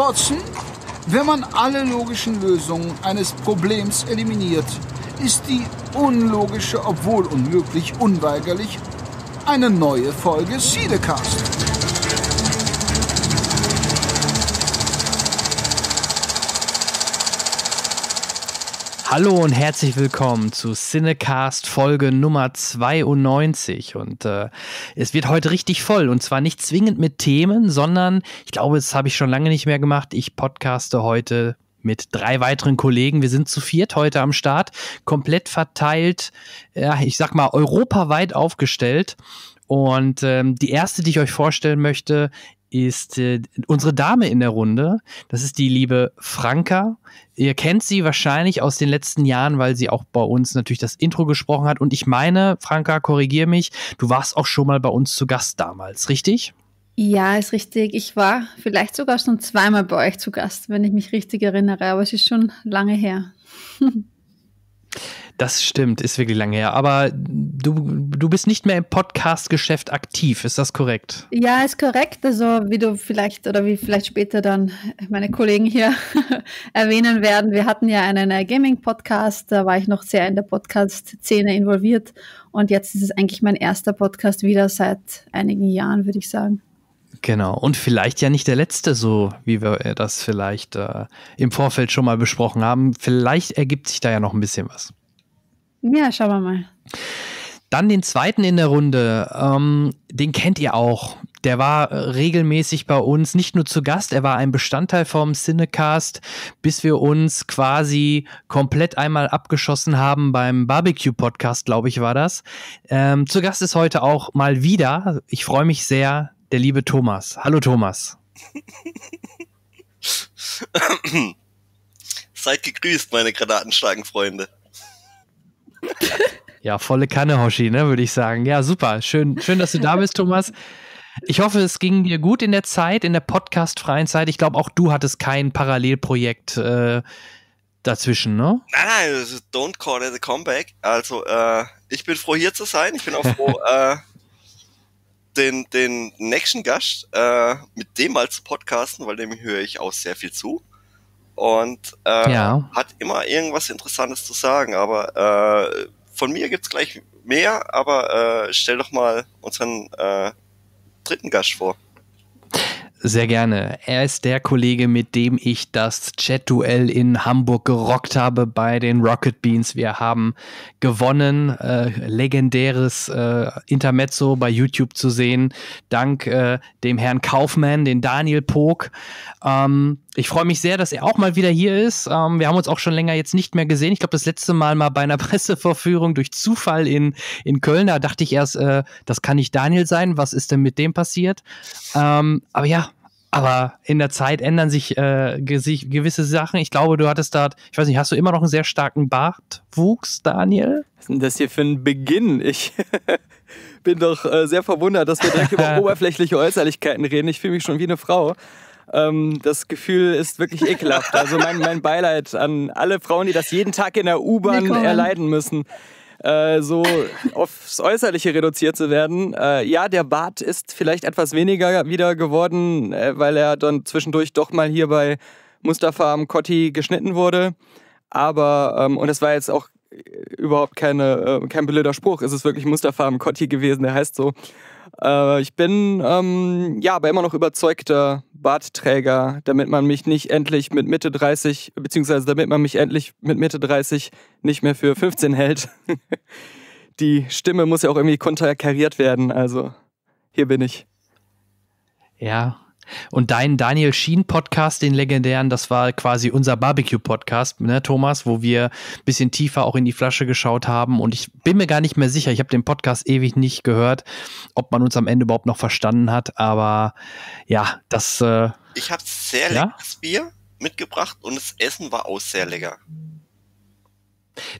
Kurzem, wenn man alle logischen Lösungen eines Problems eliminiert, ist die unlogische, obwohl unmöglich, unweigerlich eine neue Folge Siedecast. Hallo und herzlich willkommen zu Cinecast Folge Nummer 92. Und äh, es wird heute richtig voll und zwar nicht zwingend mit Themen, sondern ich glaube, das habe ich schon lange nicht mehr gemacht. Ich podcaste heute mit drei weiteren Kollegen. Wir sind zu viert heute am Start, komplett verteilt, ja, ich sag mal, europaweit aufgestellt. Und ähm, die erste, die ich euch vorstellen möchte, ist äh, unsere Dame in der Runde. Das ist die liebe Franka. Ihr kennt sie wahrscheinlich aus den letzten Jahren, weil sie auch bei uns natürlich das Intro gesprochen hat. Und ich meine, Franka, korrigier mich, du warst auch schon mal bei uns zu Gast damals, richtig? Ja, ist richtig. Ich war vielleicht sogar schon zweimal bei euch zu Gast, wenn ich mich richtig erinnere, aber es ist schon lange her. Das stimmt, ist wirklich lange her. Aber du, du bist nicht mehr im Podcast-Geschäft aktiv, ist das korrekt? Ja, ist korrekt. Also wie du vielleicht oder wie vielleicht später dann meine Kollegen hier erwähnen werden, wir hatten ja einen äh, Gaming-Podcast, da war ich noch sehr in der Podcast-Szene involviert. Und jetzt ist es eigentlich mein erster Podcast wieder seit einigen Jahren, würde ich sagen. Genau, und vielleicht ja nicht der letzte, so wie wir das vielleicht äh, im Vorfeld schon mal besprochen haben. Vielleicht ergibt sich da ja noch ein bisschen was. Ja, schauen wir mal. Dann den zweiten in der Runde. Ähm, den kennt ihr auch. Der war äh, regelmäßig bei uns, nicht nur zu Gast, er war ein Bestandteil vom Cinecast, bis wir uns quasi komplett einmal abgeschossen haben beim Barbecue-Podcast, glaube ich, war das. Ähm, zu Gast ist heute auch mal wieder, ich freue mich sehr, der liebe Thomas. Hallo Thomas. Seid gegrüßt, meine Granatenschlagenfreunde ja, volle Kanne, Hoshi, ne, würde ich sagen. Ja, super. Schön, schön, dass du da bist, Thomas. Ich hoffe, es ging dir gut in der Zeit, in der podcastfreien Zeit. Ich glaube, auch du hattest kein Parallelprojekt äh, dazwischen, ne? Nein, nein, also don't call it a comeback. Also, äh, ich bin froh, hier zu sein. Ich bin auch froh, äh, den, den nächsten Gast äh, mit dem mal zu podcasten, weil dem höre ich auch sehr viel zu und äh, ja. hat immer irgendwas Interessantes zu sagen. Aber äh, von mir gibt es gleich mehr, aber äh, stell doch mal unseren äh, dritten Gast vor. Sehr gerne. Er ist der Kollege, mit dem ich das Chat-Duell in Hamburg gerockt habe bei den Rocket Beans. Wir haben gewonnen. Äh, legendäres äh, Intermezzo bei YouTube zu sehen. Dank äh, dem Herrn Kaufmann, den Daniel Pog. Ähm, ich freue mich sehr, dass er auch mal wieder hier ist. Ähm, wir haben uns auch schon länger jetzt nicht mehr gesehen. Ich glaube, das letzte Mal mal bei einer Presseverführung durch Zufall in, in Köln. Da dachte ich erst, äh, das kann nicht Daniel sein. Was ist denn mit dem passiert? Ähm, aber ja, aber in der Zeit ändern sich, äh, gewisse Sachen. Ich glaube, du hattest da, ich weiß nicht, hast du immer noch einen sehr starken Bartwuchs, Daniel? Was ist denn das hier für ein Beginn? Ich. bin doch äh, sehr verwundert, dass wir direkt über oberflächliche Äußerlichkeiten reden. Ich fühle mich schon wie eine Frau. Ähm, das Gefühl ist wirklich ekelhaft. Also mein, mein Beileid an alle Frauen, die das jeden Tag in der U-Bahn erleiden müssen. Äh, so aufs Äußerliche reduziert zu werden. Äh, ja, der Bart ist vielleicht etwas weniger wieder geworden, äh, weil er dann zwischendurch doch mal hier bei Mustafa am Kotti geschnitten wurde. Aber, ähm, und es war jetzt auch äh, überhaupt keine, äh, kein blöder Spruch, es ist wirklich Mustafa am Kotti gewesen, der heißt so. Äh, ich bin ähm, ja aber immer noch überzeugter Bartträger, damit man mich nicht endlich mit Mitte 30, beziehungsweise damit man mich endlich mit Mitte 30 nicht mehr für 15 hält. Die Stimme muss ja auch irgendwie konterkariert werden, also hier bin ich. Ja, und dein Daniel Sheen Podcast, den legendären, das war quasi unser Barbecue Podcast, ne, Thomas, wo wir ein bisschen tiefer auch in die Flasche geschaut haben. Und ich bin mir gar nicht mehr sicher, ich habe den Podcast ewig nicht gehört, ob man uns am Ende überhaupt noch verstanden hat. Aber ja, das. Äh, ich habe sehr leckeres ja? Bier mitgebracht und das Essen war auch sehr lecker.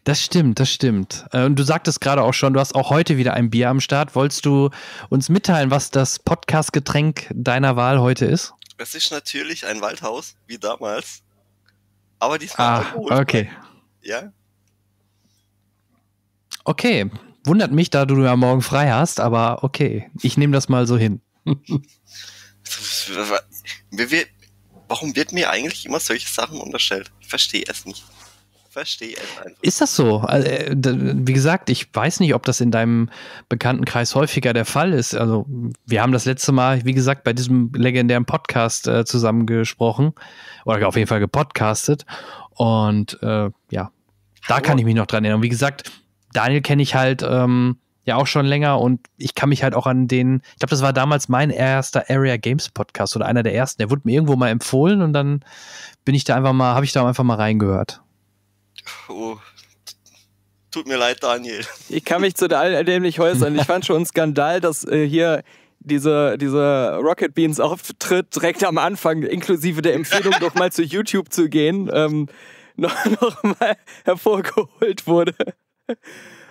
Das stimmt, das stimmt. Äh, und du sagtest gerade auch schon, du hast auch heute wieder ein Bier am Start. Wolltest du uns mitteilen, was das Podcast-Getränk deiner Wahl heute ist? Es ist natürlich ein Waldhaus, wie damals. Aber diesmal. Ah, gut. okay. Ja. Okay. Wundert mich, da du ja morgen frei hast, aber okay. Ich nehme das mal so hin. Warum wird mir eigentlich immer solche Sachen unterstellt? Ich verstehe es nicht verstehe es einfach. Ist das so? Also, äh, wie gesagt, ich weiß nicht, ob das in deinem Bekanntenkreis häufiger der Fall ist. Also, wir haben das letzte Mal, wie gesagt, bei diesem legendären Podcast äh, zusammengesprochen oder auf jeden Fall gepodcastet. Und äh, ja, da Hallo. kann ich mich noch dran erinnern. Wie gesagt, Daniel kenne ich halt. Ähm, ja auch schon länger und ich kann mich halt auch an den, ich glaube, das war damals mein erster Area Games Podcast oder einer der ersten. Der wurde mir irgendwo mal empfohlen und dann bin ich da einfach mal, habe ich da einfach mal reingehört. Oh, tut mir leid, Daniel. Ich kann mich zu dem nicht häusern. Ich fand schon einen Skandal, dass äh, hier dieser diese Rocket Beans Auftritt direkt am Anfang, inklusive der Empfehlung, doch mal zu YouTube zu gehen, ähm, noch, noch mal hervorgeholt wurde.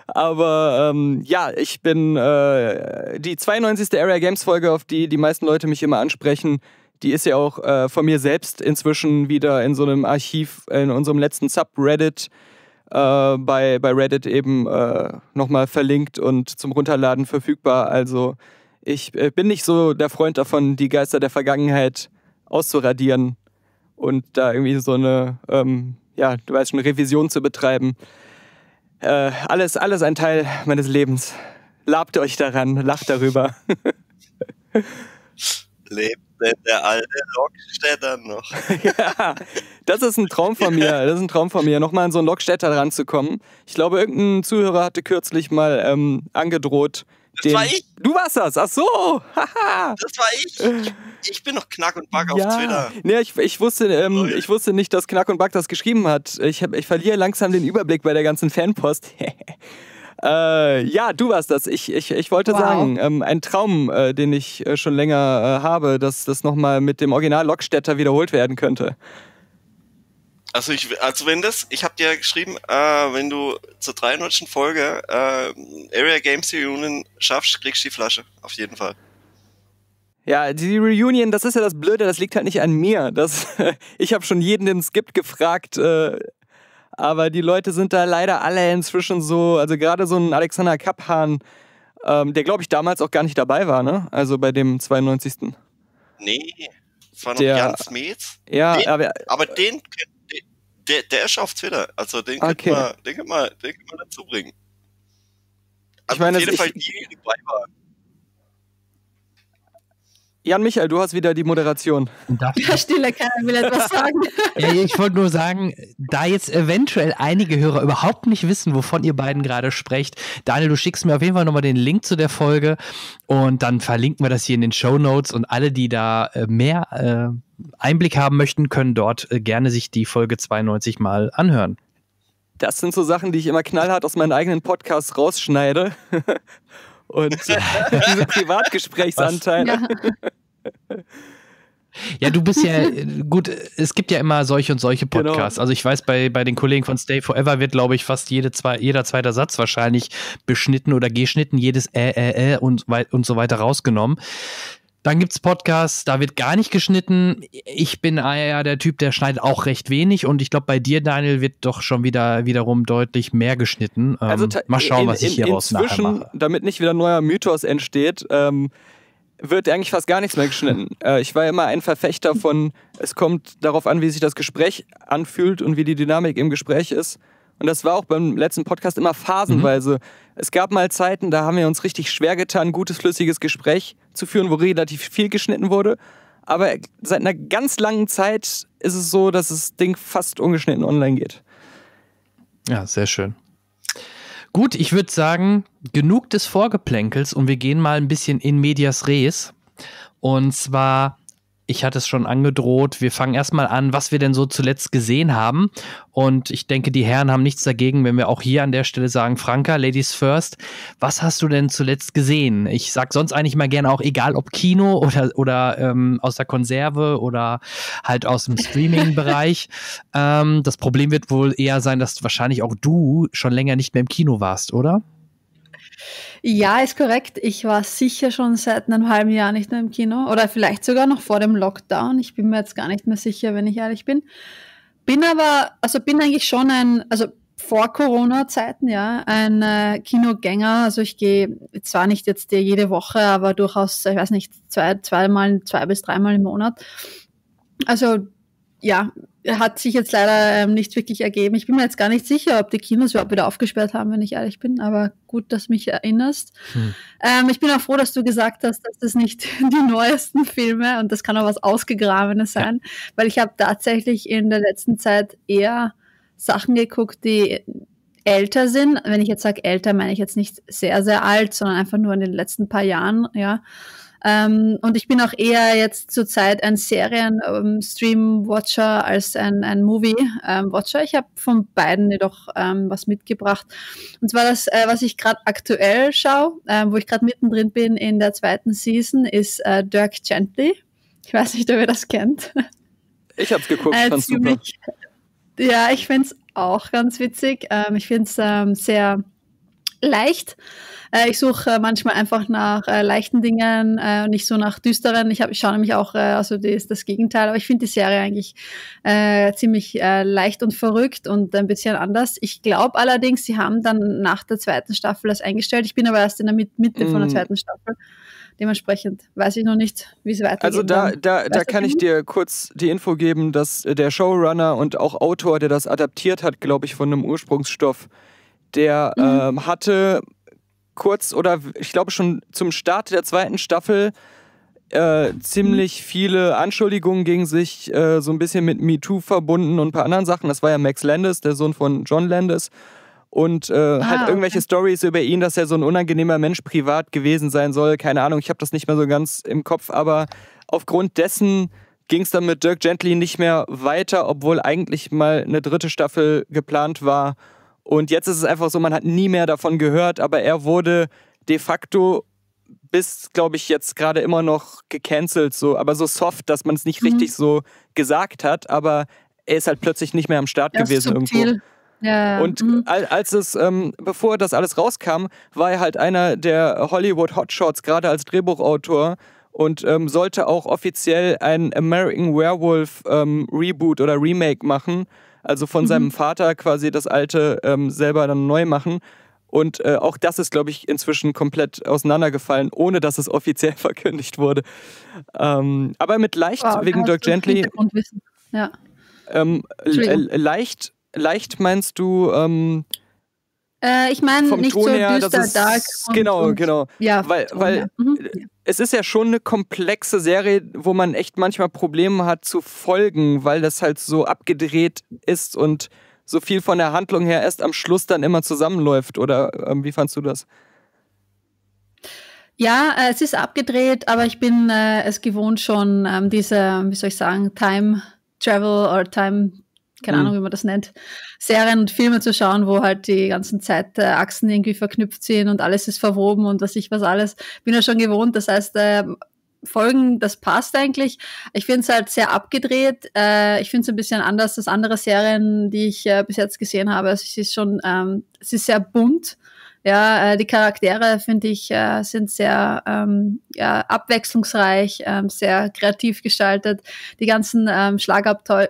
Aber ähm, ja, ich bin äh, die 92. Area Games Folge, auf die die meisten Leute mich immer ansprechen, die ist ja auch äh, von mir selbst inzwischen wieder in so einem Archiv, in unserem letzten Subreddit äh, bei, bei Reddit eben äh, nochmal verlinkt und zum Runterladen verfügbar. Also ich äh, bin nicht so der Freund davon, die Geister der Vergangenheit auszuradieren und da irgendwie so eine, ähm, ja, du weißt schon, Revision zu betreiben. Äh, alles, alles ein Teil meines Lebens. Labt euch daran, lacht darüber. Lebt denn der alte Lokstädter noch? ja, das ist ein Traum von mir. Das ist ein Traum von mir, nochmal an so einen Lokstädter ranzukommen. Ich glaube, irgendein Zuhörer hatte kürzlich mal ähm, angedroht, das war ich. Du warst das. Ach so. das war ich. Ich bin noch Knack und Back ja. auf Twitter. Nee, ich, ich, wusste, ähm, ich wusste nicht, dass Knack und Back das geschrieben hat. Ich, hab, ich verliere langsam den Überblick bei der ganzen Fanpost. Äh, ja, du warst das. Ich, ich, ich wollte wow. sagen, ähm, ein Traum, äh, den ich äh, schon länger äh, habe, dass das nochmal mit dem Original Lockstädter wiederholt werden könnte. Also ich, also wenn das, ich habe dir geschrieben, äh, wenn du zur 93. Folge äh, Area Games Reunion schaffst, kriegst du die Flasche, auf jeden Fall. Ja, die Reunion, das ist ja das Blöde, das liegt halt nicht an mir. Das, ich habe schon jeden, den es gibt, gefragt, äh, aber die Leute sind da leider alle inzwischen so, also gerade so ein Alexander Kapphahn, ähm, der glaube ich damals auch gar nicht dabei war, ne? Also bei dem 92. Nee, das war noch der, Jans Metz. Ja, den, aber, aber den, den, der, der ist auf Twitter. Also den okay. könnte man, den könnte man, den könnte man dazu bringen. Also ich meine, also auf jeden Fall die, die dabei waren. Jan Michael, du hast wieder die Moderation. Ja, stille keiner will etwas sagen. ja, ich wollte nur sagen, da jetzt eventuell einige Hörer überhaupt nicht wissen, wovon ihr beiden gerade sprecht, Daniel, du schickst mir auf jeden Fall nochmal den Link zu der Folge und dann verlinken wir das hier in den Show Notes und alle, die da äh, mehr äh, Einblick haben möchten, können dort äh, gerne sich die Folge 92 mal anhören. Das sind so Sachen, die ich immer knallhart aus meinen eigenen Podcasts rausschneide. und diese Privatgesprächsanteile. Ja. Ja, du bist ja, gut, es gibt ja immer solche und solche genau. Podcasts. Genau. Also ich weiß, bei, bei den Kollegen von Stay Forever wird, glaube ich, fast jede zwei, jeder zweite Satz wahrscheinlich beschnitten oder geschnitten, jedes äh, äh, äh und, und so weiter rausgenommen. Dann gibt es Podcasts, da wird gar nicht geschnitten. Ich bin ja der Typ, der schneidet auch recht wenig. Und ich glaube, bei dir, Daniel, wird doch schon wieder wiederum deutlich mehr geschnitten. Ähm, also mal schauen, in, was ich hier in, raus Inzwischen, damit nicht wieder ein neuer Mythos entsteht, ähm, wird eigentlich fast gar nichts mehr geschnitten. Äh, ich war immer ein Verfechter von, es kommt darauf an, wie sich das Gespräch anfühlt und wie die Dynamik im Gespräch ist. Und das war auch beim letzten Podcast immer phasenweise. Mhm. Es gab mal Zeiten, da haben wir uns richtig schwer getan, gutes, flüssiges Gespräch zu führen, wo relativ viel geschnitten wurde. Aber seit einer ganz langen Zeit ist es so, dass das Ding fast ungeschnitten online geht. Ja, sehr schön. Gut, ich würde sagen, genug des Vorgeplänkels und wir gehen mal ein bisschen in medias res. Und zwar ich hatte es schon angedroht, wir fangen erstmal an, was wir denn so zuletzt gesehen haben. Und ich denke, die Herren haben nichts dagegen, wenn wir auch hier an der Stelle sagen, Franka, Ladies First, was hast du denn zuletzt gesehen? Ich sag sonst eigentlich mal gerne auch, egal ob Kino oder, oder ähm, aus der Konserve oder halt aus dem Streaming-Bereich. ähm, das Problem wird wohl eher sein, dass wahrscheinlich auch du schon länger nicht mehr im Kino warst, oder? Ja, ist korrekt. Ich war sicher schon seit einem halben Jahr nicht mehr im Kino oder vielleicht sogar noch vor dem Lockdown. Ich bin mir jetzt gar nicht mehr sicher, wenn ich ehrlich bin. Bin aber, also bin eigentlich schon ein, also vor Corona-Zeiten, ja, ein äh, Kinogänger. Also ich gehe zwar nicht jetzt jede Woche, aber durchaus, ich weiß nicht, zwei, zweimal, zwei bis dreimal im Monat. Also ja, hat sich jetzt leider ähm, nicht wirklich ergeben. Ich bin mir jetzt gar nicht sicher, ob die Kinos überhaupt wieder aufgesperrt haben, wenn ich ehrlich bin. Aber gut, dass du mich erinnerst. Hm. Ähm, ich bin auch froh, dass du gesagt hast, dass das nicht die neuesten Filme und das kann auch was Ausgegrabenes sein, ja. weil ich habe tatsächlich in der letzten Zeit eher Sachen geguckt, die älter sind. Wenn ich jetzt sage älter, meine ich jetzt nicht sehr, sehr alt, sondern einfach nur in den letzten paar Jahren, ja. Ähm, und ich bin auch eher jetzt zurzeit ein Serien-Stream-Watcher als ein, ein Movie-Watcher. Ich habe von beiden jedoch ähm, was mitgebracht. Und zwar das, äh, was ich gerade aktuell schaue, äh, wo ich gerade mittendrin bin in der zweiten Season, ist äh, Dirk Gently. Ich weiß nicht, ob ihr das kennt. Ich habe es geguckt, äh, fand's ziemlich, super. Ja, ich finde es auch ganz witzig. Ähm, ich finde es ähm, sehr leicht. Äh, ich suche äh, manchmal einfach nach äh, leichten Dingen äh, und nicht so nach düsteren. Ich, ich schaue nämlich auch, äh, also das, das Gegenteil, aber ich finde die Serie eigentlich ziemlich leicht und verrückt und ein bisschen anders. Ich glaube allerdings, sie haben dann nach der zweiten Staffel das eingestellt. Ich bin aber erst in der Mitte mm. von der mhm. zweiten Staffel dementsprechend weiß ich noch nicht, wie es weitergeht. Also da, da, da kann ich dir kurz die Info geben, dass der Showrunner und auch Autor, der das adaptiert hat, glaube ich, von einem Ursprungsstoff, der mhm. ähm, hatte kurz oder ich glaube schon zum Start der zweiten Staffel äh, mhm. ziemlich viele Anschuldigungen gegen sich, äh, so ein bisschen mit MeToo verbunden und ein paar anderen Sachen. Das war ja Max Landis, der Sohn von John Landis. Und äh, ah, halt irgendwelche okay. Stories über ihn, dass er so ein unangenehmer Mensch privat gewesen sein soll. Keine Ahnung, ich habe das nicht mehr so ganz im Kopf, aber aufgrund dessen ging es dann mit Dirk Gently nicht mehr weiter, obwohl eigentlich mal eine dritte Staffel geplant war. Und jetzt ist es einfach so, man hat nie mehr davon gehört, aber er wurde de facto bis, glaube ich, jetzt gerade immer noch gecancelt, so, aber so soft, dass man es nicht mhm. richtig so gesagt hat, aber er ist halt plötzlich nicht mehr am Start das gewesen irgendwo. Ja, und mhm. als es, ähm, bevor das alles rauskam, war er halt einer der Hollywood Hotshots, gerade als Drehbuchautor und ähm, sollte auch offiziell ein American Werewolf ähm, Reboot oder Remake machen also von mhm. seinem Vater quasi das alte ähm, selber dann neu machen. Und äh, auch das ist, glaube ich, inzwischen komplett auseinandergefallen, ohne dass es offiziell verkündigt wurde. Ähm, aber mit leicht wow, wegen Dirk Gently. Ja. Ähm, äh, leicht, leicht meinst du ähm, äh, ich meine, nicht Ton so her, düster, ist, dark. Und, genau, und, genau. Ja, weil weil Mhm. es ist ja schon eine komplexe Serie, wo man echt manchmal Probleme hat zu folgen, weil das halt so abgedreht ist und so viel von der Handlung her erst am Schluss dann immer zusammenläuft. Oder ähm, wie fandst du das? Ja, äh, es ist abgedreht, aber ich bin äh, es gewohnt schon ähm, diese, wie soll ich sagen, Time Travel oder Time keine Ahnung, mhm. wie man das nennt, Serien und Filme zu schauen, wo halt die ganzen Zeitachsen irgendwie verknüpft sind und alles ist verwoben und was ich was alles. Bin ja schon gewohnt. Das heißt, äh, Folgen, das passt eigentlich. Ich finde es halt sehr abgedreht. Äh, ich finde es ein bisschen anders als andere Serien, die ich äh, bis jetzt gesehen habe. Also es ist schon, ähm, es ist sehr bunt ja, äh, die Charaktere, finde ich, äh, sind sehr ähm, ja, abwechslungsreich, ähm, sehr kreativ gestaltet. Die ganzen ähm, Schlagabtäusche,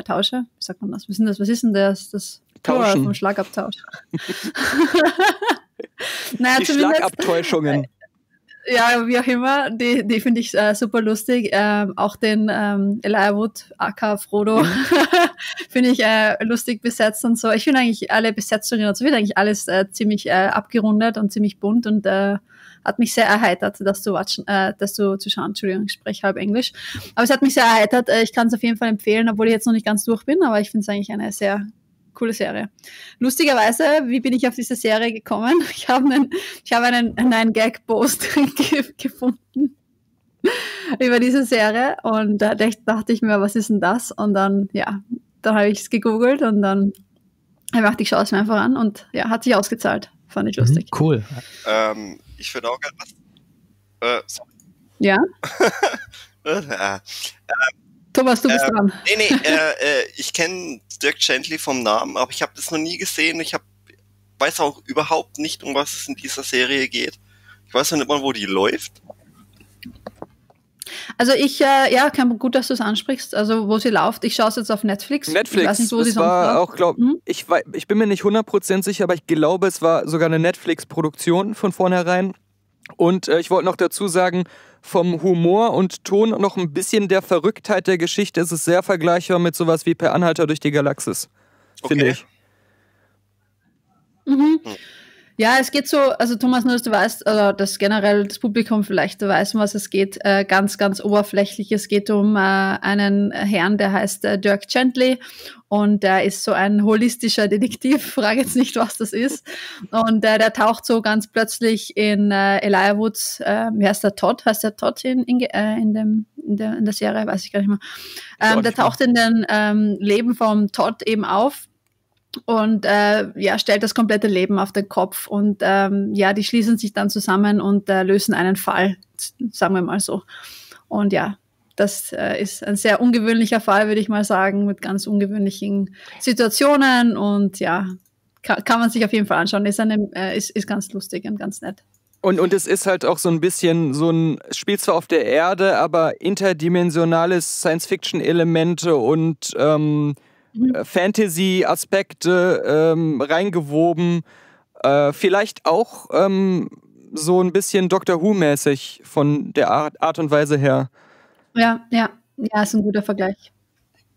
Tausche, wie sagt man das? Was, sind das? Was ist denn das? das Tauschen. Vom Schlagabtausch. naja, die Schlagabtäuschungen ja, wie auch immer, die, die finde ich äh, super lustig. Ähm, auch den ähm, Elijah Wood, aka Frodo, mhm. finde ich äh, lustig besetzt und so. Ich finde eigentlich alle Besetzungen und so wird eigentlich alles äh, ziemlich äh, abgerundet und ziemlich bunt und äh, hat mich sehr erheitert, dass du, watchen, äh, das zu, zu schauen. Entschuldigung, ich spreche halb Englisch. Aber es hat mich sehr erheitert. Äh, ich kann es auf jeden Fall empfehlen, obwohl ich jetzt noch nicht ganz durch bin, aber ich finde es eigentlich eine sehr coole Serie. Lustigerweise, wie bin ich auf diese Serie gekommen? Ich habe einen, ich habe einen Gag Post gefunden über diese Serie und da dachte ich mir, was ist denn das? Und dann, ja, da habe ich es gegoogelt und dann habe ich gedacht, ich schaue es mir einfach an und ja, hat sich ausgezahlt. Fand ich mhm, lustig. Mhm, cool. Ähm, ich würde auch gerne was. Äh, sorry. Ja? äh, äh Thomas, du bist äh, dran. Nee, nee, äh, äh, ich kenne Dirk Gently vom Namen, aber ich habe das noch nie gesehen. Ich hab, weiß auch überhaupt nicht, um was es in dieser Serie geht. Ich weiß noch nicht mal, wo die läuft. Also ich, äh, ja, kann, gut, dass du es ansprichst. Also wo sie läuft, ich schaue es jetzt auf Netflix. Netflix, ich weiß nicht, wo das sie war sonst auch, glaub, hm? ich, ich bin mir nicht 100% sicher, aber ich glaube, es war sogar eine Netflix-Produktion von vornherein. Und äh, ich wollte noch dazu sagen, vom Humor und Ton noch ein bisschen der Verrücktheit der Geschichte ist es sehr vergleichbar mit sowas wie Per Anhalter durch die Galaxis, okay. finde ich. Mhm. Hm. Ja, es geht so, also Thomas, nur dass du weißt, oder also dass generell das Publikum vielleicht weiß, um was es geht, äh, ganz, ganz oberflächlich. Es geht um äh, einen Herrn, der heißt äh, Dirk Gently und der ist so ein holistischer Detektiv, frage jetzt nicht, was das ist. Und äh, der taucht so ganz plötzlich in äh, Elijah Woods, äh, wie heißt der Todd? Heißt der Todd in, in, äh, in, dem, in, der, in der Serie? Weiß ich gar nicht mehr. Ähm, der taucht in den ähm, Leben vom Todd eben auf und äh, ja, stellt das komplette Leben auf den Kopf und ähm, ja, die schließen sich dann zusammen und äh, lösen einen Fall, sagen wir mal so. Und ja, das äh, ist ein sehr ungewöhnlicher Fall, würde ich mal sagen, mit ganz ungewöhnlichen Situationen und ja, kann, kann man sich auf jeden Fall anschauen. Ist, eine, äh, ist, ist ganz lustig und ganz nett. Und, und es ist halt auch so ein bisschen so ein, spielt zwar auf der Erde, aber interdimensionales Science-Fiction-Elemente und ähm, Mhm. Äh, Fantasy-Aspekte ähm, reingewoben. Äh, vielleicht auch ähm, so ein bisschen Doctor Who-mäßig von der Art, Art und Weise her. Ja, ja, ja, ist ein guter Vergleich.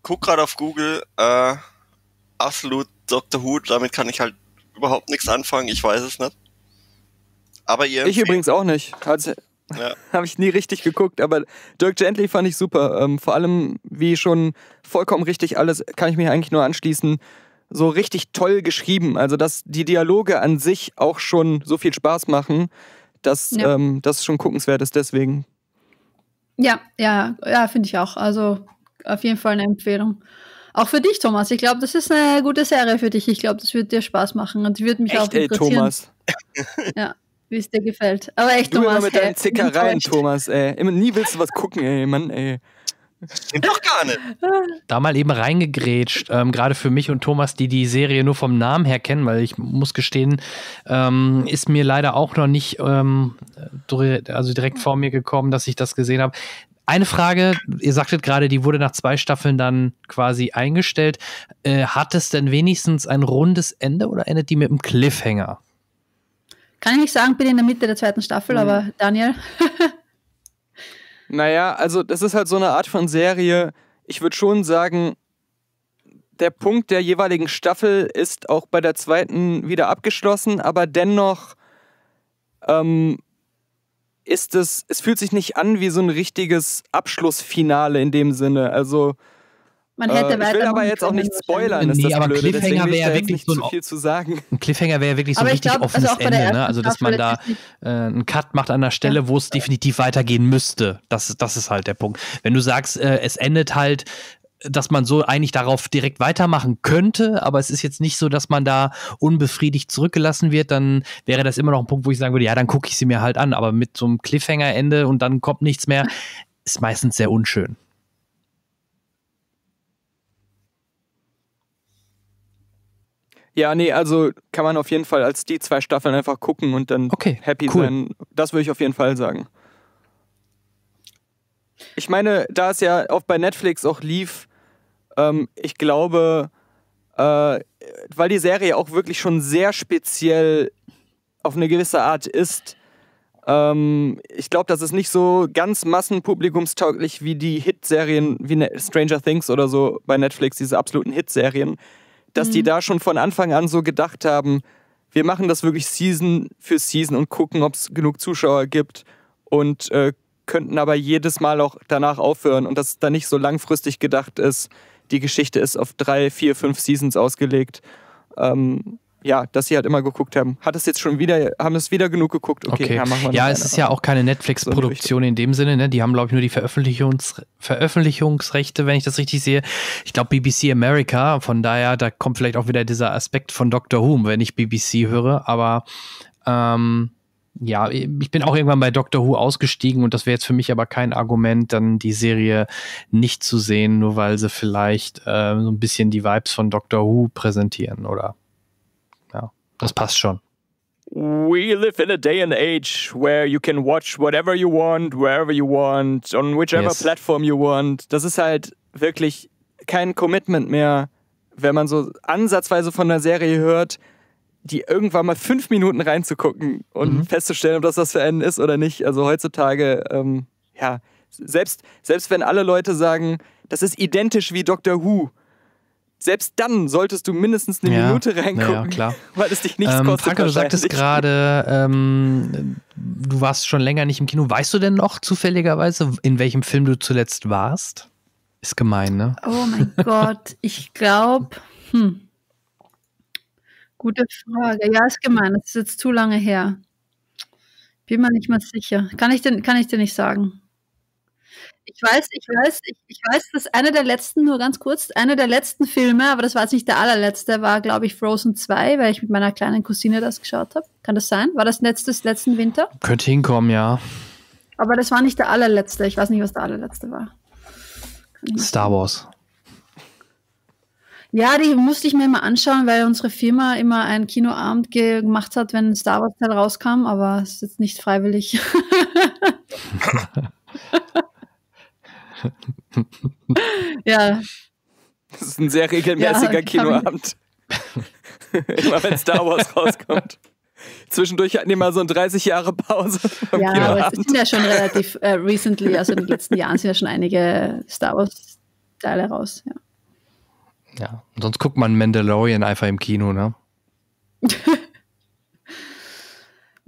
Guck gerade auf Google, äh, absolut Doctor Who, damit kann ich halt überhaupt nichts anfangen, ich weiß es nicht. Aber ihr. Ich übrigens auch nicht. Also, ja. Habe ich nie richtig geguckt, aber Dirk Gently fand ich super. Ähm, vor allem, wie schon vollkommen richtig alles, kann ich mich eigentlich nur anschließen, so richtig toll geschrieben. Also, dass die Dialoge an sich auch schon so viel Spaß machen, dass ja. ähm, das schon guckenswert ist deswegen. Ja, ja, ja, finde ich auch. Also, auf jeden Fall eine Empfehlung. Auch für dich, Thomas. Ich glaube, das ist eine gute Serie für dich. Ich glaube, das wird dir Spaß machen und wird mich Echt, auch interessieren. Ey, Thomas. Ja wie es dir gefällt. Aber echt, du Thomas. Immer mit deinen Zickereien, Thomas, ey. Immer, nie willst du was gucken, ey, Mann, ey. Das stimmt doch gar nicht. Da mal eben reingegrätscht, ähm, gerade für mich und Thomas, die die Serie nur vom Namen her kennen, weil ich muss gestehen, ähm, ist mir leider auch noch nicht ähm, also direkt vor mir gekommen, dass ich das gesehen habe. Eine Frage, ihr sagtet gerade, die wurde nach zwei Staffeln dann quasi eingestellt. Äh, hat es denn wenigstens ein rundes Ende oder endet die mit einem Cliffhanger? Kann ich nicht sagen, bin in der Mitte der zweiten Staffel, mhm. aber Daniel. naja, also das ist halt so eine Art von Serie. Ich würde schon sagen, der Punkt der jeweiligen Staffel ist auch bei der zweiten wieder abgeschlossen, aber dennoch ähm, ist es, es fühlt sich nicht an wie so ein richtiges Abschlussfinale in dem Sinne. Also man äh, hätte äh, ich will aber jetzt auch nicht spoilern. Nee, ist das aber Blöde. Cliffhanger wäre wirklich so ein, viel zu sagen. Ein Cliffhanger wäre wirklich so ein richtig glaub, offenes also Ende. Ne? Also, dass man da äh, einen Cut macht an der Stelle, ja. wo es definitiv weitergehen müsste. Das, das ist halt der Punkt. Wenn du sagst, äh, es endet halt dass man so eigentlich darauf direkt weitermachen könnte, aber es ist jetzt nicht so, dass man da unbefriedigt zurückgelassen wird, dann wäre das immer noch ein Punkt, wo ich sagen würde, ja, dann gucke ich sie mir halt an, aber mit so einem Cliffhanger-Ende und dann kommt nichts mehr, ist meistens sehr unschön. Ja, nee, also kann man auf jeden Fall als die zwei Staffeln einfach gucken und dann okay, happy cool. sein. Das würde ich auf jeden Fall sagen. Ich meine, da es ja auch bei Netflix auch lief, ähm, ich glaube, äh, weil die Serie auch wirklich schon sehr speziell auf eine gewisse Art ist, ähm, ich glaube, das ist nicht so ganz massenpublikumstauglich wie die Hitserien wie ne-, Stranger Things oder so bei Netflix, diese absoluten Hitserien. serien dass mhm. die da schon von Anfang an so gedacht haben, wir machen das wirklich Season für Season und gucken, ob es genug Zuschauer gibt und äh, könnten aber jedes Mal auch danach aufhören und dass da nicht so langfristig gedacht ist. Die Geschichte ist auf drei, vier, fünf Seasons ausgelegt. Ähm, ja, dass sie halt immer geguckt haben. Hat es jetzt schon wieder, haben es wieder genug geguckt? Okay, okay. Ja, machen wir ja es ist ja auch keine Netflix-Produktion so in dem Sinne. Ne? Die haben, glaube ich, nur die Veröffentlichungs Veröffentlichungsrechte, wenn ich das richtig sehe. Ich glaube, BBC America. Von daher, da kommt vielleicht auch wieder dieser Aspekt von Doctor Who, wenn ich BBC höre. Aber ähm, ja, ich bin auch irgendwann bei Doctor Who ausgestiegen und das wäre jetzt für mich aber kein Argument, dann die Serie nicht zu sehen, nur weil sie vielleicht äh, so ein bisschen die Vibes von Doctor Who präsentieren oder das passt schon. We live in a day and age where you can watch whatever you want, wherever you want, on whichever yes. platform you want. Das ist halt wirklich kein Commitment mehr, wenn man so ansatzweise von einer Serie hört, die irgendwann mal fünf Minuten reinzugucken und mhm. festzustellen, ob das was für einen ist oder nicht. Also heutzutage, ähm, ja, selbst, selbst wenn alle Leute sagen, das ist identisch wie Doctor Who, selbst dann solltest du mindestens eine ja, Minute reingucken, ja, klar. weil es dich nichts ähm, kostet. Franka, du sagtest gerade, ähm, du warst schon länger nicht im Kino. Weißt du denn noch zufälligerweise, in welchem Film du zuletzt warst? Ist gemein, ne? Oh mein Gott, ich glaube. Hm. Gute Frage. Ja, ist gemein. Das ist jetzt zu lange her. Bin mir nicht mal sicher. Kann ich dir, kann ich dir nicht sagen. Ich weiß, ich weiß, ich, ich weiß, dass einer der letzten, nur ganz kurz, einer der letzten Filme, aber das war jetzt nicht der allerletzte, war, glaube ich, Frozen 2, weil ich mit meiner kleinen Cousine das geschaut habe. Kann das sein? War das letztes, letzten Winter? Könnte hinkommen, ja. Aber das war nicht der allerletzte. Ich weiß nicht, was der allerletzte war. Star Wars. Ja, die musste ich mir immer anschauen, weil unsere Firma immer einen Kinoabend gemacht hat, wenn Star Wars Teil halt rauskam, aber es ist jetzt nicht freiwillig. ja. Das ist ein sehr regelmäßiger ja, Kinoabend. Immer wenn Star Wars rauskommt. Zwischendurch hatten die mal so eine 30 Jahre Pause. Ja, Kinoabend. aber es sind ja schon relativ äh, recently, also in den letzten Jahren sind ja schon einige Star Wars-Teile raus. Ja. ja, sonst guckt man Mandalorian einfach im Kino, ne?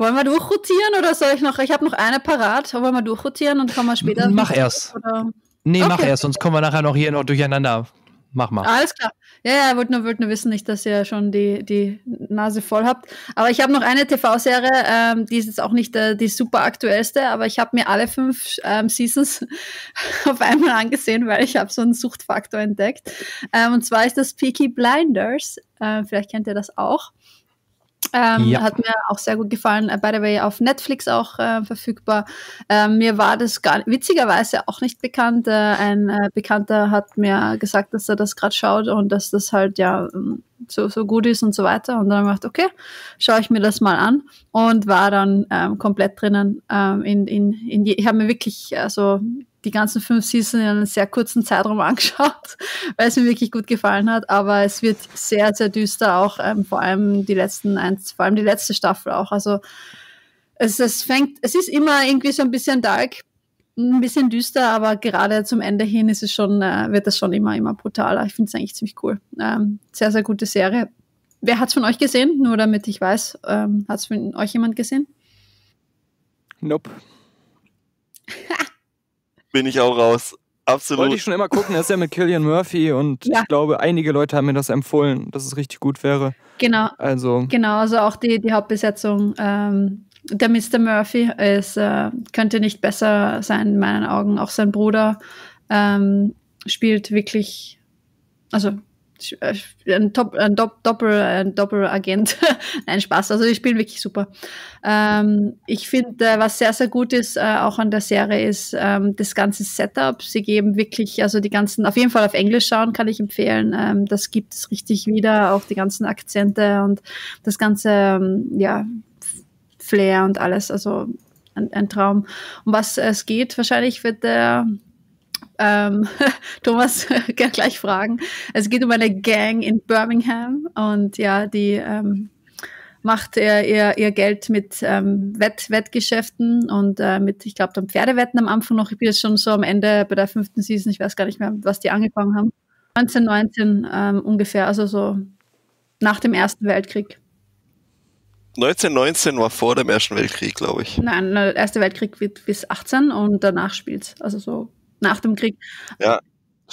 Wollen wir durchrotieren oder soll ich noch? Ich habe noch eine parat. Wollen wir durchrotieren und kommen wir später? Mach erst. Oder? Nee, okay. mach erst, sonst kommen wir nachher noch hier noch durcheinander. Mach mal. Alles klar. Ja, ja, wollte nur, wollt nur wissen, nicht, dass ihr schon die, die Nase voll habt. Aber ich habe noch eine TV-Serie, ähm, die ist jetzt auch nicht äh, die super aktuellste, aber ich habe mir alle fünf ähm, Seasons auf einmal angesehen, weil ich habe so einen Suchtfaktor entdeckt. Ähm, und zwar ist das Peaky Blinders. Äh, vielleicht kennt ihr das auch. Ähm, ja. Hat mir auch sehr gut gefallen. Äh, by the way, auf Netflix auch äh, verfügbar. Äh, mir war das gar, witzigerweise auch nicht bekannt. Äh, ein äh, Bekannter hat mir gesagt, dass er das gerade schaut und dass das halt ja ähm, so, so gut ist und so weiter. Und dann habe ich gedacht, okay, schaue ich mir das mal an und war dann ähm, komplett drinnen. Ähm, in, in, in je, ich habe mir wirklich, also die ganzen fünf Seasons in einem sehr kurzen Zeitraum angeschaut, weil es mir wirklich gut gefallen hat. Aber es wird sehr, sehr düster auch, ähm, vor allem die letzten eins, vor allem die letzte Staffel auch. Also es, es fängt, es ist immer irgendwie so ein bisschen dark, ein bisschen düster, aber gerade zum Ende hin ist es schon, äh, wird das schon immer, immer brutaler. Ich finde es eigentlich ziemlich cool. Ähm, sehr, sehr gute Serie. Wer hat es von euch gesehen? Nur damit ich weiß, ähm, hat es von euch jemand gesehen? Nope. bin ich auch raus. Absolut. Wollte ich schon immer gucken, er ist ja mit Killian Murphy und ja. ich glaube, einige Leute haben mir das empfohlen, dass es richtig gut wäre. Genau. Also. Genau, also auch die, die Hauptbesetzung. Ähm, der Mr. Murphy ist, äh, könnte nicht besser sein, in meinen Augen. Auch sein Bruder ähm, spielt wirklich, also äh, ein, Top, ein Dopp, Doppel, ein Doppelagent. Nein, Spaß. Also die spielen wirklich super. Ähm, ich finde, äh, was sehr, sehr gut ist, äh, auch an der Serie, ist ähm, das ganze Setup. Sie geben wirklich, also die ganzen, auf jeden Fall auf Englisch schauen, kann ich empfehlen. Ähm, das gibt es richtig wieder, auch die ganzen Akzente und das ganze, ähm, ja, Flair und alles. Also ein, ein Traum. Um was es geht, wahrscheinlich wird der ähm, Thomas kann gleich fragen. Es geht um eine Gang in Birmingham und ja, die ähm, macht ihr, ihr, ihr Geld mit ähm, Wett, Wettgeschäften und äh, mit, ich glaube, dann Pferdewetten am Anfang noch. Ich bin jetzt schon so am Ende bei der fünften Season. Ich weiß gar nicht mehr, was die angefangen haben. 1919 ähm, ungefähr, also so nach dem Ersten Weltkrieg. 1919 war vor dem Ersten Weltkrieg, glaube ich. Nein, der Erste Weltkrieg wird bis 18 und danach spielt es. Also so nach dem Krieg. Ja.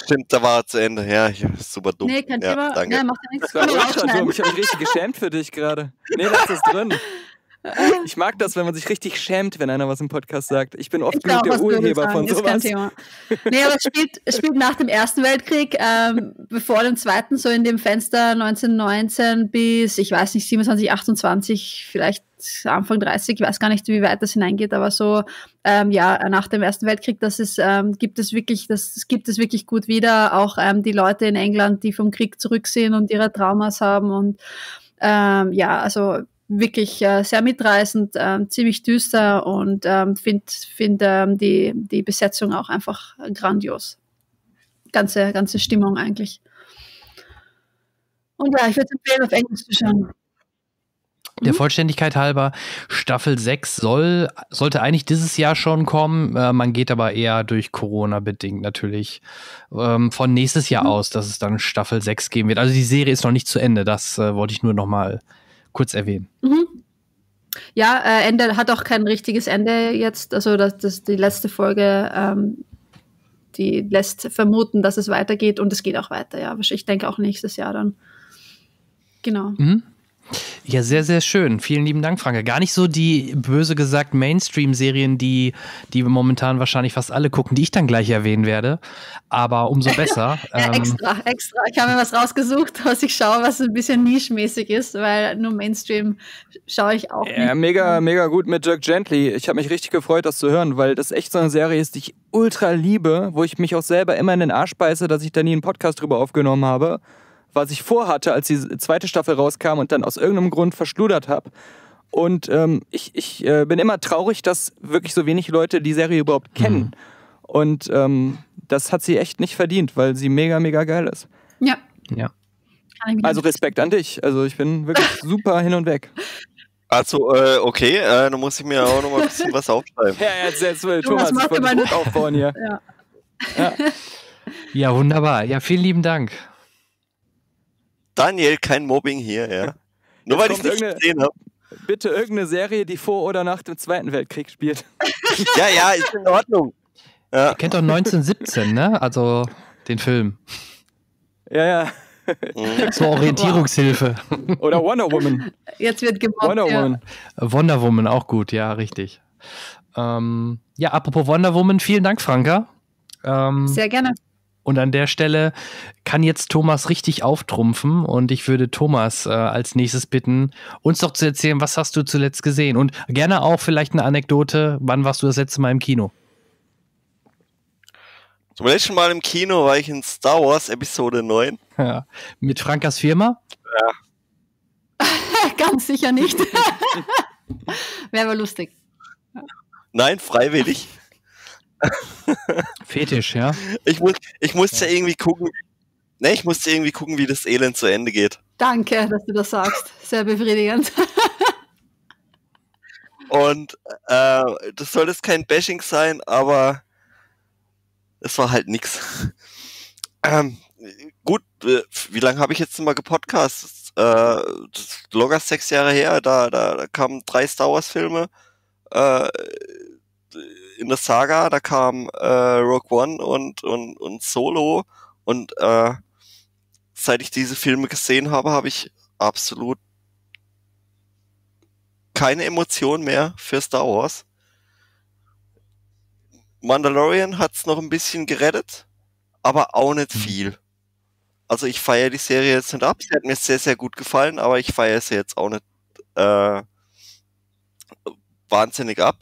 Stimmt, da war er zu Ende. Ja, super dumm. Nee, kein Thema. danke. Nee, macht ja nichts. Das war ich habe mich richtig geschämt für dich gerade. Nee, lass das drin. Ich mag das, wenn man sich richtig schämt, wenn einer was im Podcast sagt. Ich bin oft ich genug der Urheber von ist sowas. Ist kein Thema. Nee, aber es spielt, spielt, nach dem Ersten Weltkrieg, ähm, bevor dem Zweiten, so in dem Fenster 1919 bis, ich weiß nicht, 27, 28, vielleicht Anfang 30, ich weiß gar nicht, wie weit das hineingeht, aber so ähm, ja nach dem Ersten Weltkrieg, das ist, ähm, gibt es wirklich, das, gibt es wirklich gut wieder. Auch ähm, die Leute in England, die vom Krieg zurück sind und ihre Traumas haben und ähm, ja, also wirklich äh, sehr mitreißend, äh, ziemlich düster und ähm, finde find, ähm, die, die Besetzung auch einfach grandios. Ganze, ganze Stimmung eigentlich. Und ja, ich würde empfehlen, auf Englisch zu schauen. Der mhm. Vollständigkeit halber, Staffel 6 soll, sollte eigentlich dieses Jahr schon kommen. Äh, man geht aber eher durch Corona bedingt natürlich ähm, von nächstes Jahr mhm. aus, dass es dann Staffel 6 geben wird. Also die Serie ist noch nicht zu Ende. Das äh, wollte ich nur nochmal kurz erwähnen. Mhm. Ja, äh, Ende hat auch kein richtiges Ende jetzt. Also das, das die letzte Folge, ähm, die lässt vermuten, dass es weitergeht und es geht auch weiter. Ja, ich denke auch nächstes Jahr dann. Genau. Mhm. Ja, sehr, sehr schön. Vielen lieben Dank, Franke. Gar nicht so die, böse gesagt, Mainstream-Serien, die, die momentan wahrscheinlich fast alle gucken, die ich dann gleich erwähnen werde. Aber umso besser. ja, ähm, extra, extra. Ich habe mir was rausgesucht, was ich schaue, was ein bisschen nischmäßig ist, weil nur Mainstream schaue ich auch ja, nicht. Mega, mega gut mit Dirk Gently. Ich habe mich richtig gefreut, das zu hören, weil das echt so eine Serie ist, die ich ultra liebe, wo ich mich auch selber immer in den Arsch beiße, dass ich da nie einen Podcast drüber aufgenommen habe was ich vorhatte, als die zweite Staffel rauskam und dann aus irgendeinem Grund verschludert habe. Und ähm, ich, ich äh, bin immer traurig, dass wirklich so wenig Leute die Serie überhaupt mhm. kennen. Mhm. Und ähm, das hat sie echt nicht verdient, weil sie mega, mega geil ist. Ja. ja. Also Respekt an dich. Also ich bin wirklich super hin und weg. Achso, äh, okay, äh, dann muss ich mir auch noch mal ein bisschen was aufschreiben. ja, jetzt, jetzt will Thomas, Thomas aufbauen hier. Ja. ja. ja, wunderbar. Ja, vielen lieben Dank. Daniel, kein Mobbing hier, ja. Nur weil ich nicht gesehen habe. Bitte irgendeine Serie, die vor oder nach dem Zweiten Weltkrieg spielt. ja, ja, ist in Ordnung. Ja. Ihr kennt doch 1917, ne? Also den Film. Ja, ja. Mhm. Zur Orientierungshilfe. Oder Wonder Woman. Jetzt wird gemobbt. Wonder ja. Woman. Wonder Woman, auch gut, ja, richtig. Ähm, ja, apropos Wonder Woman, vielen Dank, Franka. Ähm, Sehr gerne. Und an der Stelle kann jetzt Thomas richtig auftrumpfen und ich würde Thomas äh, als nächstes bitten, uns doch zu erzählen, was hast du zuletzt gesehen und gerne auch vielleicht eine Anekdote, wann warst du das letzte Mal im Kino? Zum letzten Mal im Kino war ich in Star Wars Episode 9. Ja. Mit Frankas Firma? Ja. Ganz sicher nicht. Wäre aber lustig. Nein, freiwillig. Fetisch, ja. Ich, muss, ich musste ja. irgendwie gucken. Ne, ich musste irgendwie gucken, wie das Elend zu Ende geht. Danke, dass du das sagst. Sehr befriedigend. Und äh, das soll jetzt kein Bashing sein, aber es war halt nix. Ähm, gut, äh, wie lange habe ich jetzt mal gepodcastet? Äh, locker sechs Jahre her, da, da, da kamen drei Star Wars Filme. Äh, in der Saga, da kam äh, Rogue One und, und, und Solo und äh, seit ich diese Filme gesehen habe, habe ich absolut keine Emotion mehr für Star Wars. Mandalorian hat's noch ein bisschen gerettet, aber auch nicht mhm. viel. Also ich feiere die Serie jetzt nicht ab. Sie hat mir sehr, sehr gut gefallen, aber ich feiere sie jetzt auch nicht äh, wahnsinnig ab.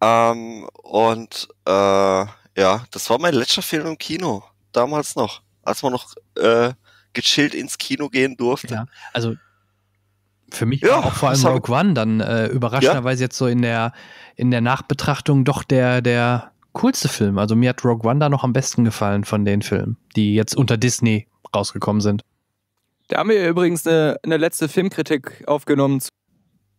Ähm, und äh, ja, das war mein letzter Film im Kino, damals noch, als man noch äh, gechillt ins Kino gehen durfte. Ja, also für mich ja, auch vor allem Rogue One dann äh, überraschenderweise ja. jetzt so in der, in der Nachbetrachtung doch der, der coolste Film. Also mir hat Rogue One da noch am besten gefallen von den Filmen, die jetzt unter Disney rausgekommen sind. Da haben wir übrigens eine, eine letzte Filmkritik aufgenommen zu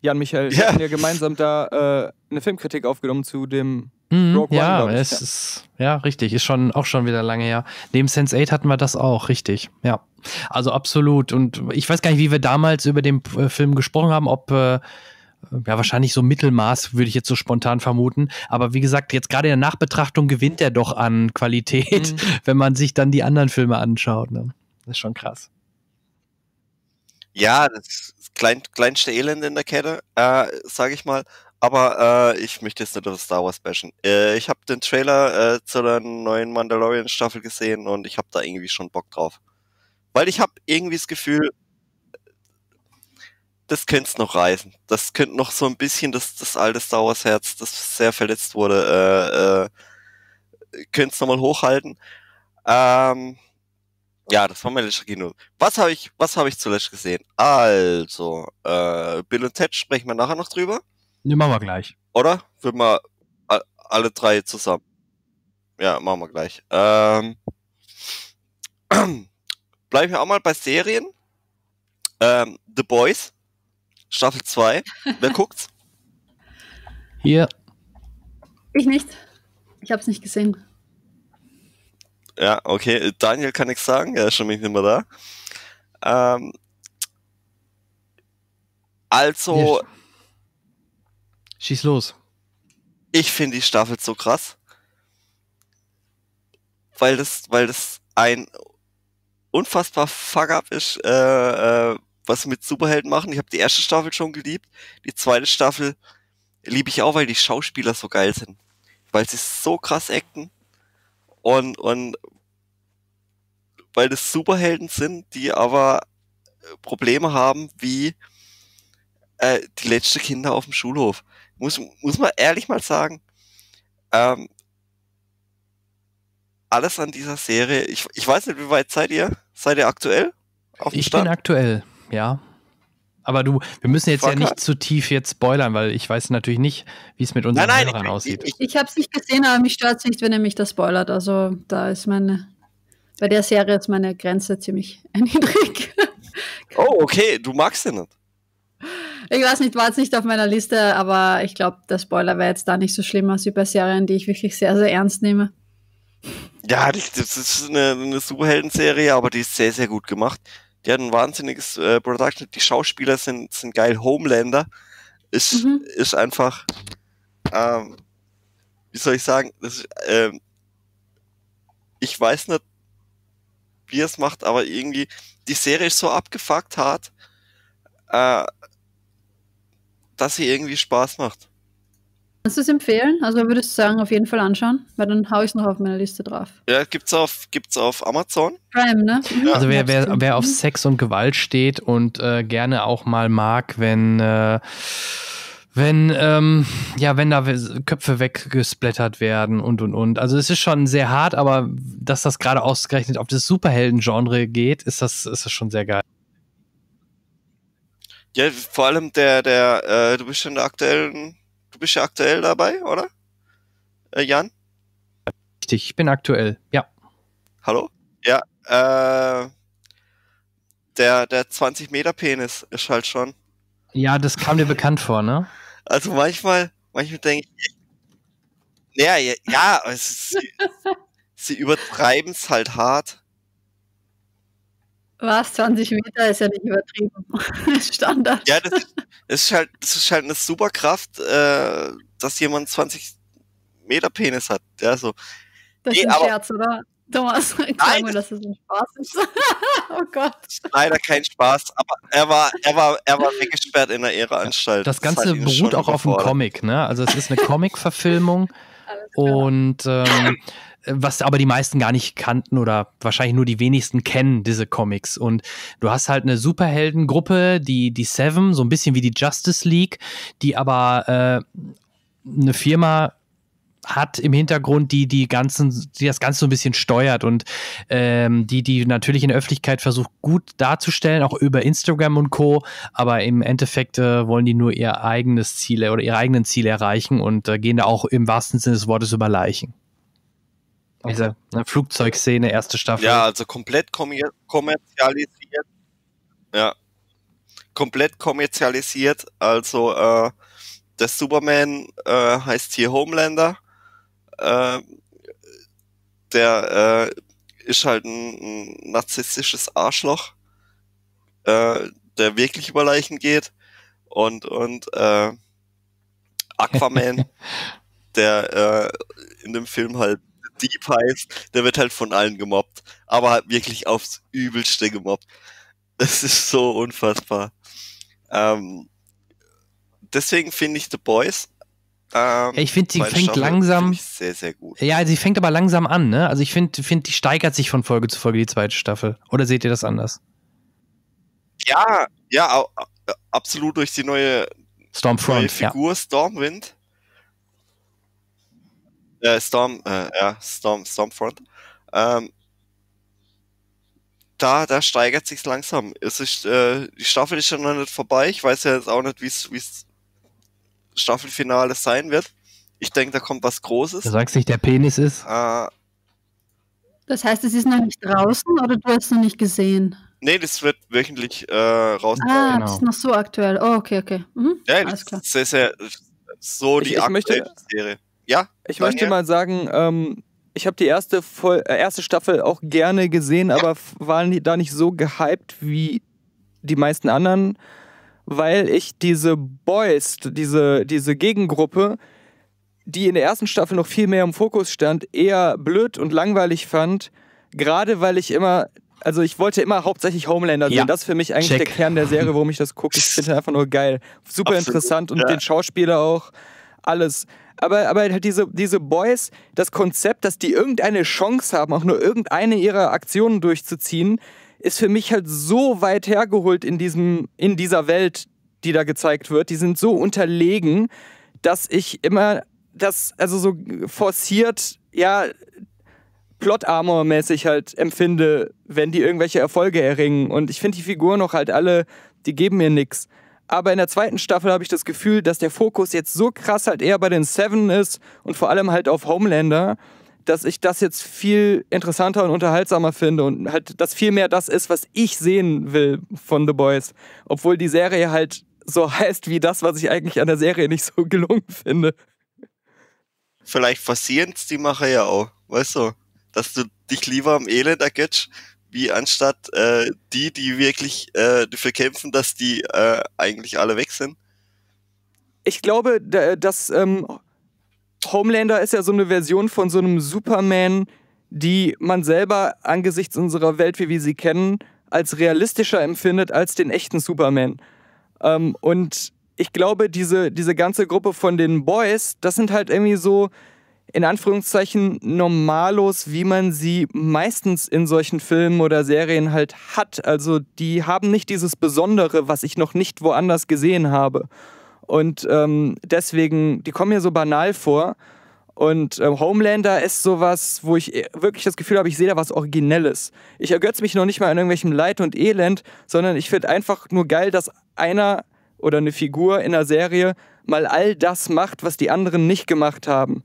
Jan Michael, wir haben ja gemeinsam da äh, eine Filmkritik aufgenommen zu dem mhm, Rogue ja, One. Es ja, ist, ja, richtig, ist schon auch schon wieder lange her. Neben Sense 8 hatten wir das auch, richtig, ja. Also absolut. Und ich weiß gar nicht, wie wir damals über den äh, Film gesprochen haben, ob äh, ja, wahrscheinlich so Mittelmaß, würde ich jetzt so spontan vermuten. Aber wie gesagt, jetzt gerade in der Nachbetrachtung gewinnt er doch an Qualität, mhm. wenn man sich dann die anderen Filme anschaut. Ne? Das ist schon krass. Ja, das klein, kleinste Elend in der Kette, äh, sage ich mal. Aber äh, ich möchte jetzt nicht auf Star Wars bashen. Äh, ich habe den Trailer äh, zu der neuen Mandalorian-Staffel gesehen und ich habe da irgendwie schon Bock drauf. Weil ich habe irgendwie das Gefühl, das könnte es noch reißen. Das könnte noch so ein bisschen das, das alte Star Wars-Herz, das sehr verletzt wurde, äh, äh, könnte es nochmal hochhalten. Ähm, ja, das war mein letzter Kino. Was habe ich, was habe ich zuletzt gesehen? Also, äh, Bill und Ted sprechen wir nachher noch drüber. Ne, machen wir gleich. Oder? Würden wir alle drei zusammen. Ja, machen wir gleich. Ähm, bleiben wir auch mal bei Serien. Ähm, The Boys, Staffel 2. Wer guckt's? Hier. Ich nicht. Ich hab's nicht gesehen. Ja, okay. Daniel kann nichts sagen, er ist schon nicht mehr da. Ähm, also. Ja. Schieß los. Ich finde die Staffel so krass. Weil das, weil das ein unfassbar Fuck-up ist, äh, äh, was sie mit Superhelden machen. Ich habe die erste Staffel schon geliebt. Die zweite Staffel liebe ich auch, weil die Schauspieler so geil sind. Weil sie so krass acten. Und, und weil das Superhelden sind, die aber äh, Probleme haben wie äh, die letzte Kinder auf dem Schulhof. Muss, muss man ehrlich mal sagen, ähm, alles an dieser Serie, ich, ich weiß nicht, wie weit seid ihr? Seid ihr aktuell? ich Stand? bin aktuell, ja. Aber du, wir müssen jetzt Voll ja klar. nicht zu tief jetzt spoilern, weil ich weiß natürlich nicht, wie es mit unseren nein, nein, Hörern ich, aussieht. Ich, ich, ich habe es nicht gesehen, aber mich stört es nicht, wenn er mich das spoilert. Also da ist meine, bei der Serie ist meine Grenze ziemlich niedrig. oh, okay, du magst sie nicht. Ich weiß nicht, war es nicht auf meiner Liste, aber ich glaube, der Spoiler wäre jetzt da nicht so schlimm als über Serien, die ich wirklich sehr, sehr ernst nehme. Ja, das ist eine, eine Superhelden-Serie, aber die ist sehr, sehr gut gemacht. Die hat ein wahnsinniges äh, Production. Die Schauspieler sind, sind geil. Homelander ist, mhm. ist einfach, ähm, wie soll ich sagen, ist, ähm, ich weiß nicht, wie es macht, aber irgendwie, die Serie ist so abgefuckt hart, äh, dass sie irgendwie Spaß macht. Kannst du es empfehlen? Also würdest du sagen, auf jeden Fall anschauen, weil dann haue ich es noch auf meiner Liste drauf. Ja, gibt's auf, gibt's auf Amazon. Prime, ne? Ja. Also wer, wer, wer auf Sex und Gewalt steht und äh, gerne auch mal mag, wenn äh, wenn ähm, ja, wenn da Köpfe weggesplättert werden und und und. Also es ist schon sehr hart, aber dass das gerade ausgerechnet auf das Superhelden-Genre geht, ist das ist das schon sehr geil. Ja, vor allem der der äh, du bist schon in der aktuellen Du bist ja aktuell dabei, oder? Äh, Jan? Richtig, ich bin aktuell, ja. Hallo? Ja, äh, der, der 20-Meter-Penis ist halt schon. Ja, das kam dir bekannt vor, ne? Also manchmal, manchmal denke ich, naja, ja, ja, es, sie, sie übertreiben es halt hart. Was, 20 Meter ist ja nicht übertrieben. Standard. Ja, das ist, ist halt, das ist halt eine super Kraft, äh, dass jemand 20 Meter Penis hat. Ja, so. Das nee, ist ein aber, Scherz, oder? Thomas, ich nein, mir, dass das ein Spaß ist. oh Gott. Leider kein Spaß, aber er war, er war, er war weggesperrt in der Ehreanstalt. Das Ganze das beruht auch auf einem Comic, ne? Also es ist eine Comic-Verfilmung und ähm, was aber die meisten gar nicht kannten oder wahrscheinlich nur die wenigsten kennen diese Comics. Und du hast halt eine Superheldengruppe, die, die Seven, so ein bisschen wie die Justice League, die aber äh, eine Firma hat im Hintergrund, die die ganzen, die das Ganze so ein bisschen steuert und ähm, die, die natürlich in der Öffentlichkeit versucht, gut darzustellen, auch über Instagram und Co. Aber im Endeffekt äh, wollen die nur ihr eigenes Ziel oder ihre eigenen Ziele erreichen und äh, gehen da auch im wahrsten Sinne des Wortes über Leichen. Diese ne, Flugzeugszene, erste Staffel. Ja, also komplett kommerzialisiert. Ja. Komplett kommerzialisiert. Also äh, der Superman äh, heißt hier Homelander. Äh, der äh, ist halt ein, ein narzisstisches Arschloch, äh, der wirklich über Leichen geht. Und, und äh, Aquaman, der äh, in dem Film halt Dieb heißt, der wird halt von allen gemobbt. Aber wirklich aufs Übelste gemobbt. Das ist so unfassbar. Ähm, deswegen finde ich The Boys. Ähm, ich finde, sie fängt Staffel langsam. Sehr, sehr gut. Ja, sie fängt aber langsam an, ne? Also ich finde, find, die steigert sich von Folge zu Folge, die zweite Staffel. Oder seht ihr das anders? Ja, ja, absolut durch die neue, Stormfront, neue Figur ja. Stormwind. Äh, Storm, äh, ja, Storm, Stormfront. Ähm, da, da steigert sich langsam. Es ist, äh, die Staffel ist schon noch nicht vorbei. Ich weiß ja jetzt auch nicht, wie es Staffelfinale sein wird. Ich denke, da kommt was Großes. Du sagst nicht, der Penis ist. Äh, das heißt, es ist noch nicht draußen oder du hast es noch nicht gesehen? Nee, das wird wöchentlich äh, raus. Ah, genau. das ist noch so aktuell. Oh, okay, okay. Mhm. Ja, Alles das klar. ist sehr, sehr so ich, die ich aktuelle möchte, Serie. Ja? Ich Daniel? möchte mal sagen, ähm, ich habe die erste, Voll äh, erste Staffel auch gerne gesehen, ja. aber war da nicht so gehypt wie die meisten anderen, weil ich diese Boys, diese, diese Gegengruppe, die in der ersten Staffel noch viel mehr im Fokus stand, eher blöd und langweilig fand. Gerade weil ich immer, also ich wollte immer hauptsächlich Homelander ja. sehen. Das ist für mich eigentlich Check. der Kern der Serie, warum ich das gucke. Ich finde einfach nur geil. Super Absolut. interessant und ja. den Schauspieler auch alles. Aber, aber halt diese, diese Boys, das Konzept, dass die irgendeine Chance haben, auch nur irgendeine ihrer Aktionen durchzuziehen, ist für mich halt so weit hergeholt in, diesem, in dieser Welt, die da gezeigt wird. Die sind so unterlegen, dass ich immer das, also so forciert, ja, Plot-Armor-mäßig halt empfinde, wenn die irgendwelche Erfolge erringen. Und ich finde die Figuren noch halt alle, die geben mir nichts. Aber in der zweiten Staffel habe ich das Gefühl, dass der Fokus jetzt so krass halt eher bei den Seven ist und vor allem halt auf Homelander, dass ich das jetzt viel interessanter und unterhaltsamer finde und halt das viel mehr das ist, was ich sehen will von The Boys. Obwohl die Serie halt so heißt wie das, was ich eigentlich an der Serie nicht so gelungen finde. Vielleicht forcieren die Macher ja auch, weißt du, dass du dich lieber am Elend ergötzt, wie anstatt äh, die, die wirklich äh, dafür kämpfen, dass die äh, eigentlich alle weg sind? Ich glaube, dass ähm, Homelander ist ja so eine Version von so einem Superman, die man selber angesichts unserer Welt, wie wir sie kennen, als realistischer empfindet als den echten Superman. Ähm, und ich glaube, diese, diese ganze Gruppe von den Boys, das sind halt irgendwie so in Anführungszeichen Normalos, wie man sie meistens in solchen Filmen oder Serien halt hat. Also die haben nicht dieses Besondere, was ich noch nicht woanders gesehen habe. Und ähm, deswegen, die kommen mir so banal vor. Und ähm, Homelander ist sowas, wo ich äh, wirklich das Gefühl habe, ich sehe da was Originelles. Ich ergötze mich noch nicht mal an irgendwelchem Leid und Elend, sondern ich finde einfach nur geil, dass einer oder eine Figur in einer Serie mal all das macht, was die anderen nicht gemacht haben.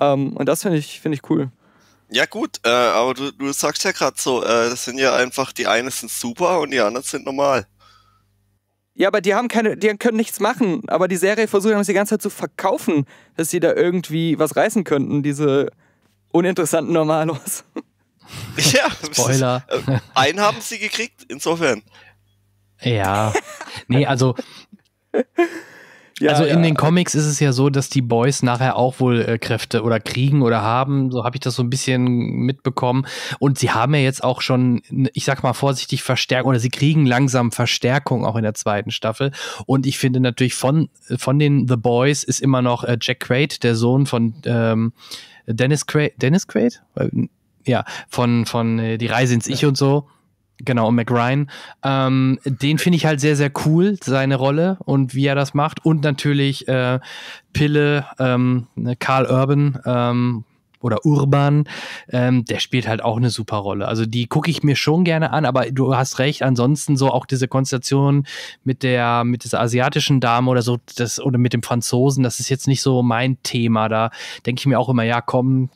Ähm, und das finde ich, find ich cool. Ja gut, äh, aber du, du sagst ja gerade so, äh, das sind ja einfach, die einen sind super und die anderen sind normal. Ja, aber die haben keine, die können nichts machen. Aber die Serie versucht uns die ganze Zeit zu verkaufen, dass sie da irgendwie was reißen könnten, diese uninteressanten Normalos. Ja, Spoiler. Äh, einen haben sie gekriegt, insofern. Ja. Nee, also ja, also in ja. den Comics ist es ja so, dass die Boys nachher auch wohl äh, Kräfte oder kriegen oder haben. So habe ich das so ein bisschen mitbekommen. Und sie haben ja jetzt auch schon, ich sag mal vorsichtig, Verstärkung oder sie kriegen langsam Verstärkung auch in der zweiten Staffel. Und ich finde natürlich von, von den The Boys ist immer noch äh, Jack Quaid, der Sohn von ähm, Dennis Quaid. Dennis Quaid? Äh, ja, von, von äh, Die Reise ins Ich ja. und so Genau, McRyan. Ähm, den finde ich halt sehr, sehr cool, seine Rolle und wie er das macht. Und natürlich äh, Pille, ähm, ne, Karl Urban ähm, oder Urban, ähm, der spielt halt auch eine super Rolle. Also die gucke ich mir schon gerne an, aber du hast recht, ansonsten so auch diese Konstellation mit der, mit dieser asiatischen Dame oder so, das, oder mit dem Franzosen, das ist jetzt nicht so mein Thema. Da denke ich mir auch immer, ja, komm,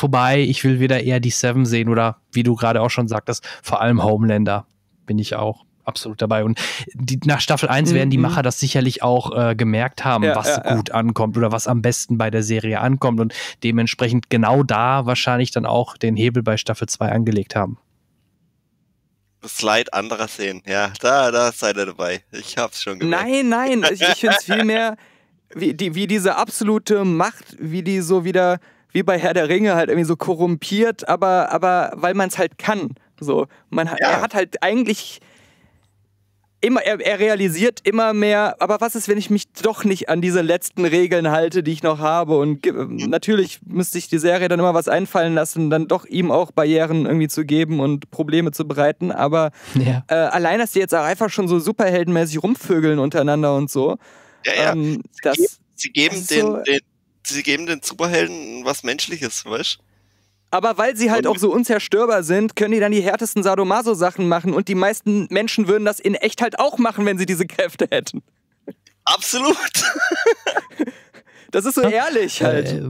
vorbei, ich will wieder eher die Seven sehen oder wie du gerade auch schon sagtest, vor allem Homelander bin ich auch absolut dabei. Und die, nach Staffel 1 mhm. werden die mhm. Macher das sicherlich auch äh, gemerkt haben, ja, was ja, gut ja. ankommt oder was am besten bei der Serie ankommt und dementsprechend genau da wahrscheinlich dann auch den Hebel bei Staffel 2 angelegt haben. Slide anderer Szenen, ja, da, da seid ihr dabei. Ich hab's schon gemerkt. Nein, nein, ich, ich find's viel mehr wie, die, wie diese absolute Macht, wie die so wieder wie bei Herr der Ringe halt irgendwie so korrumpiert, aber, aber weil man es halt kann. So, man, ja. Er hat halt eigentlich immer, er, er, realisiert immer mehr, aber was ist, wenn ich mich doch nicht an diese letzten Regeln halte, die ich noch habe? Und natürlich müsste ich die Serie dann immer was einfallen lassen, dann doch ihm auch Barrieren irgendwie zu geben und Probleme zu bereiten. Aber ja. äh, allein, dass die jetzt auch einfach schon so superheldenmäßig rumvögeln untereinander und so. Ja, ja. Ähm, das, sie geben, sie geben den, so, den, sie geben den Superhelden was Menschliches, weißt du? Aber weil sie halt und auch so unzerstörbar sind, können die dann die härtesten Sadomaso-Sachen machen und die meisten Menschen würden das in echt halt auch machen, wenn sie diese Kräfte hätten. Absolut. Das ist so ehrlich äh, halt. Äh,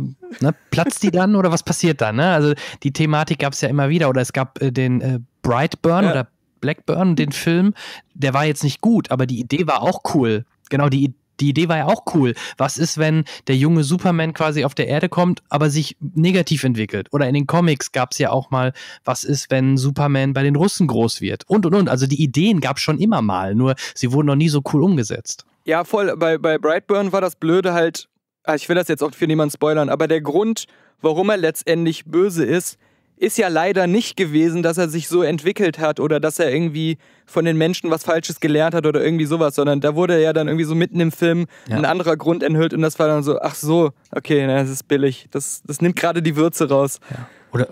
ne, platzt die dann oder was passiert dann? Ne? Also die Thematik gab es ja immer wieder oder es gab äh, den äh, Brightburn ja. oder Blackburn, den Film, der war jetzt nicht gut, aber die Idee war auch cool. Genau, die, die Idee war ja auch cool. Was ist, wenn der junge Superman quasi auf der Erde kommt, aber sich negativ entwickelt? Oder in den Comics gab es ja auch mal, was ist, wenn Superman bei den Russen groß wird? Und, und, und. Also die Ideen gab es schon immer mal, nur sie wurden noch nie so cool umgesetzt. Ja, voll. Bei, bei Brightburn war das Blöde halt, ah, ich will das jetzt auch für niemanden spoilern, aber der Grund, warum er letztendlich böse ist, ist ja leider nicht gewesen, dass er sich so entwickelt hat oder dass er irgendwie von den Menschen was Falsches gelernt hat oder irgendwie sowas, sondern da wurde ja dann irgendwie so mitten im Film ja. ein anderer Grund enthüllt und das war dann so, ach so, okay, na, das ist billig. Das, das nimmt gerade die Würze raus. Ja. Oder.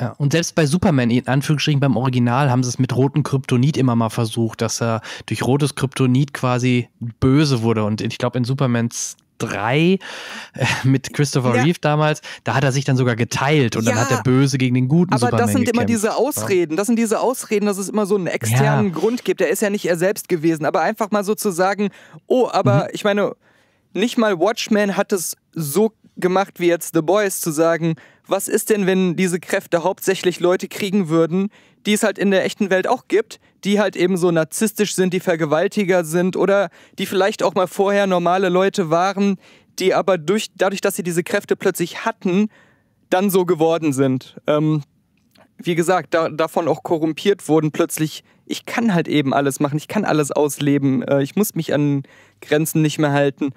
Ja. Und selbst bei Superman, in Anführungsstrichen beim Original, haben sie es mit rotem Kryptonit immer mal versucht, dass er durch rotes Kryptonit quasi böse wurde. Und ich glaube, in Supermans 3 äh, mit Christopher ja. Reeve damals, da hat er sich dann sogar geteilt und ja, dann hat der Böse gegen den guten aber Superman Aber das sind gekämpft. immer diese Ausreden, das sind diese Ausreden, dass es immer so einen externen ja. Grund gibt. Er ist ja nicht er selbst gewesen, aber einfach mal so zu sagen, oh, aber mhm. ich meine, nicht mal Watchmen hat es so gemacht wie jetzt The Boys, zu sagen, was ist denn, wenn diese Kräfte hauptsächlich Leute kriegen würden, die es halt in der echten Welt auch gibt, die halt eben so narzisstisch sind, die Vergewaltiger sind oder die vielleicht auch mal vorher normale Leute waren, die aber durch, dadurch, dass sie diese Kräfte plötzlich hatten, dann so geworden sind. Ähm, wie gesagt, da, davon auch korrumpiert wurden, plötzlich, ich kann halt eben alles machen, ich kann alles ausleben, äh, ich muss mich an Grenzen nicht mehr halten.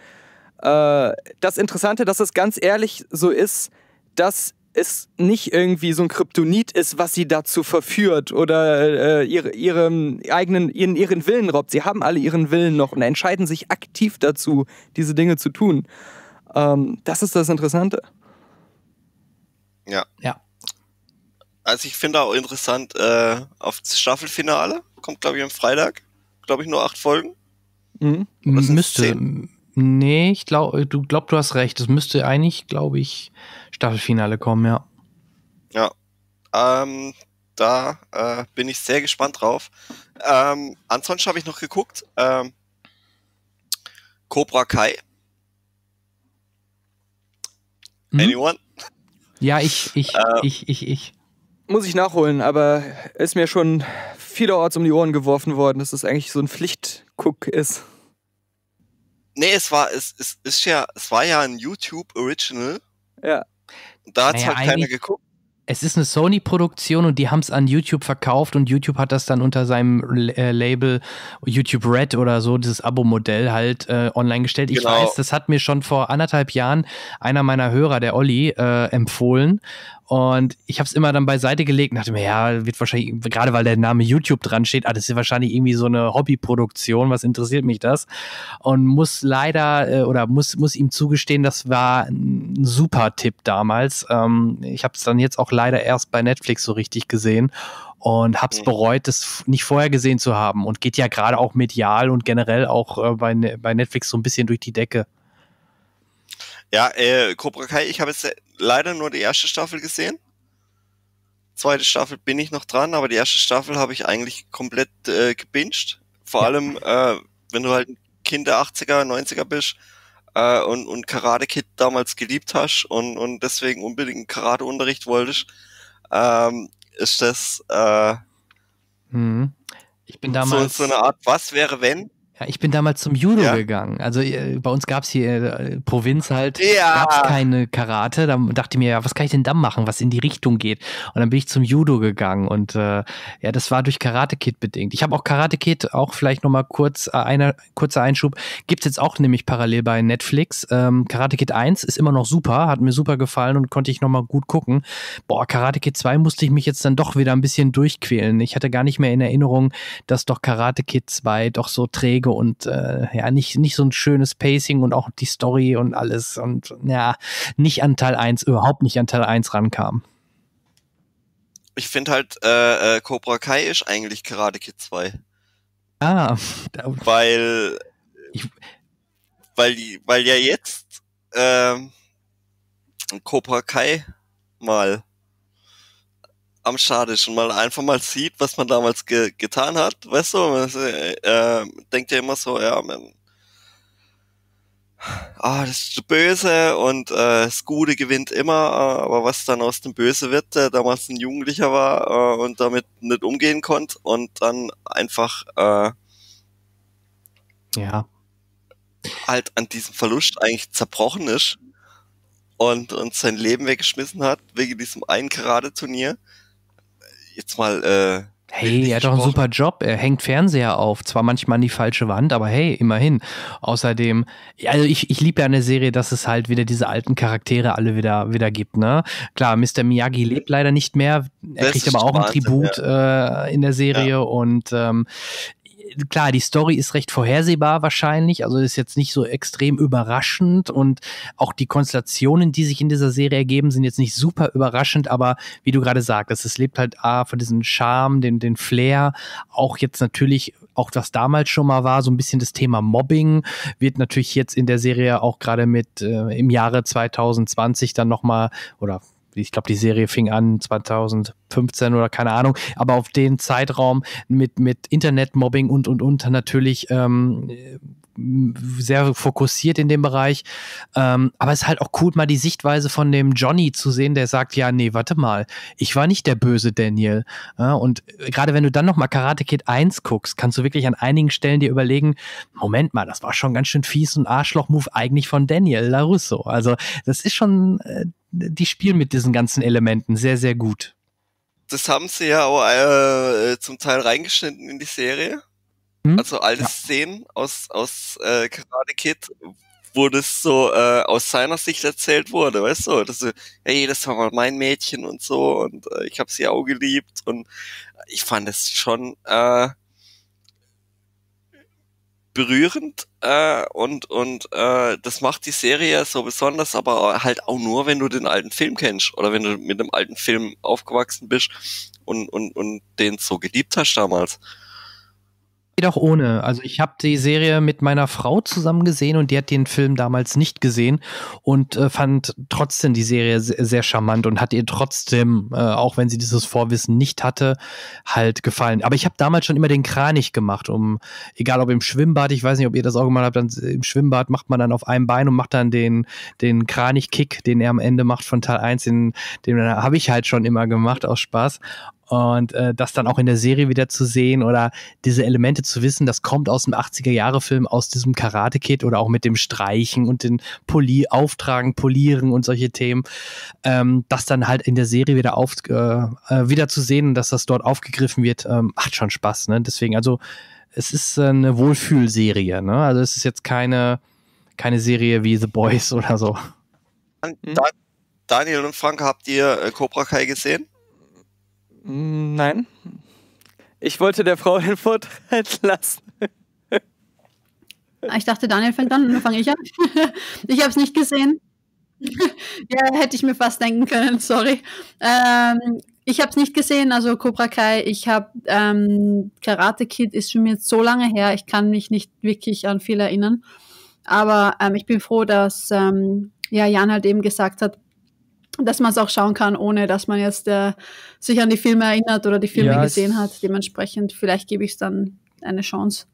Äh, das Interessante, dass es ganz ehrlich so ist, dass es nicht irgendwie so ein Kryptonit ist, was sie dazu verführt oder äh, ihre, ihrem eigenen, ihren, ihren Willen raubt. Sie haben alle ihren Willen noch und entscheiden sich aktiv dazu, diese Dinge zu tun. Ähm, das ist das Interessante. Ja. Ja. Also ich finde auch interessant, äh, auf das Staffelfinale kommt, glaube ich, am Freitag, glaube ich, nur acht Folgen. Mhm. Müsste, Nee, ich glaube, äh, du glaub, du hast recht. Es müsste eigentlich, glaube ich, Staffelfinale kommen, ja. Ja. Ähm, da äh, bin ich sehr gespannt drauf. Ähm, ansonsten habe ich noch geguckt. Ähm, Cobra Kai. Hm? Anyone? Ja, ich, ich, äh, ich, ich, ich. Muss ich nachholen, aber ist mir schon vielerorts um die Ohren geworfen worden, dass das eigentlich so ein Pflichtguck ist. Nee, es war, es, es ist ja, es war ja ein YouTube Original. Ja. Da hat naja, halt keiner geguckt. Es ist eine Sony-Produktion und die haben es an YouTube verkauft und YouTube hat das dann unter seinem äh, Label YouTube Red oder so, dieses Abo-Modell halt äh, online gestellt. Genau. Ich weiß, das hat mir schon vor anderthalb Jahren einer meiner Hörer, der Olli, äh, empfohlen. Und ich habe es immer dann beiseite gelegt und dachte mir, ja, wird wahrscheinlich, gerade weil der Name YouTube dran steht, ah, das ist wahrscheinlich irgendwie so eine Hobbyproduktion, was interessiert mich das? Und muss leider äh, oder muss, muss ihm zugestehen, das war ein super Tipp damals. Ähm, ich habe es dann jetzt auch leider erst bei Netflix so richtig gesehen und hab's mhm. bereut, das nicht vorher gesehen zu haben und geht ja gerade auch medial und generell auch äh, bei, ne-, bei Netflix so ein bisschen durch die Decke. Ja, äh, Cobra Kai, ich habe es leider nur die erste Staffel gesehen. Zweite Staffel bin ich noch dran, aber die erste Staffel habe ich eigentlich komplett äh, gebinged. Vor allem, äh, wenn du halt ein Kind der 80er, 90er bist äh, und, und Karate Kid damals geliebt hast und, und deswegen unbedingt einen Karateunterricht wolltest, ähm, ist das äh, hm. ich bin damals so, so eine Art Was wäre wenn? Ja, ich bin damals zum Judo ja. gegangen. Also äh, bei uns gab es hier äh, Provinz halt, ja. gab es keine Karate. Da dachte ich mir, ja, was kann ich denn dann machen, was in die Richtung geht? Und dann bin ich zum Judo gegangen und äh, ja, das war durch Karate Kid bedingt. Ich habe auch Karate Kid, auch vielleicht nochmal kurz äh, einer, kurzer Einschub, gibt es jetzt auch nämlich parallel bei Netflix. Ähm, Karate Kid 1 ist immer noch super, hat mir super gefallen und konnte ich nochmal gut gucken. Boah, Karate Kid 2 musste ich mich jetzt dann doch wieder ein bisschen durchquälen. Ich hatte gar nicht mehr in Erinnerung, dass doch Karate Kid 2 doch so träge Wege und äh, ja, nicht, nicht so ein schönes Pacing und auch die Story und alles und ja, nicht an Teil 1, überhaupt nicht an Teil 1 rankam. Ich finde halt, äh, äh, Cobra Kai ist eigentlich gerade Kid 2. Ah. Weil, ich, weil, weil ja jetzt ähm, Cobra Kai mal am Start ist und man einfach mal sieht, was man damals ge getan hat, weißt du, man äh, äh, denkt ja immer so, ja, man, ah, das ist Böse und äh, das Gute gewinnt immer, äh, aber was dann aus dem Böse wird, der damals ein Jugendlicher war äh, und damit nicht umgehen konnte und dann einfach äh, ja halt an diesem Verlust eigentlich zerbrochen ist und, und sein Leben weggeschmissen hat wegen diesem einen Karate-Turnier jetzt mal. Äh, hey, er hat doch einen super Job. Er hängt Fernseher auf. Zwar manchmal an die falsche Wand, aber hey, immerhin. Außerdem, also ich, ich liebe ja eine Serie, dass es halt wieder diese alten Charaktere alle wieder, wieder gibt. Ne? Klar, Mr. Miyagi lebt leider nicht mehr. Er das kriegt aber auch Wahnsinn, ein Tribut ja. äh, in der Serie. Ja. Und ähm, klar, die Story ist recht vorhersehbar wahrscheinlich, also ist jetzt nicht so extrem überraschend und auch die Konstellationen, die sich in dieser Serie ergeben, sind jetzt nicht super überraschend, aber wie du gerade sagst, es lebt halt A ah, von diesem Charme, den, den Flair, auch jetzt natürlich auch was damals schon mal war, so ein bisschen das Thema Mobbing wird natürlich jetzt in der Serie auch gerade mit äh, im Jahre 2020 dann nochmal oder ich glaube, die Serie fing an 2015 oder keine Ahnung, aber auf den Zeitraum mit, mit Internetmobbing und, und, und natürlich ähm, sehr fokussiert in dem Bereich. Ähm, aber es ist halt auch cool, mal die Sichtweise von dem Johnny zu sehen, der sagt, ja, nee, warte mal, ich war nicht der böse Daniel. Ja, und gerade wenn du dann nochmal Karate Kid 1 guckst, kannst du wirklich an einigen Stellen dir überlegen, Moment mal, das war schon ganz schön fies und Arschloch-Move eigentlich von Daniel LaRusso. Also das ist schon, äh, die spielen mit diesen ganzen Elementen sehr, sehr gut. Das haben sie ja auch äh, zum Teil reingeschnitten in die Serie. Hm? Also alte ja. Szenen aus, aus äh, Karate Kid, wo das so äh, aus seiner Sicht erzählt wurde, weißt du? Dass so, hey, das war mal mein Mädchen und so und äh, ich habe sie auch geliebt und ich fand es schon äh, berührend äh, und und äh, das macht die Serie so besonders, aber halt auch nur, wenn du den alten Film kennst oder wenn du mit einem alten Film aufgewachsen bist und und und den so geliebt hast damals geht auch ohne. Also ich habe die Serie mit meiner Frau zusammen gesehen und die hat den Film damals nicht gesehen und äh, fand trotzdem die Serie sehr, sehr, charmant und hat ihr trotzdem, äh, auch wenn sie dieses Vorwissen nicht hatte, halt gefallen. Aber ich habe damals schon immer den Kranich gemacht, um egal ob im Schwimmbad, ich weiß nicht, ob ihr das auch gemacht habt, dann im Schwimmbad macht man dann auf einem Bein und macht dann den den Kranich-Kick, den er am Ende macht von Teil 1, den, den habe ich halt schon immer gemacht aus Spaß und äh, das dann auch in der Serie wieder zu sehen oder diese Elemente zu wissen, das kommt aus dem 80er-Jahre-Film, aus diesem karate kit oder auch mit dem Streichen und den Poli Auftragen, Polieren und solche Themen. Ähm, das dann halt in der Serie wieder, auf, äh, äh wieder zu sehen und dass das dort aufgegriffen wird, ähm, macht schon Spaß. Ne? Deswegen, also es ist äh, eine Wohlfühlserie. Ne? Also es ist jetzt keine, keine Serie wie The Boys oder so. Hm. Daniel und Frank, habt ihr äh, Cobra Kai gesehen? Nein. Ich wollte der Frau den Vortritt lassen. Ah, ich dachte, Daniel fängt an und dann fange ich an. Ich habe es nicht gesehen. Ja, hätte ich mir fast denken können, sorry. Ähm, ich habe es nicht gesehen, also Cobra Kai. Ich habe ähm, Karate Kid ist schon jetzt so lange her, ich kann mich nicht wirklich an viel erinnern. Aber ähm, ich bin froh, dass ähm, ja, Jan halt eben gesagt hat, dass man es auch schauen kann, ohne dass man jetzt äh, sich an die Filme erinnert oder die Filme ja, gesehen hat. Dementsprechend, vielleicht gebe ich es dann eine Chance.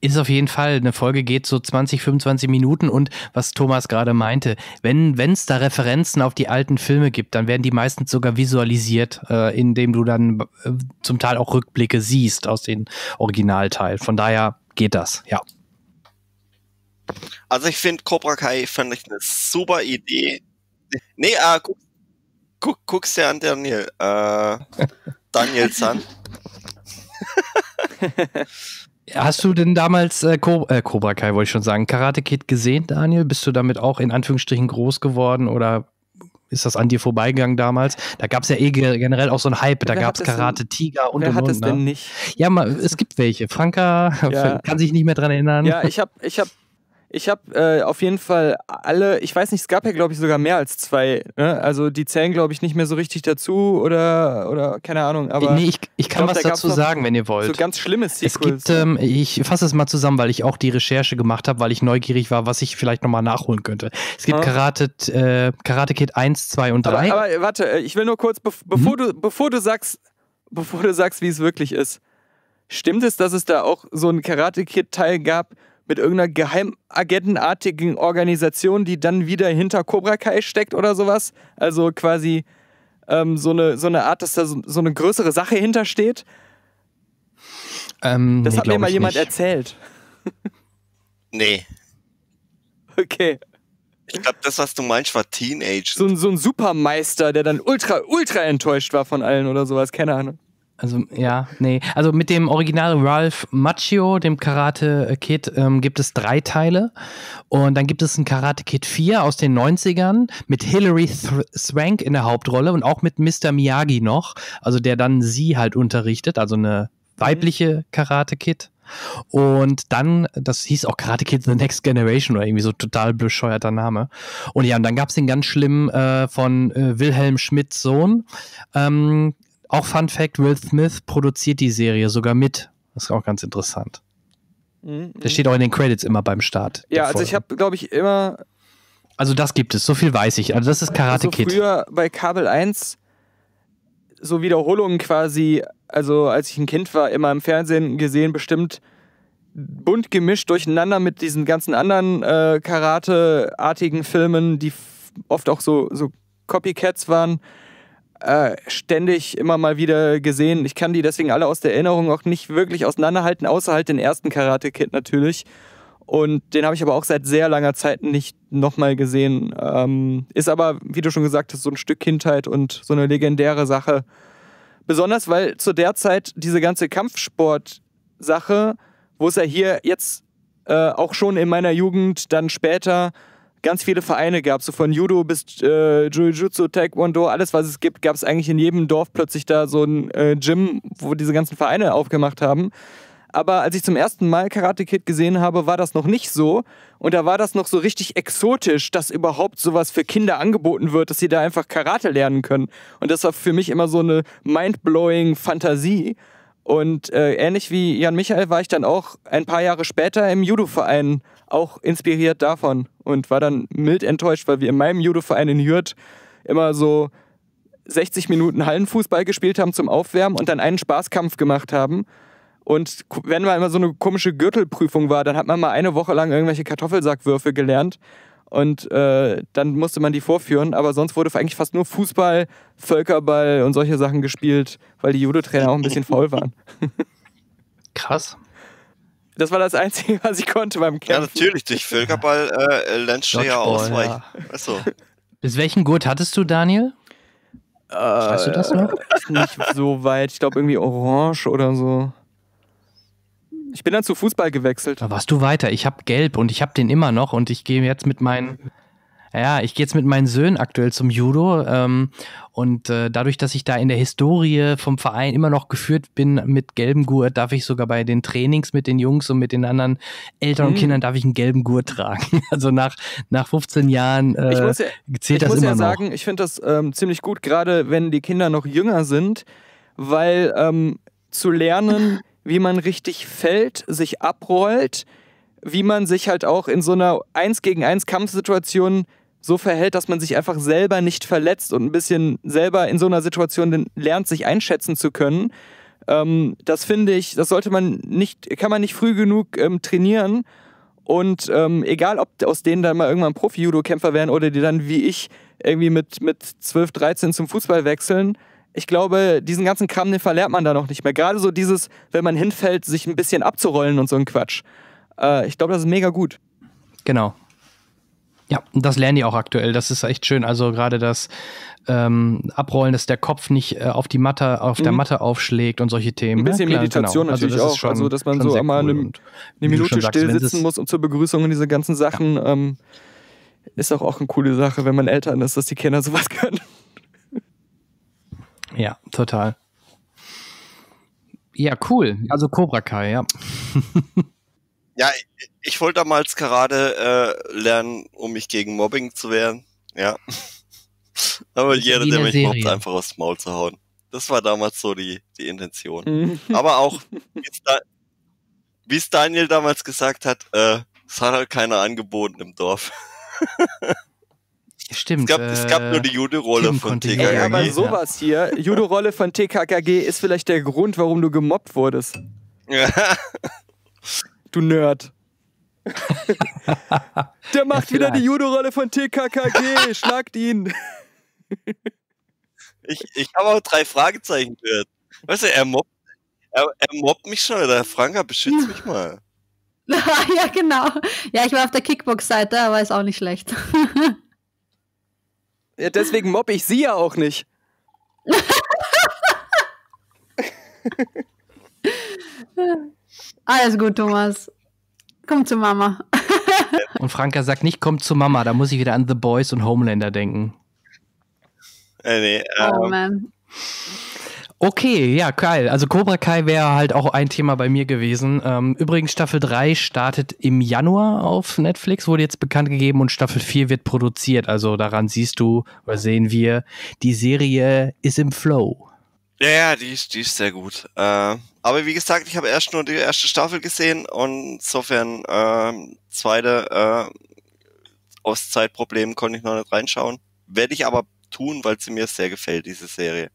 Ist auf jeden Fall. Eine Folge geht so 20, 25 Minuten und was Thomas gerade meinte, wenn es da Referenzen auf die alten Filme gibt, dann werden die meistens sogar visualisiert, äh, indem du dann äh, zum Teil auch Rückblicke siehst aus dem Originalteil. Von daher geht das, ja. Also ich finde Cobra Kai fand ich eine super Idee Nee, äh, guck, guck, guck's dir an, Daniel. Äh, Daniels an. Hast du denn damals äh, Co äh, Cobra Kai, wollte ich schon sagen, Karate Kid gesehen, Daniel? Bist du damit auch in Anführungsstrichen groß geworden oder ist das an dir vorbeigegangen damals? Da gab es ja eh generell auch so einen Hype, da gab es Karate Tiger und wer hat es denn nicht? Ja, mal, es gibt welche. Franka ja. kann sich nicht mehr dran erinnern. Ja, ich habe ich hab ich habe äh, auf jeden Fall alle, ich weiß nicht, es gab ja, glaube ich, sogar mehr als zwei. Ne? Also die zählen, glaube ich, nicht mehr so richtig dazu oder, oder keine Ahnung. Aber nee, ich, ich kann glaub, was da dazu sagen, wenn ihr wollt. So ganz schlimmes Sequels. Es gibt, ähm, ich fasse es mal zusammen, weil ich auch die Recherche gemacht habe, weil ich neugierig war, was ich vielleicht nochmal nachholen könnte. Es gibt ah. Karate, äh, Karate Kid 1, 2 und 3. Aber, aber äh, warte, äh, ich will nur kurz, be bevor, mhm. du, bevor du sagst, bevor du sagst, wie es wirklich ist. Stimmt es, dass es da auch so einen Karate Kid Teil gab, mit irgendeiner geheimagentenartigen Organisation, die dann wieder hinter Cobra Kai steckt oder sowas. Also quasi ähm, so, eine, so eine Art, dass da so, so eine größere Sache hintersteht. Ähm, das nee, hat mir mal jemand nicht. erzählt. nee. Okay. Ich glaube, das, was du meinst, war Teenage. So, so ein Supermeister, der dann ultra, ultra enttäuscht war von allen oder sowas, keine Ahnung. Also, ja, nee. Also mit dem Original Ralph Macchio, dem Karate Kid, ähm, gibt es drei Teile. Und dann gibt es ein Karate Kid 4 aus den 90ern mit Hilary Th Swank in der Hauptrolle und auch mit Mr. Miyagi noch. Also der dann sie halt unterrichtet, also eine weibliche Karate Kid. Und dann, das hieß auch Karate Kid The Next Generation oder irgendwie so total bescheuerter Name. Und ja, und dann gab es den ganz schlimm äh, von äh, Wilhelm Schmidts Sohn, ähm, auch Fun Fact: Will Smith produziert die Serie sogar mit. Das ist auch ganz interessant. Mhm. Der mhm. steht auch in den Credits immer beim Start. Ja, also ich habe, glaube ich, immer. Also das gibt es, so viel weiß ich. Also das ist Karate also Kid. Früher bei Kabel 1 so Wiederholungen quasi, also als ich ein Kind war, immer im Fernsehen gesehen, bestimmt bunt gemischt durcheinander mit diesen ganzen anderen äh, Karate-artigen Filmen, die oft auch so, so Copycats waren äh, ständig immer mal wieder gesehen. Ich kann die deswegen alle aus der Erinnerung auch nicht wirklich auseinanderhalten, außer halt den ersten Karate Kid natürlich. Und den habe ich aber auch seit sehr langer Zeit nicht nochmal gesehen. Ähm, ist aber, wie du schon gesagt hast, so ein Stück Kindheit und so eine legendäre Sache. Besonders, weil zu der Zeit diese ganze Kampfsport-Sache, wo es ja hier jetzt äh, auch schon in meiner Jugend dann später ganz viele Vereine gab, so von Judo bis äh, jiu Taekwondo, alles was es gibt, gab es eigentlich in jedem Dorf plötzlich da so ein äh, Gym, wo diese ganzen Vereine aufgemacht haben. Aber als ich zum ersten Mal Karate Kid gesehen habe, war das noch nicht so. Und da war das noch so richtig exotisch, dass überhaupt sowas für Kinder angeboten wird, dass sie da einfach Karate lernen können. Und das war für mich immer so eine mind-blowing Fantasie. Und äh, ähnlich wie Jan Michael war ich dann auch ein paar Jahre später im Judo-Verein auch inspiriert davon und war dann mild enttäuscht, weil wir in meinem Judo-Verein in Hürth immer so 60 Minuten Hallenfußball gespielt haben zum Aufwärmen und dann einen Spaßkampf gemacht haben. Und wenn mal immer so eine komische Gürtelprüfung war, dann hat man mal eine Woche lang irgendwelche Kartoffelsackwürfe gelernt und äh, dann musste man die vorführen. Aber sonst wurde eigentlich fast nur Fußball, Völkerball und solche Sachen gespielt, weil die Judo-Trainer auch ein bisschen faul waren. Krass. Das war das Einzige, was ich konnte beim Kämpfen. Ja, natürlich, durch Völkerball äh, äh lernst du ja ausweichen. Achso. Bis welchen Gurt hattest du, Daniel? Äh, du das noch? Nicht so weit. Ich glaube, irgendwie orange oder so. Ich bin dann zu Fußball gewechselt. Da warst du weiter. Ich habe gelb und ich habe den immer noch und ich gehe jetzt mit meinen ja, ich gehe jetzt mit meinen Söhnen aktuell zum Judo ähm, und äh, dadurch, dass ich da in der Historie vom Verein immer noch geführt bin mit gelbem Gurt, darf ich sogar bei den Trainings mit den Jungs und mit den anderen Eltern mhm. und Kindern darf ich einen gelben Gurt tragen. Also nach, nach 15 Jahren äh, ich muss ja, zählt ich das muss immer ja sagen, Ich finde das ähm, ziemlich gut, gerade wenn die Kinder noch jünger sind, weil ähm, zu lernen, wie man richtig fällt, sich abrollt, wie man sich halt auch in so einer 1 gegen 1 Kampfsituation so verhält, dass man sich einfach selber nicht verletzt und ein bisschen selber in so einer Situation lernt, sich einschätzen zu können. Ähm, das finde ich, das sollte man nicht, kann man nicht früh genug ähm, trainieren. Und ähm, egal, ob aus denen dann mal irgendwann Profi-Judo-Kämpfer werden oder die dann wie ich irgendwie mit, mit 12, 13 zum Fußball wechseln, ich glaube, diesen ganzen Kram, den verlernt man da noch nicht mehr. Gerade so dieses, wenn man hinfällt, sich ein bisschen abzurollen und so ein Quatsch. Äh, ich glaube, das ist mega gut. Genau. Ja, das lernen die auch aktuell. Das ist echt schön. Also gerade das ähm, Abrollen, dass der Kopf nicht äh, auf die Matte, auf mhm. der Matte aufschlägt und solche Themen. Ein ne? bisschen ja, klar, Meditation genau. Also natürlich also auch, schon, also dass man so einmal cool eine, eine Minute sagst, still sitzen muss und zur Begrüßung und diese ganzen Sachen ja. ähm, ist auch, auch eine coole Sache, wenn man Eltern ist, dass die Kinder sowas können. Ja, total. Ja, cool. Also Cobra Kai, ja. Ja, ich, ich wollte damals gerade äh, lernen, um mich gegen Mobbing zu wehren. Ja. Aber jeder, der mich mobbt, einfach aus dem Maul zu hauen. Das war damals so die, die Intention. Mhm. Aber auch, wie es Daniel damals gesagt hat, äh, es hat halt keiner angeboten im Dorf. Stimmt. Es gab, äh, es gab, äh, nur die Judo-Rolle von TKKG. Ja, aber sowas hier, Judo-Rolle von TKKG ist vielleicht der Grund, warum du gemobbt wurdest. Ja. du Nerd. Der macht wieder die Judo-Rolle von TKKG. Schlagt ihn. ich ich habe auch drei Fragezeichen gehört. Weißt du, er mobbt, er, er mobbt mich schon. Der Franka, beschützt mich mal. ja, genau. Ja, ich war auf der Kickbox-Seite, aber ist auch nicht schlecht. ja, deswegen mobbe ich sie ja auch nicht. Ja. Alles gut, Thomas. Komm zu Mama. und Franka sagt nicht, komm zu Mama. Da muss ich wieder an The Boys und Homelander denken. Äh, nee, oh, ähm, man. Okay, ja, geil. Also Cobra Kai wäre halt auch ein Thema bei mir gewesen. Ähm, übrigens, Staffel 3 startet im Januar auf Netflix, wurde jetzt bekannt gegeben und Staffel 4 wird produziert. Also daran siehst du oder sehen wir, die Serie ist im Flow. Ja, ja, die ist, die ist sehr gut. Äh, aber wie gesagt, ich habe erst nur die erste Staffel gesehen und insofern äh, zweite äh, aus Zeitproblemen konnte ich noch nicht reinschauen. Werde ich aber tun, weil sie mir sehr gefällt, diese Serie.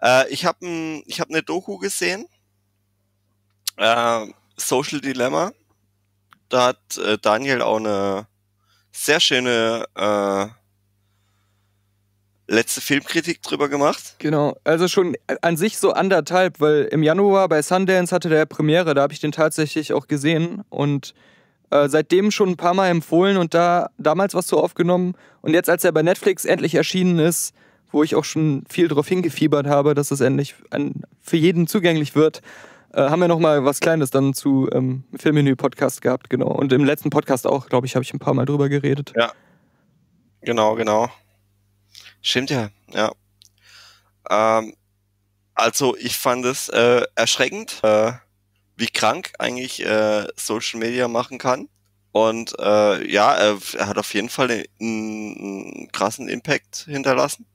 Äh, ich habe ich hab eine Doku gesehen, äh, Social Dilemma. Da hat äh, Daniel auch eine sehr schöne äh, letzte Filmkritik drüber gemacht. Genau, also schon an sich so anderthalb, weil im Januar bei Sundance hatte der Premiere, da habe ich den tatsächlich auch gesehen und äh, seitdem schon ein paar Mal empfohlen und da damals was zu aufgenommen. Und jetzt, als er bei Netflix endlich erschienen ist, wo ich auch schon viel darauf hingefiebert habe, dass es endlich an, für jeden zugänglich wird, äh, haben wir nochmal was Kleines dann zu ähm, Filmmenü-Podcast gehabt, genau. Und im letzten Podcast auch, glaube ich, habe ich ein paar Mal drüber geredet. Ja. Genau, genau. Stimmt ja, ja. Ähm, also ich fand es äh, erschreckend, äh, wie krank eigentlich äh, Social Media machen kann. Und äh, ja, er, hat auf jeden Fall einen, einen krassen Impact hinterlassen.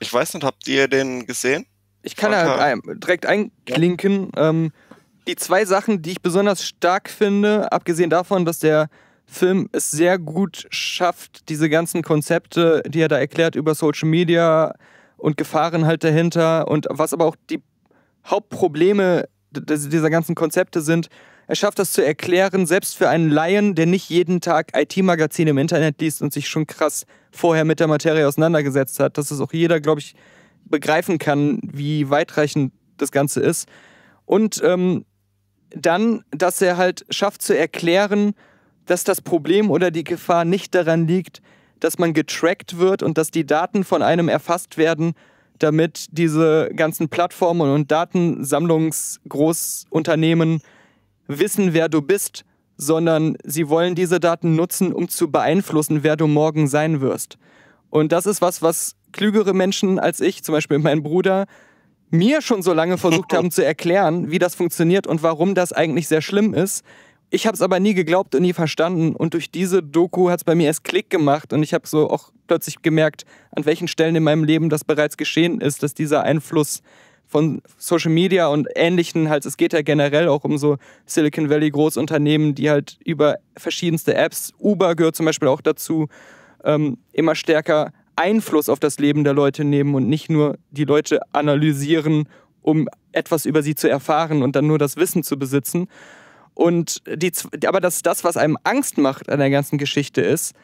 Ich weiß nicht, habt ihr den gesehen? Ich kann halt ein, direkt einklinken. Ja. Ähm, die zwei Sachen, die ich besonders stark finde, abgesehen davon, dass der Film es sehr gut schafft, diese ganzen Konzepte, die er da erklärt über Social Media und Gefahren halt dahinter und was aber auch die Hauptprobleme dieser ganzen Konzepte sind, er schafft das zu erklären, selbst für einen Laien, der nicht jeden Tag IT-Magazine im Internet liest und sich schon krass vorher mit der Materie auseinandergesetzt hat, dass es auch jeder, glaube ich, begreifen kann, wie weitreichend das Ganze ist. Und ähm, dann, dass er halt schafft zu erklären, dass das Problem oder die Gefahr nicht daran liegt, dass man getrackt wird und dass die Daten von einem erfasst werden, damit diese ganzen Plattformen und Datensammlungsgroßunternehmen wissen, wer du bist, sondern sie wollen diese Daten nutzen, um zu beeinflussen, wer du morgen sein wirst. Und das ist was, was klügere Menschen als ich, zum Beispiel mein Bruder, mir schon so lange versucht haben zu erklären, wie das funktioniert und warum das eigentlich sehr schlimm ist. Ich habe es aber nie geglaubt und nie verstanden. Und durch diese Doku hat es bei mir erst Klick gemacht. Und ich habe so auch plötzlich gemerkt, an welchen Stellen in meinem Leben das bereits geschehen ist, dass dieser Einfluss von Social Media und ähnlichen halt, es geht ja generell auch um so Silicon Valley Großunternehmen, die halt über verschiedenste Apps, Uber gehört zum Beispiel auch dazu, ähm, immer stärker Einfluss auf das Leben der Leute nehmen und nicht nur die Leute analysieren, um etwas über sie zu erfahren und dann nur das Wissen zu besitzen. Und die, aber das, das, was einem Angst macht an der ganzen Geschichte, ist,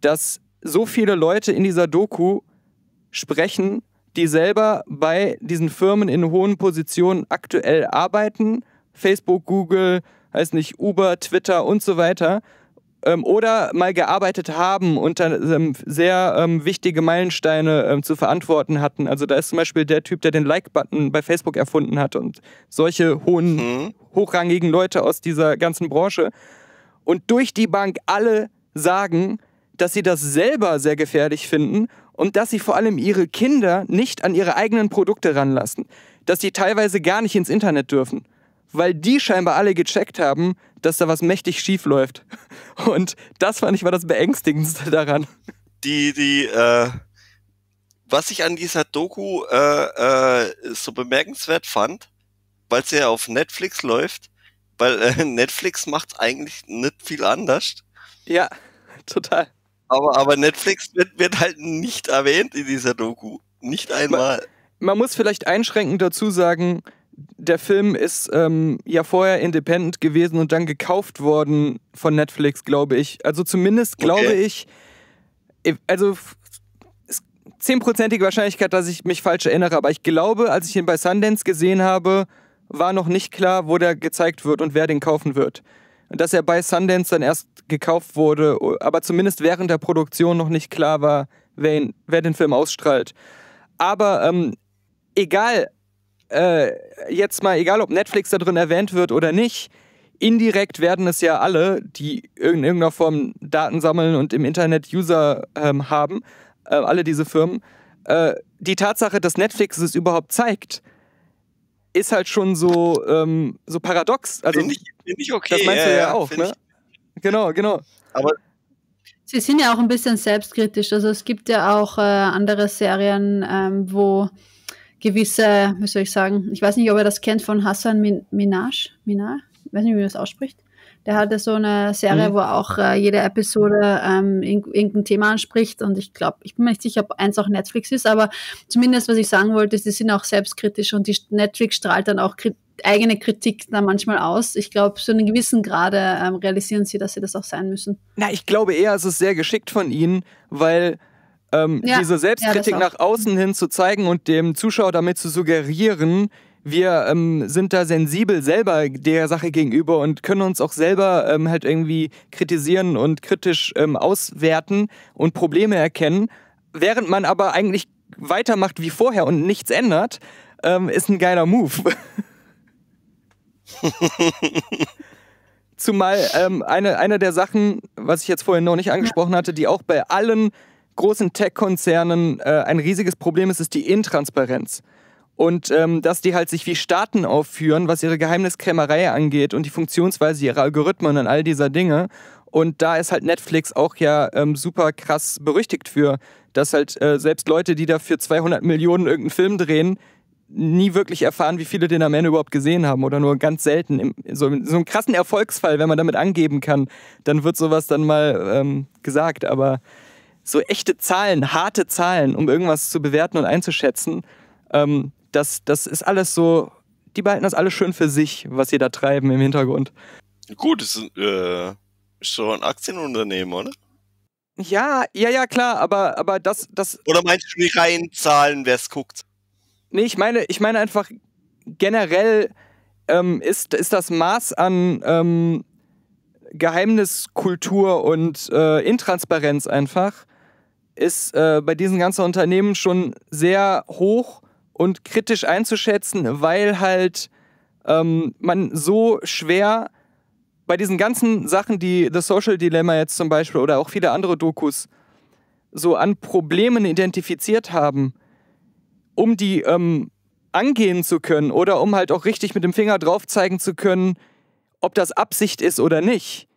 dass so viele Leute in dieser Doku sprechen, die selber bei diesen Firmen in hohen Positionen aktuell arbeiten. Facebook, Google, weiß nicht, Uber, Twitter und so weiter ähm, oder mal gearbeitet haben und dann ähm, sehr ähm, wichtige Meilensteine ähm, zu verantworten hatten. Also da ist zum Beispiel der Typ, der den Like-Button bei Facebook erfunden hat und solche hohen, mhm. hochrangigen Leute aus dieser ganzen Branche. Und durch die Bank alle sagen, dass sie das selber sehr gefährlich finden und dass sie vor allem ihre Kinder nicht an ihre eigenen Produkte ranlassen. Dass sie teilweise gar nicht ins Internet dürfen. Weil die scheinbar alle gecheckt haben, dass da was mächtig schief läuft. Und das fand ich war das Beängstigendste daran. Die, die, äh, was ich an dieser Doku äh, äh, so bemerkenswert fand, weil sie ja auf Netflix läuft, weil äh, Netflix macht eigentlich nicht viel anders. Ja, total. Aber, aber Netflix wird, wird halt nicht erwähnt in dieser Doku. Nicht einmal. Man, man muss vielleicht einschränkend dazu sagen, der Film ist ähm, ja vorher independent gewesen und dann gekauft worden von Netflix, glaube ich. Also zumindest glaube okay. ich, e, also zehnprozentige Wahrscheinlichkeit, dass ich mich falsch erinnere, aber ich glaube, als ich ihn bei Sundance gesehen habe, war noch nicht klar, wo der gezeigt wird und wer den kaufen wird. Und dass er bei Sundance dann erst gekauft wurde, aber zumindest während der Produktion noch nicht klar war, wer, ihn, wer den Film ausstrahlt. Aber ähm, egal, äh, jetzt mal, egal ob Netflix da drin erwähnt wird oder nicht, indirekt werden es ja alle, die in irgendeiner Form Daten sammeln und im Internet User ähm, haben, äh, alle diese Firmen, äh, die Tatsache, dass Netflix es überhaupt zeigt, ist halt schon so, ähm, so paradox. Also, Finde ich, find ich, okay. Das meinst ja, du ja, ja auch, ne? Genau, genau. Aber Sie sind ja auch ein bisschen selbstkritisch. Also es gibt ja auch äh, andere Serien, ähm, wo gewisse, wie soll ich sagen, ich weiß nicht, ob ihr das kennt von Hassan Min Minaj, Minaj, ich weiß nicht, wie man das ausspricht. Der hatte so eine Serie, mhm. wo auch äh, jede Episode ähm, irgendein Thema anspricht. Und ich glaube, ich bin mir nicht sicher, ob eins auch Netflix ist, aber zumindest, was ich sagen wollte, ist, die sind auch selbstkritisch und die Netflix strahlt dann auch kri eigene Kritik da manchmal aus. Ich glaube, zu einem gewissen Grade ähm, realisieren sie, dass sie das auch sein müssen. Na, ich glaube eher, es ist sehr geschickt von ihnen, weil ähm, ja. diese Selbstkritik ja, nach außen hin zu zeigen und dem Zuschauer damit zu suggerieren, wir ähm, sind da sensibel selber der Sache gegenüber und können uns auch selber ähm, halt irgendwie kritisieren und kritisch ähm, auswerten und Probleme erkennen, während man aber eigentlich weitermacht wie vorher und nichts ändert, ähm, ist ein geiler Move. Zumal ähm, eine, eine der Sachen, was ich jetzt vorhin noch nicht angesprochen hatte, die auch bei allen großen Tech-Konzernen äh, ein riesiges Problem ist, ist die Intransparenz. Und ähm, dass die halt sich wie Staaten aufführen, was ihre Geheimniskrämerei angeht und die Funktionsweise ihrer Algorithmen und all dieser Dinge. Und da ist halt Netflix auch ja ähm, super krass berüchtigt für, dass halt äh, selbst Leute, die da für 200 Millionen irgendeinen Film drehen, nie wirklich erfahren, wie viele den am Ende überhaupt gesehen haben oder nur ganz selten. Im, so, so einen krassen Erfolgsfall, wenn man damit angeben kann, dann wird sowas dann mal ähm, gesagt. Aber so echte Zahlen, harte Zahlen, um irgendwas zu bewerten und einzuschätzen. Ähm, das, das ist alles so, die behalten das alles schön für sich, was sie da treiben im Hintergrund. Gut, das ist, äh, ist so ein Aktienunternehmen, oder? Ja, ja, ja, klar, aber, aber das, das. Oder meinst du die reinen Zahlen, wer es guckt? Nee, ich meine, ich meine einfach generell ähm, ist, ist das Maß an ähm, Geheimniskultur und äh, Intransparenz einfach ist äh, bei diesen ganzen Unternehmen schon sehr hoch und kritisch einzuschätzen, weil halt ähm, man so schwer bei diesen ganzen Sachen, die The Social Dilemma jetzt zum Beispiel oder auch viele andere Dokus so an Problemen identifiziert haben, um die ähm, angehen zu können oder um halt auch richtig mit dem Finger drauf zeigen zu können, ob das Absicht ist oder nicht,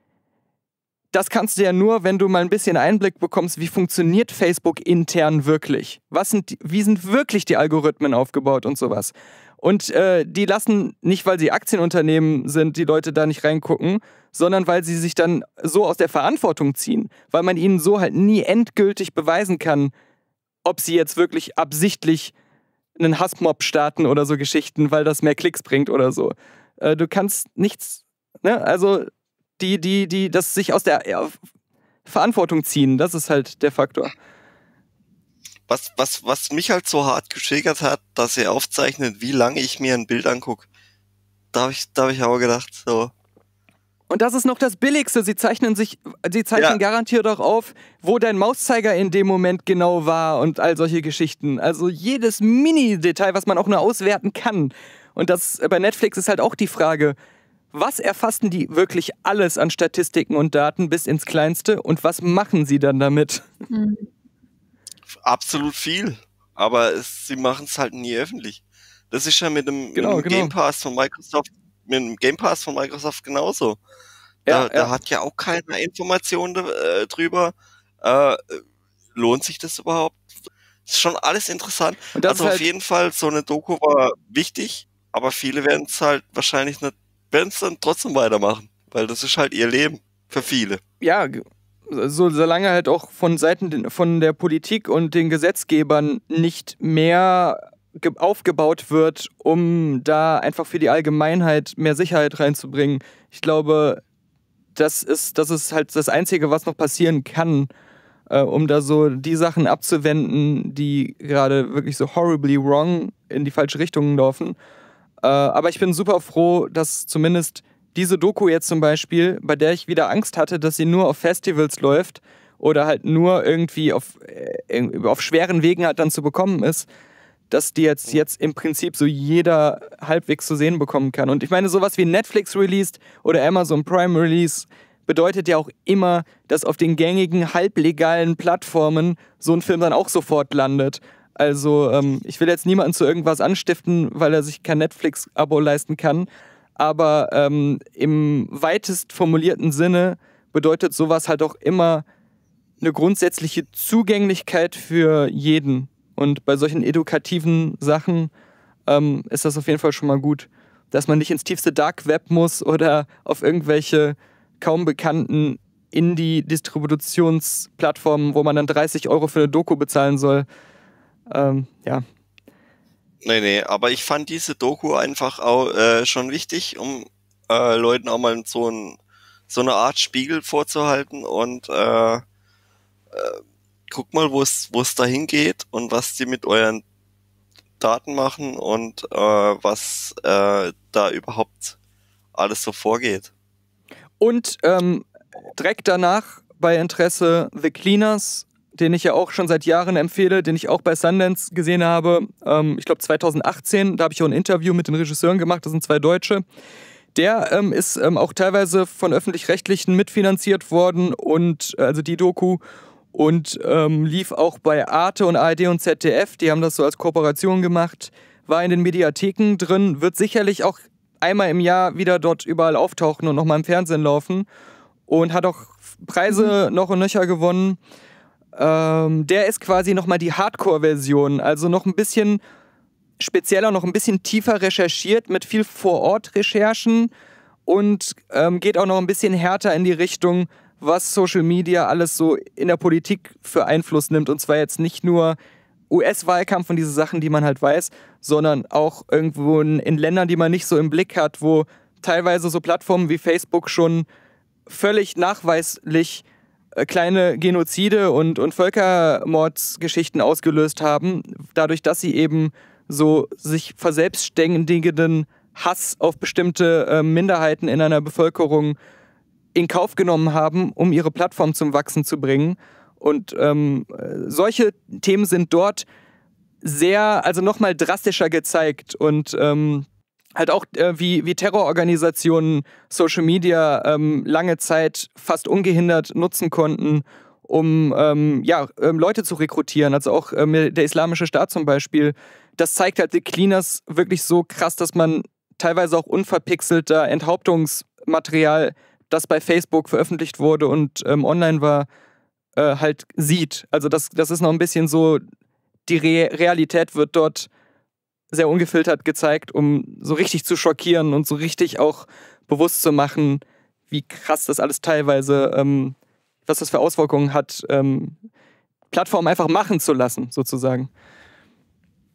das kannst du ja nur, wenn du mal ein bisschen Einblick bekommst, wie funktioniert Facebook intern wirklich. Was sind, wie sind wirklich die Algorithmen aufgebaut und sowas. Und äh, die lassen, nicht weil sie Aktienunternehmen sind, die Leute da nicht reingucken, sondern weil sie sich dann so aus der Verantwortung ziehen, weil man ihnen so halt nie endgültig beweisen kann, ob sie jetzt wirklich absichtlich einen Hassmob starten oder so Geschichten, weil das mehr Klicks bringt oder so. Äh, du kannst nichts Ne? Also die, die, die, das sich aus der Verantwortung ziehen, das ist halt der Faktor. Was, was, was mich halt so hart geschickert hat, dass ihr aufzeichnet, wie lange ich mir ein Bild angucke. Da habe ich, da hab ich auch gedacht, so. Und das ist noch das Billigste. Sie zeichnen sich, sie zeichnen ja. garantiert auch auf, wo dein Mauszeiger in dem Moment genau war und all solche Geschichten. Also jedes Mini-Detail, was man auch nur auswerten kann. Und das bei Netflix ist halt auch die Frage, was erfassen die wirklich alles an Statistiken und Daten bis ins Kleinste und was machen sie dann damit? Mhm. Absolut viel, aber es, sie machen es halt nie öffentlich. Das ist ja mit dem, genau, mit dem genau. Game Pass von Microsoft, mit dem Game Pass von Microsoft genauso. Da, ja, ja. da hat ja auch keiner Informationen äh, drüber. Äh, lohnt sich das überhaupt? Ist schon alles interessant. Also halt auf jeden Fall, so eine Doku war wichtig, aber viele werden es halt wahrscheinlich nicht werden es dann trotzdem weitermachen, weil das ist halt ihr Leben für viele. Ja, so, solange halt auch von Seiten von der Politik und den Gesetzgebern nicht mehr aufgebaut wird, um da einfach für die Allgemeinheit mehr Sicherheit reinzubringen. Ich glaube, das ist, das ist halt das Einzige, was noch passieren kann, äh, um da so die Sachen abzuwenden, die gerade wirklich so horribly wrong in die falsche Richtung laufen. Äh, aber ich bin super froh, dass zumindest diese Doku jetzt zum Beispiel, bei der ich wieder Angst hatte, dass sie nur auf Festivals läuft oder halt nur irgendwie auf, äh, auf schweren Wegen halt dann zu bekommen ist, dass die jetzt, jetzt im Prinzip so jeder halbwegs zu sehen bekommen kann. Und ich meine, sowas wie Netflix released oder Amazon Prime Release bedeutet ja auch immer, dass auf den gängigen halblegalen Plattformen so ein Film dann auch sofort landet. Also ähm, ich will jetzt niemanden zu irgendwas anstiften, weil er sich kein Netflix-Abo leisten kann. Aber ähm, im weitest formulierten Sinne bedeutet sowas halt auch immer eine grundsätzliche Zugänglichkeit für jeden. Und bei solchen edukativen Sachen ähm, ist das auf jeden Fall schon mal gut, dass man nicht ins tiefste Dark Web muss oder auf irgendwelche kaum bekannten Indie-Distributionsplattformen, wo man dann 30 Euro für eine Doku bezahlen soll. Ähm, ja. Nee, nee, aber ich fand diese Doku einfach auch äh, schon wichtig, um äh, Leuten auch mal so, ein, so eine Art Spiegel vorzuhalten und äh, äh, guck mal, wo es dahin geht und was die mit euren Daten machen und äh, was äh, da überhaupt alles so vorgeht. Und ähm, direkt danach bei Interesse The Cleaners den ich ja auch schon seit Jahren empfehle, den ich auch bei Sundance gesehen habe. Ähm, ich glaube 2018, da habe ich auch ein Interview mit den Regisseuren gemacht, das sind zwei Deutsche. Der ähm, ist ähm, auch teilweise von öffentlich-rechtlichen mitfinanziert worden und äh, also die Doku und ähm, lief auch bei Arte und ARD und ZDF. Die haben das so als Kooperation gemacht, war in den Mediatheken drin, wird sicherlich auch einmal im Jahr wieder dort überall auftauchen und nochmal im Fernsehen laufen und hat auch Preise mhm. noch und nöcher gewonnen. Ähm, der ist quasi nochmal die Hardcore-Version, also noch ein bisschen spezieller, noch ein bisschen tiefer recherchiert mit viel Vorort-Recherchen und ähm, geht auch noch ein bisschen härter in die Richtung, was Social Media alles so in der Politik für Einfluss nimmt. Und zwar jetzt nicht nur US-Wahlkampf und diese Sachen, die man halt weiß, sondern auch irgendwo in, in, Ländern, die man nicht so im Blick hat, wo teilweise so Plattformen wie Facebook schon völlig nachweislich äh, kleine Genozide und, und Völkermordsgeschichten ausgelöst haben, dadurch, dass sie eben so sich verselbstständigenden Hass auf bestimmte äh, Minderheiten in einer Bevölkerung in Kauf genommen haben, um ihre Plattform zum Wachsen zu bringen. Und ähm, solche Themen sind dort sehr, also nochmal drastischer gezeigt und ähm, halt auch äh, wie, wie Terrororganisationen Social Media ähm, lange Zeit fast ungehindert nutzen konnten, um ähm, ja, ähm, Leute zu rekrutieren. Also auch ähm, der Islamische Staat zum Beispiel. Das zeigt halt die Cleaners wirklich so krass, dass man teilweise auch unverpixelter Enthauptungsmaterial, das bei Facebook veröffentlicht wurde und ähm, online war, äh, halt sieht. Also das, das ist noch ein bisschen so, die Re Realität wird dort sehr ungefiltert gezeigt, um so richtig zu schockieren und so richtig auch bewusst zu machen, wie krass das alles teilweise, ähm, was das für Auswirkungen hat, ähm, Plattformen einfach machen zu lassen, sozusagen.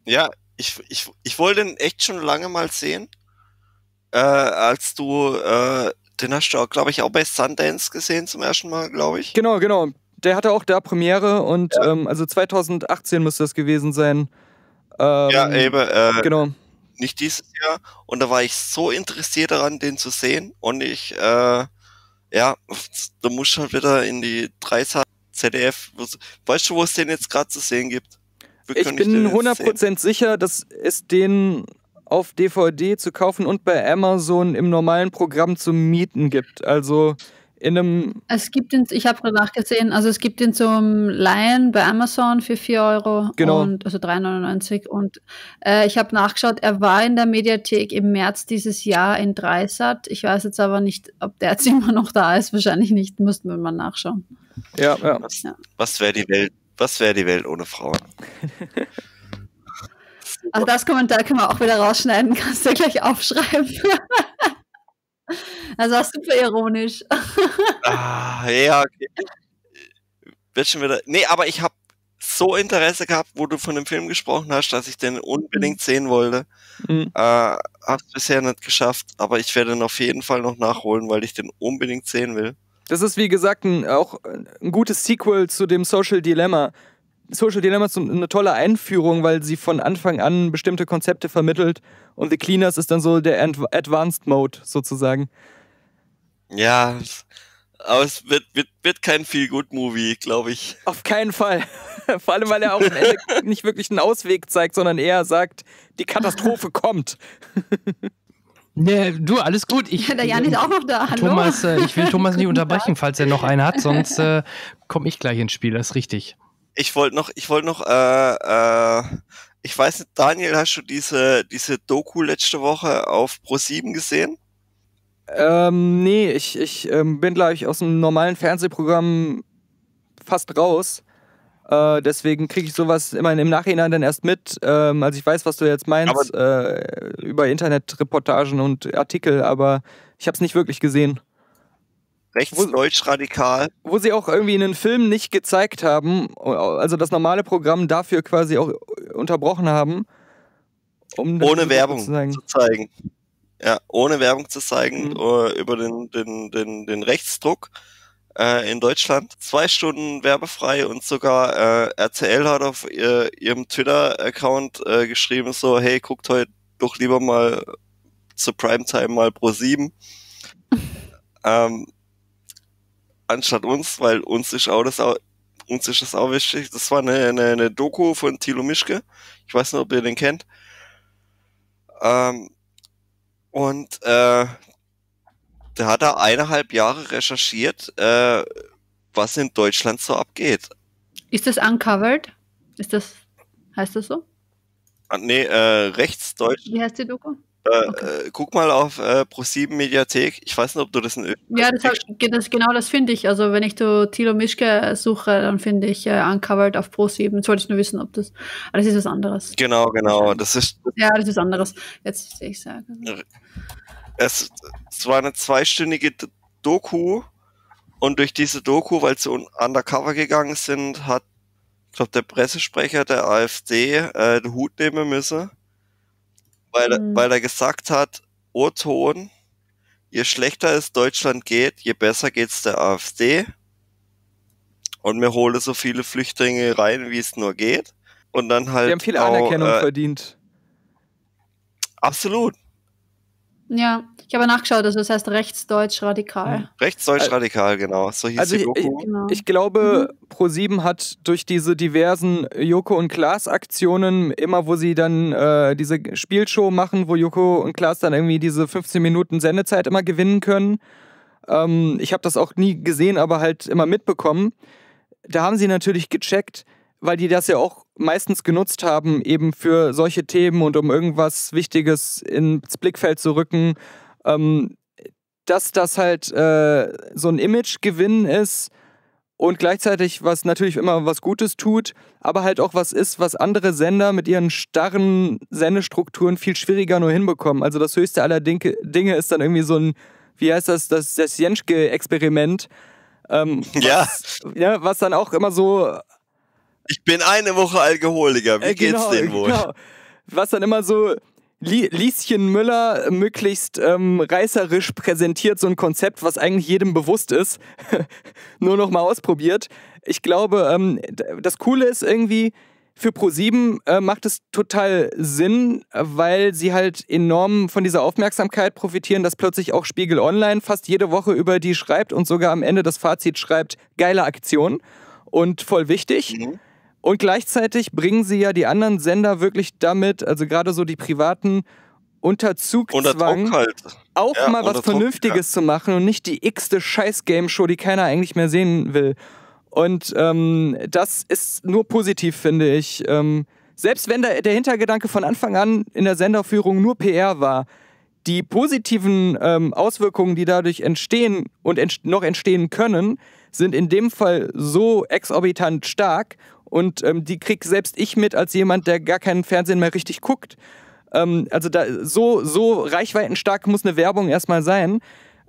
Ja, ich, ich, ich wollte den echt schon lange mal sehen, äh, als du äh, den hast du, glaube ich, auch bei Sundance gesehen zum ersten Mal, glaube ich. Genau, genau. Der hatte auch da Premiere und ja. ähm, also 2018 müsste das gewesen sein. Ähm, ja, eben. Äh, genau. Nicht dieses Jahr. Und da war ich so interessiert daran, den zu sehen. Und ich, äh, ja, da muss schon wieder in die 3 ZDF. Weißt du, wo es den jetzt gerade zu sehen gibt? Ich bin 100% sicher, dass es den auf DVD zu kaufen und bei Amazon im normalen Programm zu mieten gibt. Also in einem. Es gibt ihn, ich habe danach gesehen, also es gibt ihn zum Laien bei Amazon für 4 Euro, genau. und, also 3,99. Und äh, ich habe nachgeschaut, er war in der Mediathek im März dieses Jahr in Dreisat. Ich weiß jetzt aber nicht, ob der jetzt immer noch da ist. Wahrscheinlich nicht, müssten wir mal nachschauen. Ja, ja. Was, was wäre die Welt, die Welt ohne Frauen? Auch also das Kommentar können wir auch wieder rausschneiden, kannst du gleich aufschreiben. Also, das war super ironisch. Ah, ja, okay. Wird schon wieder. Nee, aber ich habe so Interesse gehabt, wo du von dem Film gesprochen hast, dass ich den mhm. unbedingt sehen wollte. Mhm. Äh, hab's bisher nicht geschafft, aber ich werde ihn auf jeden Fall noch nachholen, weil ich den unbedingt sehen will. Das ist wie gesagt ein, auch ein gutes Sequel zu dem Social Dilemma. Social Dilemma ist eine tolle Einführung, weil sie von Anfang an bestimmte Konzepte vermittelt und The Cleaners ist dann so der Advanced Mode sozusagen. Ja, aber es wird, wird, wird kein viel good Movie, glaube ich. Auf keinen Fall. Vor allem, weil er auch am Ende nicht wirklich einen Ausweg zeigt, sondern eher sagt, die Katastrophe kommt. Nee, du, alles gut. Ich, ja, der Jan ist auch noch da. Hallo? Thomas, äh, ich will Thomas nicht unterbrechen, falls er noch einen hat, sonst äh, komme ich gleich ins Spiel, das ist richtig ich wollte noch, ich wollte noch, äh, äh, ich weiß nicht, Daniel, hast du diese, diese Doku letzte Woche auf Pro7 gesehen? Ähm, nee, ich, ich ähm, bin, glaube ich, aus dem normalen Fernsehprogramm fast raus. Äh, deswegen kriege ich sowas immer im Nachhinein dann erst mit. Ähm, also ich weiß, was du jetzt meinst äh, über Internetreportagen und Artikel, aber ich habe es nicht wirklich gesehen rechtsdeutschradikal. Wo sie auch irgendwie in den Filmen nicht gezeigt haben, also das normale Programm dafür quasi auch unterbrochen haben. Um ohne Werbung zu zeigen. Ja, ohne Werbung zu zeigen mhm. Äh, über den, den, den, den Rechtsdruck äh, in Deutschland. Zwei Stunden werbefrei und sogar äh, RTL hat auf ihr, äh, ihrem Twitter-Account äh, geschrieben, so, hey, guckt heute doch lieber mal zur Primetime mal pro 7. ähm, anstatt uns, weil uns ist auch das auch, uns ist das auch wichtig. Das war eine, eine, eine Doku von Thilo Mischke. Ich weiß nicht, ob ihr den kennt. Ähm, und äh, da hat da eineinhalb Jahre recherchiert, äh, was in Deutschland so abgeht. Ist das uncovered? Ist das, heißt das so? Ah, nee, äh, rechtsdeutsch. Wie heißt die Doku? okay. Äh, äh, guck mal auf äh, Pro7 Mediathek. Ich weiß nicht, ob du das in Ja, das, hat, das, genau das finde ich. Also, wenn ich Tilo Mischke suche, dann finde ich äh, Uncovered auf Pro7. Jetzt wollte ich nur wissen, ob das. Aber ah, das ist was anderes. Genau, genau. Das ist. Ja, das ist anderes. Jetzt sehe ich sagen. Es, es war eine zweistündige Doku. Und durch diese Doku, weil sie undercover gegangen sind, hat, ich glaube, der Pressesprecher der AfD äh, den Hut nehmen müssen weil, mhm. weil er gesagt hat, Urton, oh, je schlechter es Deutschland geht, je besser geht es der AfD. Und mir hole so viele Flüchtlinge rein, wie es nur geht. Und dann halt. Wir haben halt viel auch, Anerkennung äh, verdient. Absolut. Ja, ich habe nachgeschaut, also das heißt rechtsdeutsch-radikal. Hm. Rechtsdeutsch-radikal, genau. So hieß also die Doku. Ich, genau. ich glaube, mhm. Pro7 hat durch diese diversen Joko und Klaas-Aktionen, immer wo sie dann äh, diese Spielshow machen, wo Joko und Klaas dann irgendwie diese 15 Minuten Sendezeit immer gewinnen können. Ähm, ich habe das auch nie gesehen, aber halt immer mitbekommen. Da haben sie natürlich gecheckt, weil die das ja auch meistens genutzt haben, eben für solche Themen und um irgendwas Wichtiges ins Blickfeld zu rücken, ähm, dass das halt äh, so ein Imagegewinn ist und gleichzeitig was natürlich immer was Gutes tut, aber halt auch was ist, was andere Sender mit ihren starren Sendestrukturen viel schwieriger nur hinbekommen. Also das höchste aller Dinge ist dann irgendwie so ein, wie heißt das, das, das Jenschke-Experiment. Ähm, was, ja. Ne, was dann auch immer so ich bin eine Woche Alkoholiker. Wie äh, genau, geht's denen wohl? Genau. Was dann immer so Lieschen Müller möglichst ähm, reißerisch präsentiert, so ein Konzept, was eigentlich jedem bewusst ist, nur nochmal ausprobiert. Ich glaube, ähm, das Coole ist irgendwie, für ProSieben äh, macht es total Sinn, weil sie halt enorm von dieser Aufmerksamkeit profitieren, dass plötzlich auch Spiegel Online fast jede Woche über die schreibt und sogar am Ende das Fazit schreibt, geile Aktion und voll wichtig. Mhm. Und gleichzeitig bringen sie ja die anderen Sender wirklich damit, also gerade so die privaten, unter Zugzwang halt. auch ja, mal was Vernünftiges ja. zu machen und nicht die x-te Scheiß-Game-Show, die keiner eigentlich mehr sehen will. Und ähm, das ist nur positiv, finde ich. Ähm, selbst wenn der, der, Hintergedanke von Anfang an in der Senderführung nur PR war, die positiven ähm, Auswirkungen, die dadurch entstehen und ent noch entstehen können, sind in dem Fall so exorbitant stark und ähm, die krieg selbst ich mit als jemand, der gar keinen Fernsehen mehr richtig guckt. Ähm, also da, so, so reichweitenstark muss eine Werbung erstmal sein.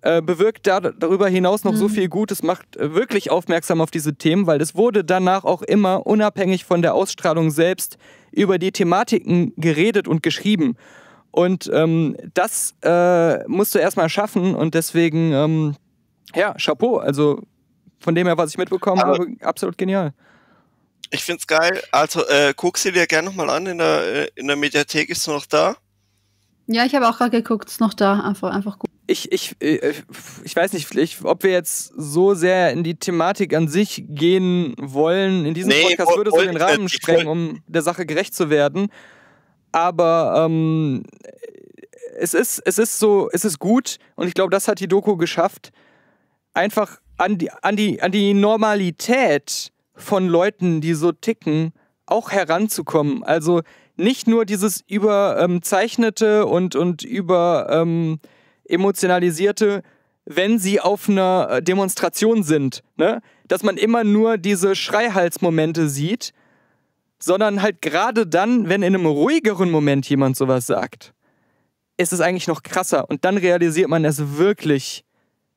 Äh, bewirkt da, darüber hinaus noch mhm. so viel Gutes, macht äh, wirklich aufmerksam auf diese Themen, weil es wurde danach auch immer unabhängig von der Ausstrahlung selbst über die Thematiken geredet und geschrieben. Und ähm, das äh, musst du erstmal schaffen und deswegen, ähm, ja, Chapeau. Also von dem her, was ich mitbekommen habe, absolut genial. Ich finde es geil. Also äh, guck sie dir gerne nochmal an. In der, äh, in der Mediathek ist sie noch da. Ja, ich habe auch gerade geguckt, ist noch da. Einfach, einfach gut. Ich, ich, äh, ich weiß nicht, ob wir jetzt so sehr in die Thematik an sich gehen wollen. In diesem nee, Podcast würde so den Rahmen äh, sprengen, um der Sache gerecht zu werden. Aber ähm, es, ist, es ist so, es ist gut und ich glaube, das hat die Doku geschafft, einfach an die, an die, an die Normalität von Leuten, die so ticken, auch heranzukommen. Also nicht nur dieses überzeichnete ähm, und, und über ähm, emotionalisierte, wenn sie auf einer äh, Demonstration sind, ne? dass man immer nur diese Schreihalsmomente sieht, sondern halt gerade dann, wenn in einem ruhigeren Moment jemand sowas sagt, ist es eigentlich noch krasser. Und dann realisiert man es wirklich,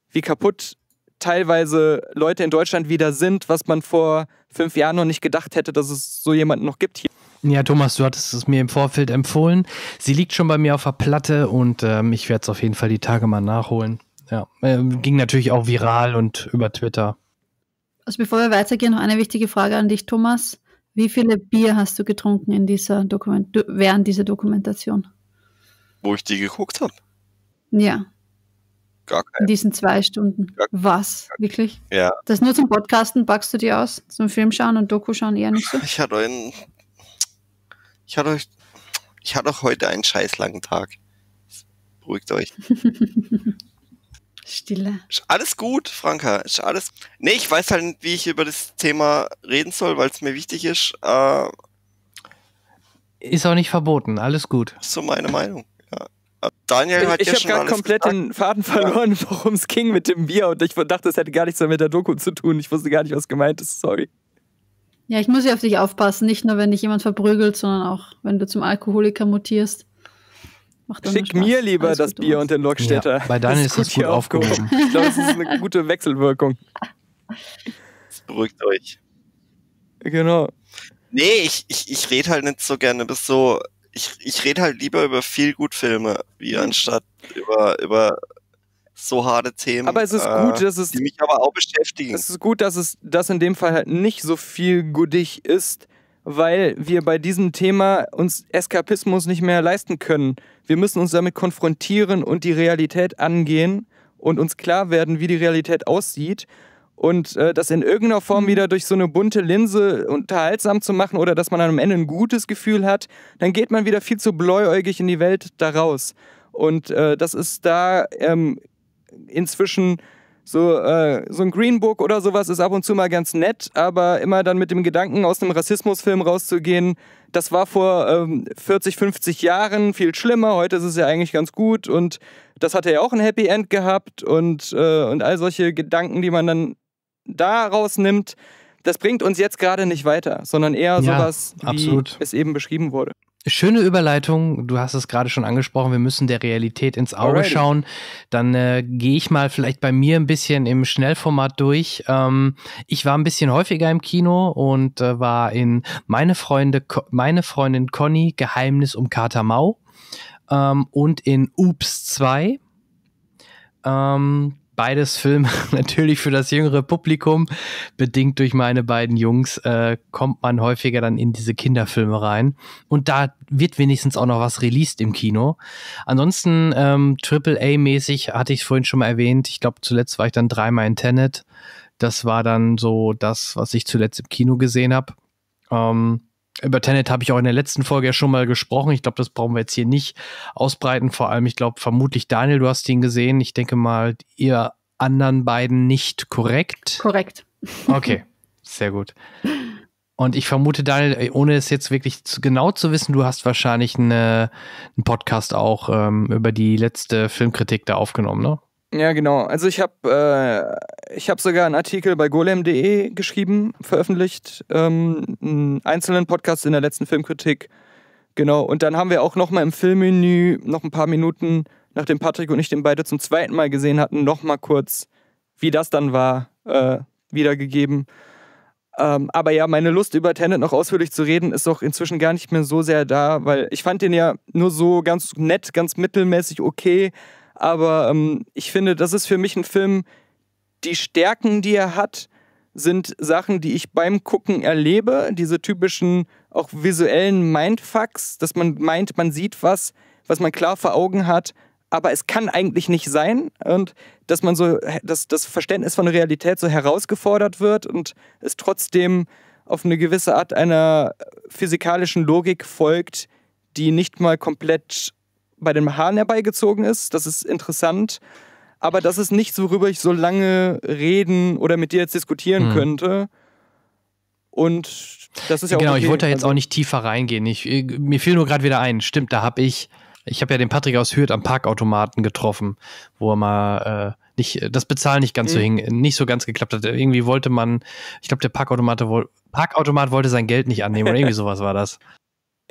wie kaputt teilweise Leute in Deutschland wieder sind, was man vor fünf Jahren noch nicht gedacht hätte, dass es so jemanden noch gibt hier. Ja, Thomas, du hattest es mir im Vorfeld empfohlen. Sie liegt schon bei mir auf der Platte und ähm, ich werde es auf jeden Fall die Tage mal nachholen. Ja, ähm, ging natürlich auch viral und über Twitter. Also bevor wir weitergehen, noch eine wichtige Frage an dich, Thomas. Wie viele Bier hast du getrunken in dieser Dokument während dieser Dokumentation? Wo ich die geguckt habe? Ja, Gar keine. In diesen zwei Stunden. Gar Was? Gar Wirklich? Ja. Das nur zum Podcasten packst du dir aus? Zum Film schauen und Doku schauen eher nicht so? Ich hatte einen. Ich hatte euch. Ich hatte auch heute einen scheiß langen Tag. Beruhigt euch. Stille. Ist alles gut, Franka. Ist alles. Nee, ich weiß halt nicht, wie ich über das Thema reden soll, weil es mir wichtig ist. Äh, ist auch nicht verboten. Alles gut. so meine Meinung. Daniel hat ich ja ich habe gerade komplett gesagt. den Faden verloren, worum es ging mit dem Bier. Und ich dachte, das hätte gar nichts mehr mit der Doku zu tun. Ich wusste gar nicht, was gemeint ist. Sorry. Ja, ich muss ja auf dich aufpassen. Nicht nur, wenn dich jemand verprügelt, sondern auch, wenn du zum Alkoholiker mutierst. Schick mir lieber Alles das Bier und den Lokstädter. Ja, bei Daniel ist das gut, gut aufgehoben. ich glaube, es ist eine gute Wechselwirkung. Das beruhigt euch. Genau. Nee, ich, ich, ich rede halt nicht so gerne bis so ich, ich rede halt lieber über viel gut Filme, wie mhm. anstatt über, über so harte Themen. Aber es ist äh, gut, dass es. Die mich aber auch beschäftigen. Es ist gut, dass es das in dem Fall halt nicht so viel gudig ist, weil wir bei diesem Thema uns Eskapismus nicht mehr leisten können. Wir müssen uns damit konfrontieren und die Realität angehen und uns klar werden, wie die Realität aussieht und äh, das in irgendeiner Form mhm. wieder durch so eine bunte Linse unterhaltsam zu machen oder dass man am Ende ein gutes Gefühl hat, dann geht man wieder viel zu bläuäugig in die Welt da raus. Und äh, das ist da ähm, inzwischen so, äh, so ein Green Book oder sowas ist ab und zu mal ganz nett, aber immer dann mit dem Gedanken, aus einem Rassismusfilm rauszugehen, das war vor ähm, 40, 50 Jahren viel schlimmer, heute ist es ja eigentlich ganz gut und das hatte ja auch ein Happy End gehabt und, äh, und all solche Gedanken, die man dann daraus nimmt, das bringt uns jetzt gerade nicht weiter, sondern eher ja, sowas, wie es eben beschrieben wurde. Schöne Überleitung, du hast es gerade schon angesprochen, wir müssen der Realität ins Auge Alrighty. schauen. Dann äh, gehe ich mal vielleicht bei mir ein bisschen im Schnellformat durch. Ähm, ich war ein bisschen häufiger im Kino und äh, war in meine, Freunde, meine Freundin Conny, Geheimnis um Kater Mau ähm, und in Oops 2. Ähm, beides Filme natürlich für das jüngere Publikum. Bedingt durch meine beiden Jungs äh, kommt man häufiger dann in diese Kinderfilme rein. Und da wird wenigstens auch noch was released im Kino. Ansonsten ähm, AAA-mäßig hatte ich es vorhin schon mal erwähnt. Ich glaube, zuletzt war ich dann dreimal in Tenet. Das war dann so das, was ich zuletzt im Kino gesehen habe. Ähm, über Tenet habe ich auch in der letzten Folge ja schon mal gesprochen. Ich glaube, das brauchen wir jetzt hier nicht ausbreiten. Vor allem, ich glaube, vermutlich Daniel, du hast ihn gesehen. Ich denke mal, ihr anderen beiden nicht korrekt. Korrekt. Okay, sehr gut. Und ich vermute, Daniel, ohne es jetzt wirklich zu, genau zu wissen, du hast wahrscheinlich eine, einen Podcast auch ähm, über die letzte Filmkritik da aufgenommen, ne? Ja, genau. Also ich habe äh, hab sogar einen Artikel bei golem.de geschrieben, veröffentlicht, ähm, einen einzelnen Podcast in der letzten Filmkritik. Genau. Und dann haben wir auch nochmal im Filmmenü, noch ein paar Minuten, nachdem Patrick und ich den beide zum zweiten Mal gesehen hatten, nochmal kurz, wie das dann war, äh, wiedergegeben. Ähm, aber ja, meine Lust über Tennant noch ausführlich zu reden, ist auch inzwischen gar nicht mehr so sehr da, weil ich fand den ja nur so ganz nett, ganz mittelmäßig okay aber ähm, ich finde, das ist für mich ein Film, die Stärken, die er hat, sind Sachen, die ich beim Gucken erlebe. Diese typischen auch visuellen Mindfucks, dass man meint, man sieht was, was man klar vor Augen hat, aber es kann eigentlich nicht sein. Und dass man so, dass das Verständnis von Realität so herausgefordert wird und es trotzdem auf eine gewisse Art einer physikalischen Logik folgt, die nicht mal komplett bei den Haaren herbeigezogen ist. Das ist interessant. Aber das ist nichts, worüber ich so lange reden oder mit dir jetzt diskutieren mhm. könnte. Und das ist ja genau, auch. Genau, okay. ich wollte da jetzt also, auch nicht tiefer reingehen. Ich, äh, mir fiel nur gerade wieder ein. Stimmt, da habe ich. Ich habe ja den Patrick aus Hürth am Parkautomaten getroffen, wo er mal. Äh, nicht, das Bezahlen nicht ganz mhm. so hing, nicht so ganz geklappt hat. Irgendwie wollte man, ich glaube, der Parkautomat, Parkautomat wollte sein Geld nicht annehmen oder irgendwie sowas war das.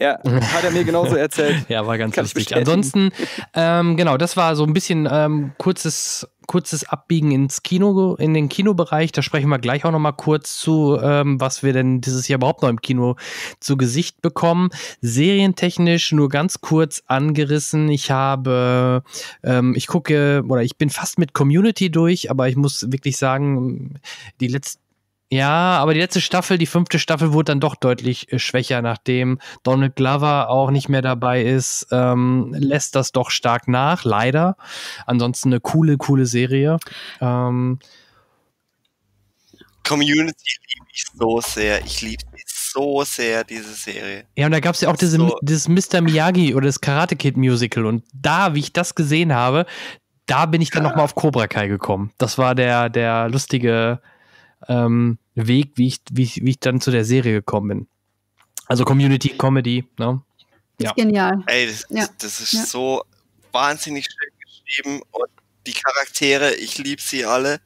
Ja, hat er mir genauso erzählt. ja, war ganz wichtig. Ansonsten, ähm, genau, das war so ein bisschen ähm, kurzes, kurzes Abbiegen ins Kino, in den Kinobereich. Da sprechen wir gleich auch nochmal kurz zu, ähm, was wir denn dieses Jahr überhaupt noch im Kino zu Gesicht bekommen. Serientechnisch nur ganz kurz angerissen. Ich habe, ähm, ich gucke, oder ich bin fast mit Community durch, aber ich muss wirklich sagen, die letzten ja, aber die letzte Staffel, die fünfte Staffel, wurde dann doch deutlich äh, schwächer, nachdem Donald Glover auch nicht mehr dabei ist. Ähm, lässt das doch stark nach, leider. Ansonsten eine coole, coole Serie. Ähm, Community liebe ich so sehr. Ich liebe so sehr, diese Serie. Ja, und da gab es ja auch diese, so. dieses Mr. Miyagi oder das Karate Kid Musical. Und da, wie ich das gesehen habe, da bin ich dann ja. nochmal auf Cobra Kai gekommen. Das war der, der lustige ähm, Weg, wie ich, wie, wie ich dann zu der Serie gekommen bin. Also Community Comedy, ne? Ja. Genial. Ey, das, ja. das ist ja. so wahnsinnig schön geschrieben und die Charaktere, ich liebe sie alle.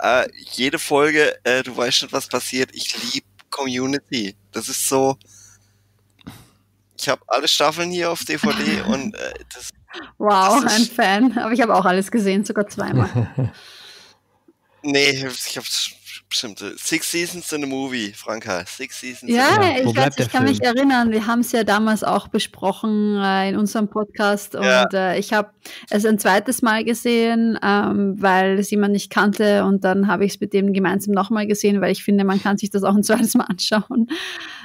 Äh, jede Folge, äh, du weißt schon, was passiert. Ich liebe Community. Das ist so. Ich habe alle Staffeln hier auf DVD und äh, das. Wow, das ein Fan. Aber ich habe auch alles gesehen, sogar zweimal. nee, ich habe bestimmt. Six Seasons in a Movie, Franka. Six Seasons. Ja, in a Movie. ich, weiß, ich kann Film? mich erinnern. Wir haben es ja damals auch besprochen äh, in unserem Podcast ja. und äh, ich habe es ein zweites Mal gesehen, ähm, weil es jemand nicht kannte und dann habe ich es mit dem gemeinsam nochmal gesehen, weil ich finde, man kann sich das auch ein zweites Mal anschauen.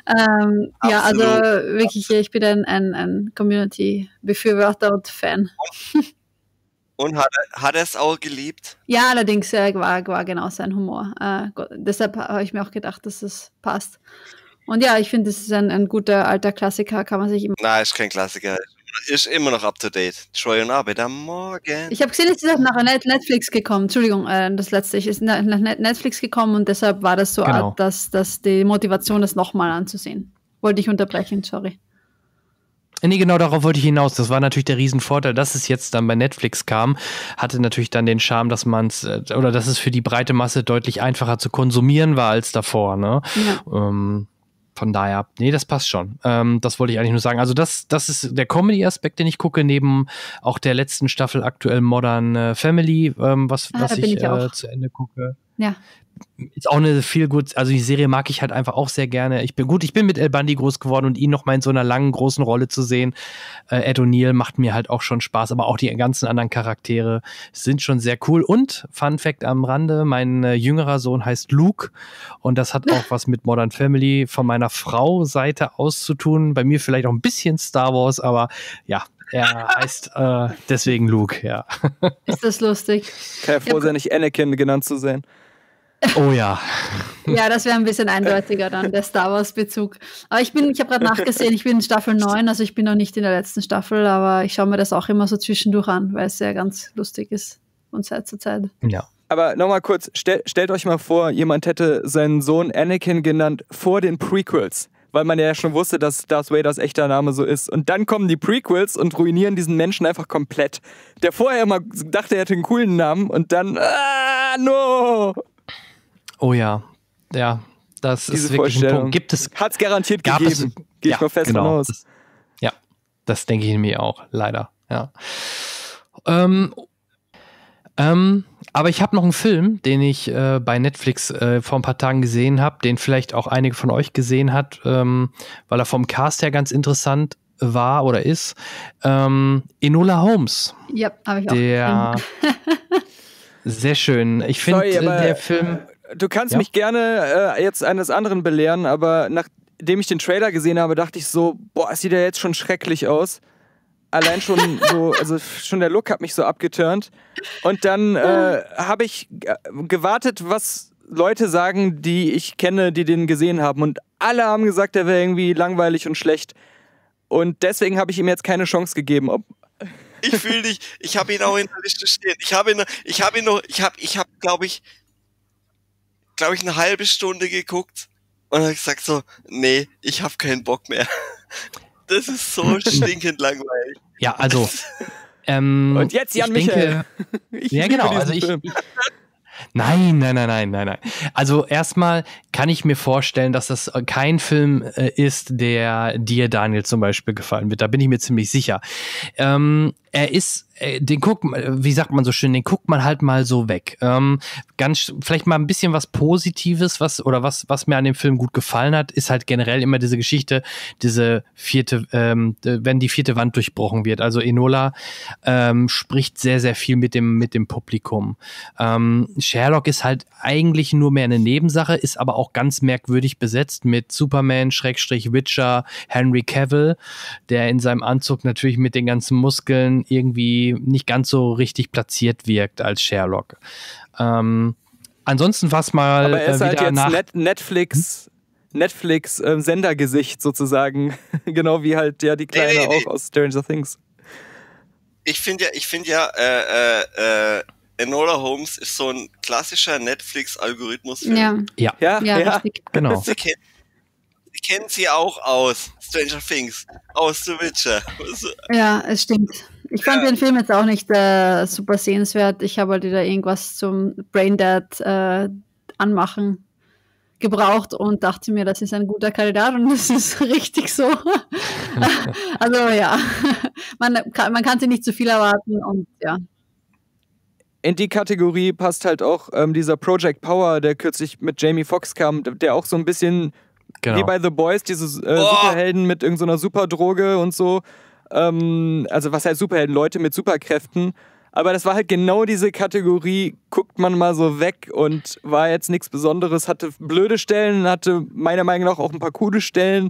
Ähm, ja, also wirklich, ich bin ein, ein, ein Community-Befürworter und Fan. Und? Und hat, hat er es auch geliebt? Ja, allerdings äh, war, war genau sein Humor. Äh, deshalb habe ich mir auch gedacht, dass es passt. Und ja, ich finde, es ist ein, ein guter alter Klassiker, kann man sich immer. Nein, ist kein Klassiker. Ist immer noch up to date. Troy und Abed am Morgen. Ich habe gesehen, es ist auch nach Netflix gekommen. Entschuldigung, äh, das letzte. Ich ist nach Netflix gekommen und deshalb war das so genau. Art, dass, dass die Motivation, das nochmal anzusehen. Wollte ich unterbrechen, sorry. Nee, genau darauf wollte ich hinaus. Das war natürlich der Riesenvorteil, dass es jetzt dann bei Netflix kam. Hatte natürlich dann den Charme, dass man es, äh, oder dass es für die breite Masse deutlich einfacher zu konsumieren war als davor. Ne? Ja. Ähm, von daher, nee, das passt schon. Ähm, das wollte ich eigentlich nur sagen. Also, das, das ist der Comedy-Aspekt, den ich gucke, neben auch der letzten Staffel aktuell Modern äh, Family, ähm, was, ah, was ich, ich äh, zu Ende gucke. Ja ist auch eine viel gut, also die Serie mag ich halt einfach auch sehr gerne. Ich bin gut, ich bin mit El Bandi groß geworden und ihn nochmal in so einer langen großen Rolle zu sehen. Äh, Ed O'Neill macht mir halt auch schon Spaß, aber auch die ganzen anderen Charaktere sind schon sehr cool. Und Fun Fact am Rande: Mein äh, jüngerer Sohn heißt Luke und das hat auch was mit Modern Family von meiner Frau Seite aus zu tun. Bei mir vielleicht auch ein bisschen Star Wars, aber ja, er heißt äh, deswegen Luke, ja. Ist das lustig? Kann ja froh sein, nicht Anakin genannt zu sehen. Oh ja. ja, das wäre ein bisschen eindeutiger dann, der Star Wars-Bezug. Aber ich bin, ich habe gerade nachgesehen, ich bin in Staffel 9, also ich bin noch nicht in der letzten Staffel, aber ich schaue mir das auch immer so zwischendurch an, weil es ja ganz lustig ist von Zeit zu Zeit. Ja. Aber nochmal kurz, stell, stellt euch mal vor, jemand hätte seinen Sohn Anakin genannt vor den Prequels weil man ja schon wusste, dass Darth Vaders echter Name so ist. Und dann kommen die Prequels und ruinieren diesen Menschen einfach komplett. Der vorher immer dachte, er hätte einen coolen Namen und dann, ah, no! Oh ja, ja, das Diese ist wirklich ein Punkt. Gibt es. Hat es garantiert gab gegeben. Gehe ja, ich mal fest genau, aus. ja, das denke ich mir auch, leider. Ja. Ähm, ähm, aber ich habe noch einen Film, den ich äh, bei Netflix äh, vor ein paar Tagen gesehen habe, den vielleicht auch einige von euch gesehen hat, ähm, weil er vom Cast her ganz interessant war oder ist. Ähm, Enola Holmes. Ja, habe ich auch. Der sehr schön. Ich finde, der Film. Du kannst ja? mich gerne äh, jetzt eines anderen belehren, aber nachdem ich den Trailer gesehen habe, dachte ich so, boah, es sieht ja jetzt schon schrecklich aus. Allein schon so, also schon der Look hat mich so abgeturnt. Und dann äh, habe ich äh, gewartet, was Leute sagen, die ich kenne, die den gesehen haben. Und alle haben gesagt, der wäre irgendwie langweilig und schlecht. Und deswegen habe ich ihm jetzt keine Chance gegeben. Ob ich fühle dich, ich habe ihn auch in der Liste stehen. Ich habe ihn, ich ihn noch, ich habe, ich habe, glaube ich, glaube ich, eine halbe Stunde geguckt und habe gesagt so, nee, ich habe keinen Bock mehr. Das ist so stinkend langweilig. Ja, also. Ähm, und jetzt Jan Michael. Denke, ja, genau. Also ich, ich, nein, nein, nein, nein, nein, nein. Also erstmal kann ich mir vorstellen, dass das äh, kein Film äh, ist, der dir Daniel zum Beispiel gefallen wird. Da bin ich mir ziemlich sicher. Ähm, er ist, äh, den guckt, wie sagt man so schön, den guckt man halt mal so weg. Ähm, ganz, vielleicht mal ein bisschen was Positives, was oder was, was mir an dem Film gut gefallen hat, ist halt generell immer diese Geschichte, diese vierte, ähm, wenn die vierte Wand durchbrochen wird. Also Enola ähm, spricht sehr, sehr viel mit dem, mit dem Publikum. Ähm, Sherlock ist halt eigentlich nur mehr eine Nebensache, ist aber auch ganz merkwürdig besetzt mit Superman, Schrägstrich, Witcher, Henry Cavill, der in seinem Anzug natürlich mit den ganzen Muskeln irgendwie nicht ganz so richtig platziert wirkt als Sherlock. Ähm, ansonsten was mal. Aber er ist äh, halt jetzt Net Netflix. Hm? Netflix ähm, Sendergesicht sozusagen, genau wie halt ja die kleine nee, nee, nee. auch aus Stranger Things. Ich finde ja, ich finde ja, äh, äh, äh, Enola Holmes ist so ein klassischer Netflix-Algorithmus. Ja. ja. Ja, ja, ja. genau. Sie kennen, Sie kennen sie auch aus Stranger Things, aus The Witcher. Ja, es stimmt. Ich fand ja. den Film jetzt auch nicht äh, super sehenswert. Ich habe halt wieder irgendwas zum Braindead äh, anmachen gebraucht und dachte mir, das ist ein guter Kandidat und das ist richtig so. also ja, man kann, man kann sich nicht zu viel erwarten und ja. In die Kategorie passt halt auch ähm, dieser Project Power, der kürzlich mit Jamie Foxx kam, der auch so ein bisschen genau. wie bei The Boys, diese äh, oh! Superhelden mit irgendeiner Superdroge und so ähm, also was heißt halt Superhelden, Leute mit Superkräften. Aber das war halt genau diese Kategorie, guckt man mal so weg und war jetzt nichts Besonderes, hatte blöde Stellen, hatte meiner Meinung nach auch ein paar coole Stellen.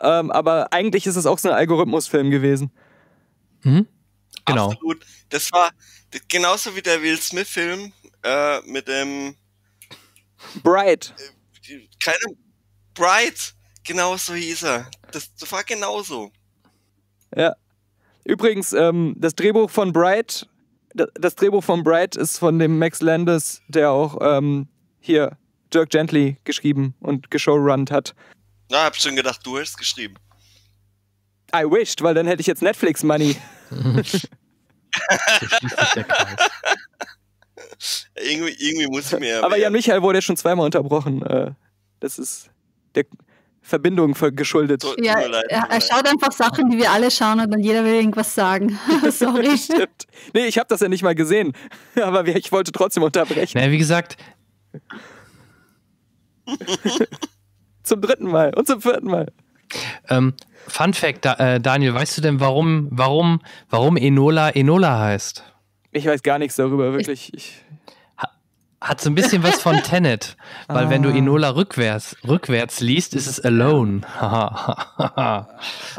Ähm, aber eigentlich ist es auch so ein Algorithmusfilm gewesen. Mhm. Genau. Absolut. Das war genauso wie der Will Smith-Film äh, mit dem Bright. Äh, keine Bright. Genau so hieß er. Das, das war genauso. Ja. Übrigens, ähm, das Drehbuch von Bright, das Drehbuch von Bright ist von dem Max Landis, der auch ähm, hier Dirk Gently geschrieben und geshowrunnt hat. Na, hab schon gedacht, du hast geschrieben. I wished, weil dann hätte ich jetzt Netflix Money. irgendwie, irgendwie muss ich mir. Aber Jan Michael wurde ja schon zweimal unterbrochen. Äh, das ist. Der, Verbindung geschuldet. So, ja, er, schaut einfach Sachen, die wir alle schauen und dann jeder will irgendwas sagen. Sorry. Stimmt. Nee, ich habe das ja nicht mal gesehen, aber ich wollte trotzdem unterbrechen. Na, wie gesagt. zum dritten Mal und zum vierten Mal. Ähm, Fun Fact, da, äh, Daniel, weißt du denn, warum, warum, warum Enola Enola heißt? Ich weiß gar nichts darüber, wirklich. Ich, ich hat so ein bisschen was von Tenet, weil ah. wenn du ah. Enola rückwärts, rückwärts liest, ist es Alone.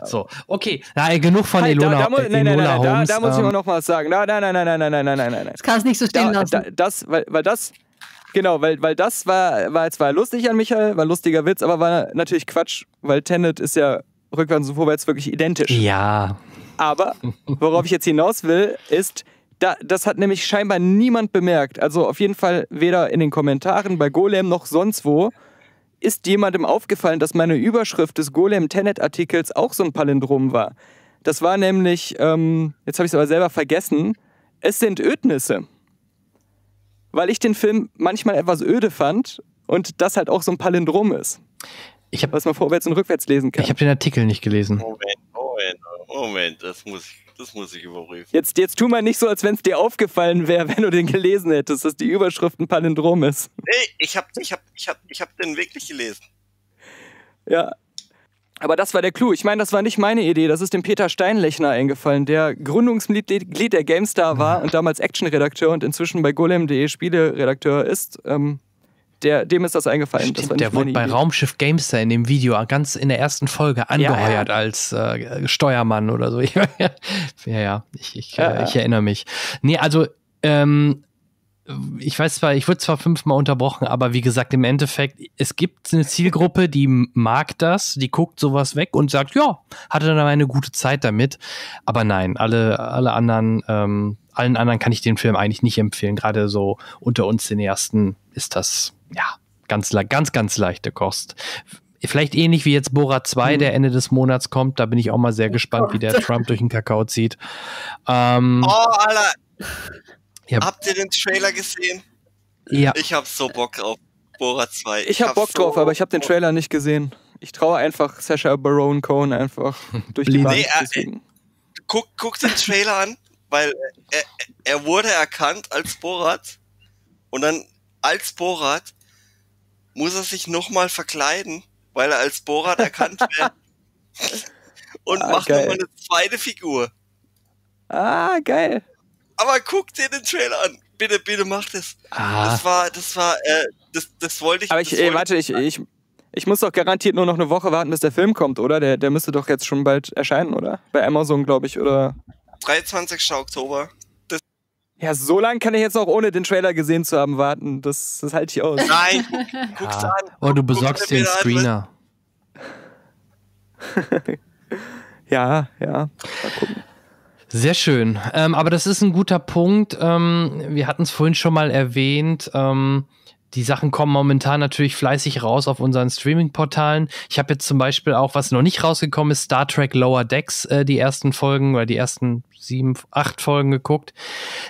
so, okay, nein, genug von hey, Elona, da, da muss, äh, nein, nein, Enola nein, nein, Holmes. Da, da muss ich mal ähm. noch was sagen. Nein, nein, nein, nein, nein, nein, nein, nein, nein. Das kannst nicht so stehen da, lassen. das, weil, weil das, genau, weil, weil das war, war zwar lustig an Michael, war ein lustiger Witz, aber war natürlich Quatsch, weil Tenet ist ja rückwärts und vorwärts wirklich identisch. Ja. Aber worauf ich jetzt hinaus will, ist, da, das hat nämlich scheinbar niemand bemerkt. Also auf jeden Fall weder in den Kommentaren bei Golem noch sonst wo ist jemandem aufgefallen, dass meine Überschrift des Golem-Tenet-Artikels auch so ein Palindrom war. Das war nämlich, ähm, jetzt habe ich es aber selber vergessen, es sind Ödnisse. Weil ich den Film manchmal etwas öde fand und das halt auch so ein Palindrom ist. Ich hab, was man vorwärts und rückwärts lesen kann. Ich habe den Artikel nicht gelesen. Moment, Moment, Moment, das muss ich das muss ich überprüfen. Jetzt, jetzt tu mal nicht so, als wenn es dir aufgefallen wäre, wenn du den gelesen hättest, dass die Überschrift ein Palindrom ist. Nee, ich hab, ich hab, ich hab, ich hab den wirklich gelesen. Ja. Aber das war der Clou. Ich meine, das war nicht meine Idee. Das ist dem Peter Steinlechner eingefallen, der Gründungsmitglied der GameStar war und damals Action-Redakteur und inzwischen bei Golem.de Spieleredakteur ist. Ähm, der, dem ist das eingefallen. Stimmt, das der wurde bei Idee. Raumschiff Gamester in dem Video ganz in der ersten Folge angeheuert ja, ja. als äh, Steuermann oder so. ja, ja, ich, ich, ja, äh, ich erinnere mich. Nee, also ähm, ich weiß zwar, ich wurde zwar fünfmal unterbrochen, aber wie gesagt, im Endeffekt, es gibt eine Zielgruppe, die mag das, die guckt sowas weg und sagt, ja, hatte dann eine gute Zeit damit. Aber nein, alle, alle anderen ähm, allen anderen kann ich den Film eigentlich nicht empfehlen. Gerade so unter uns den ersten ist das ja ganz, ganz, ganz leichte Kost. Vielleicht ähnlich wie jetzt Bora 2, mhm. der Ende des Monats kommt. Da bin ich auch mal sehr oh gespannt, wie der Trump durch den Kakao zieht. Ähm, oh, Alter. Ja. Habt ihr den Trailer gesehen? Ja. Ich hab so Bock auf Bora 2. Ich, ich hab, hab Bock so drauf, aber ich hab den Trailer nicht gesehen. Ich traue einfach Sascha Baron Cohen einfach durch die Wand. Nee, äh, guck, guck den Trailer an weil äh, er, er wurde erkannt als Borat und dann als Borat muss er sich nochmal verkleiden, weil er als Borat erkannt wird. und ah, macht nochmal eine zweite Figur. Ah, geil. Aber guck dir den Trailer an. Bitte, bitte mach das. Ah. Das war, das war, äh, das, das wollte ich. Aber ich, ey, warte, ich, ich, ich muss doch garantiert nur noch eine Woche warten, bis der Film kommt, oder? Der, der müsste doch jetzt schon bald erscheinen, oder? Bei Amazon, glaube ich, oder? 23. Oktober. Das ja, so lange kann ich jetzt auch ohne den Trailer gesehen zu haben warten. Das, das halte ich aus. Nein, guck, guck's ja. an. Oh, du besorgst den Screener. ja, ja. Mal gucken. Sehr schön. Ähm, aber das ist ein guter Punkt. Ähm, wir hatten es vorhin schon mal erwähnt. Ähm, die Sachen kommen momentan natürlich fleißig raus auf unseren Streaming-Portalen. Ich habe jetzt zum Beispiel auch, was noch nicht rausgekommen ist, Star Trek Lower Decks, äh, die ersten Folgen oder die ersten sieben, acht Folgen geguckt.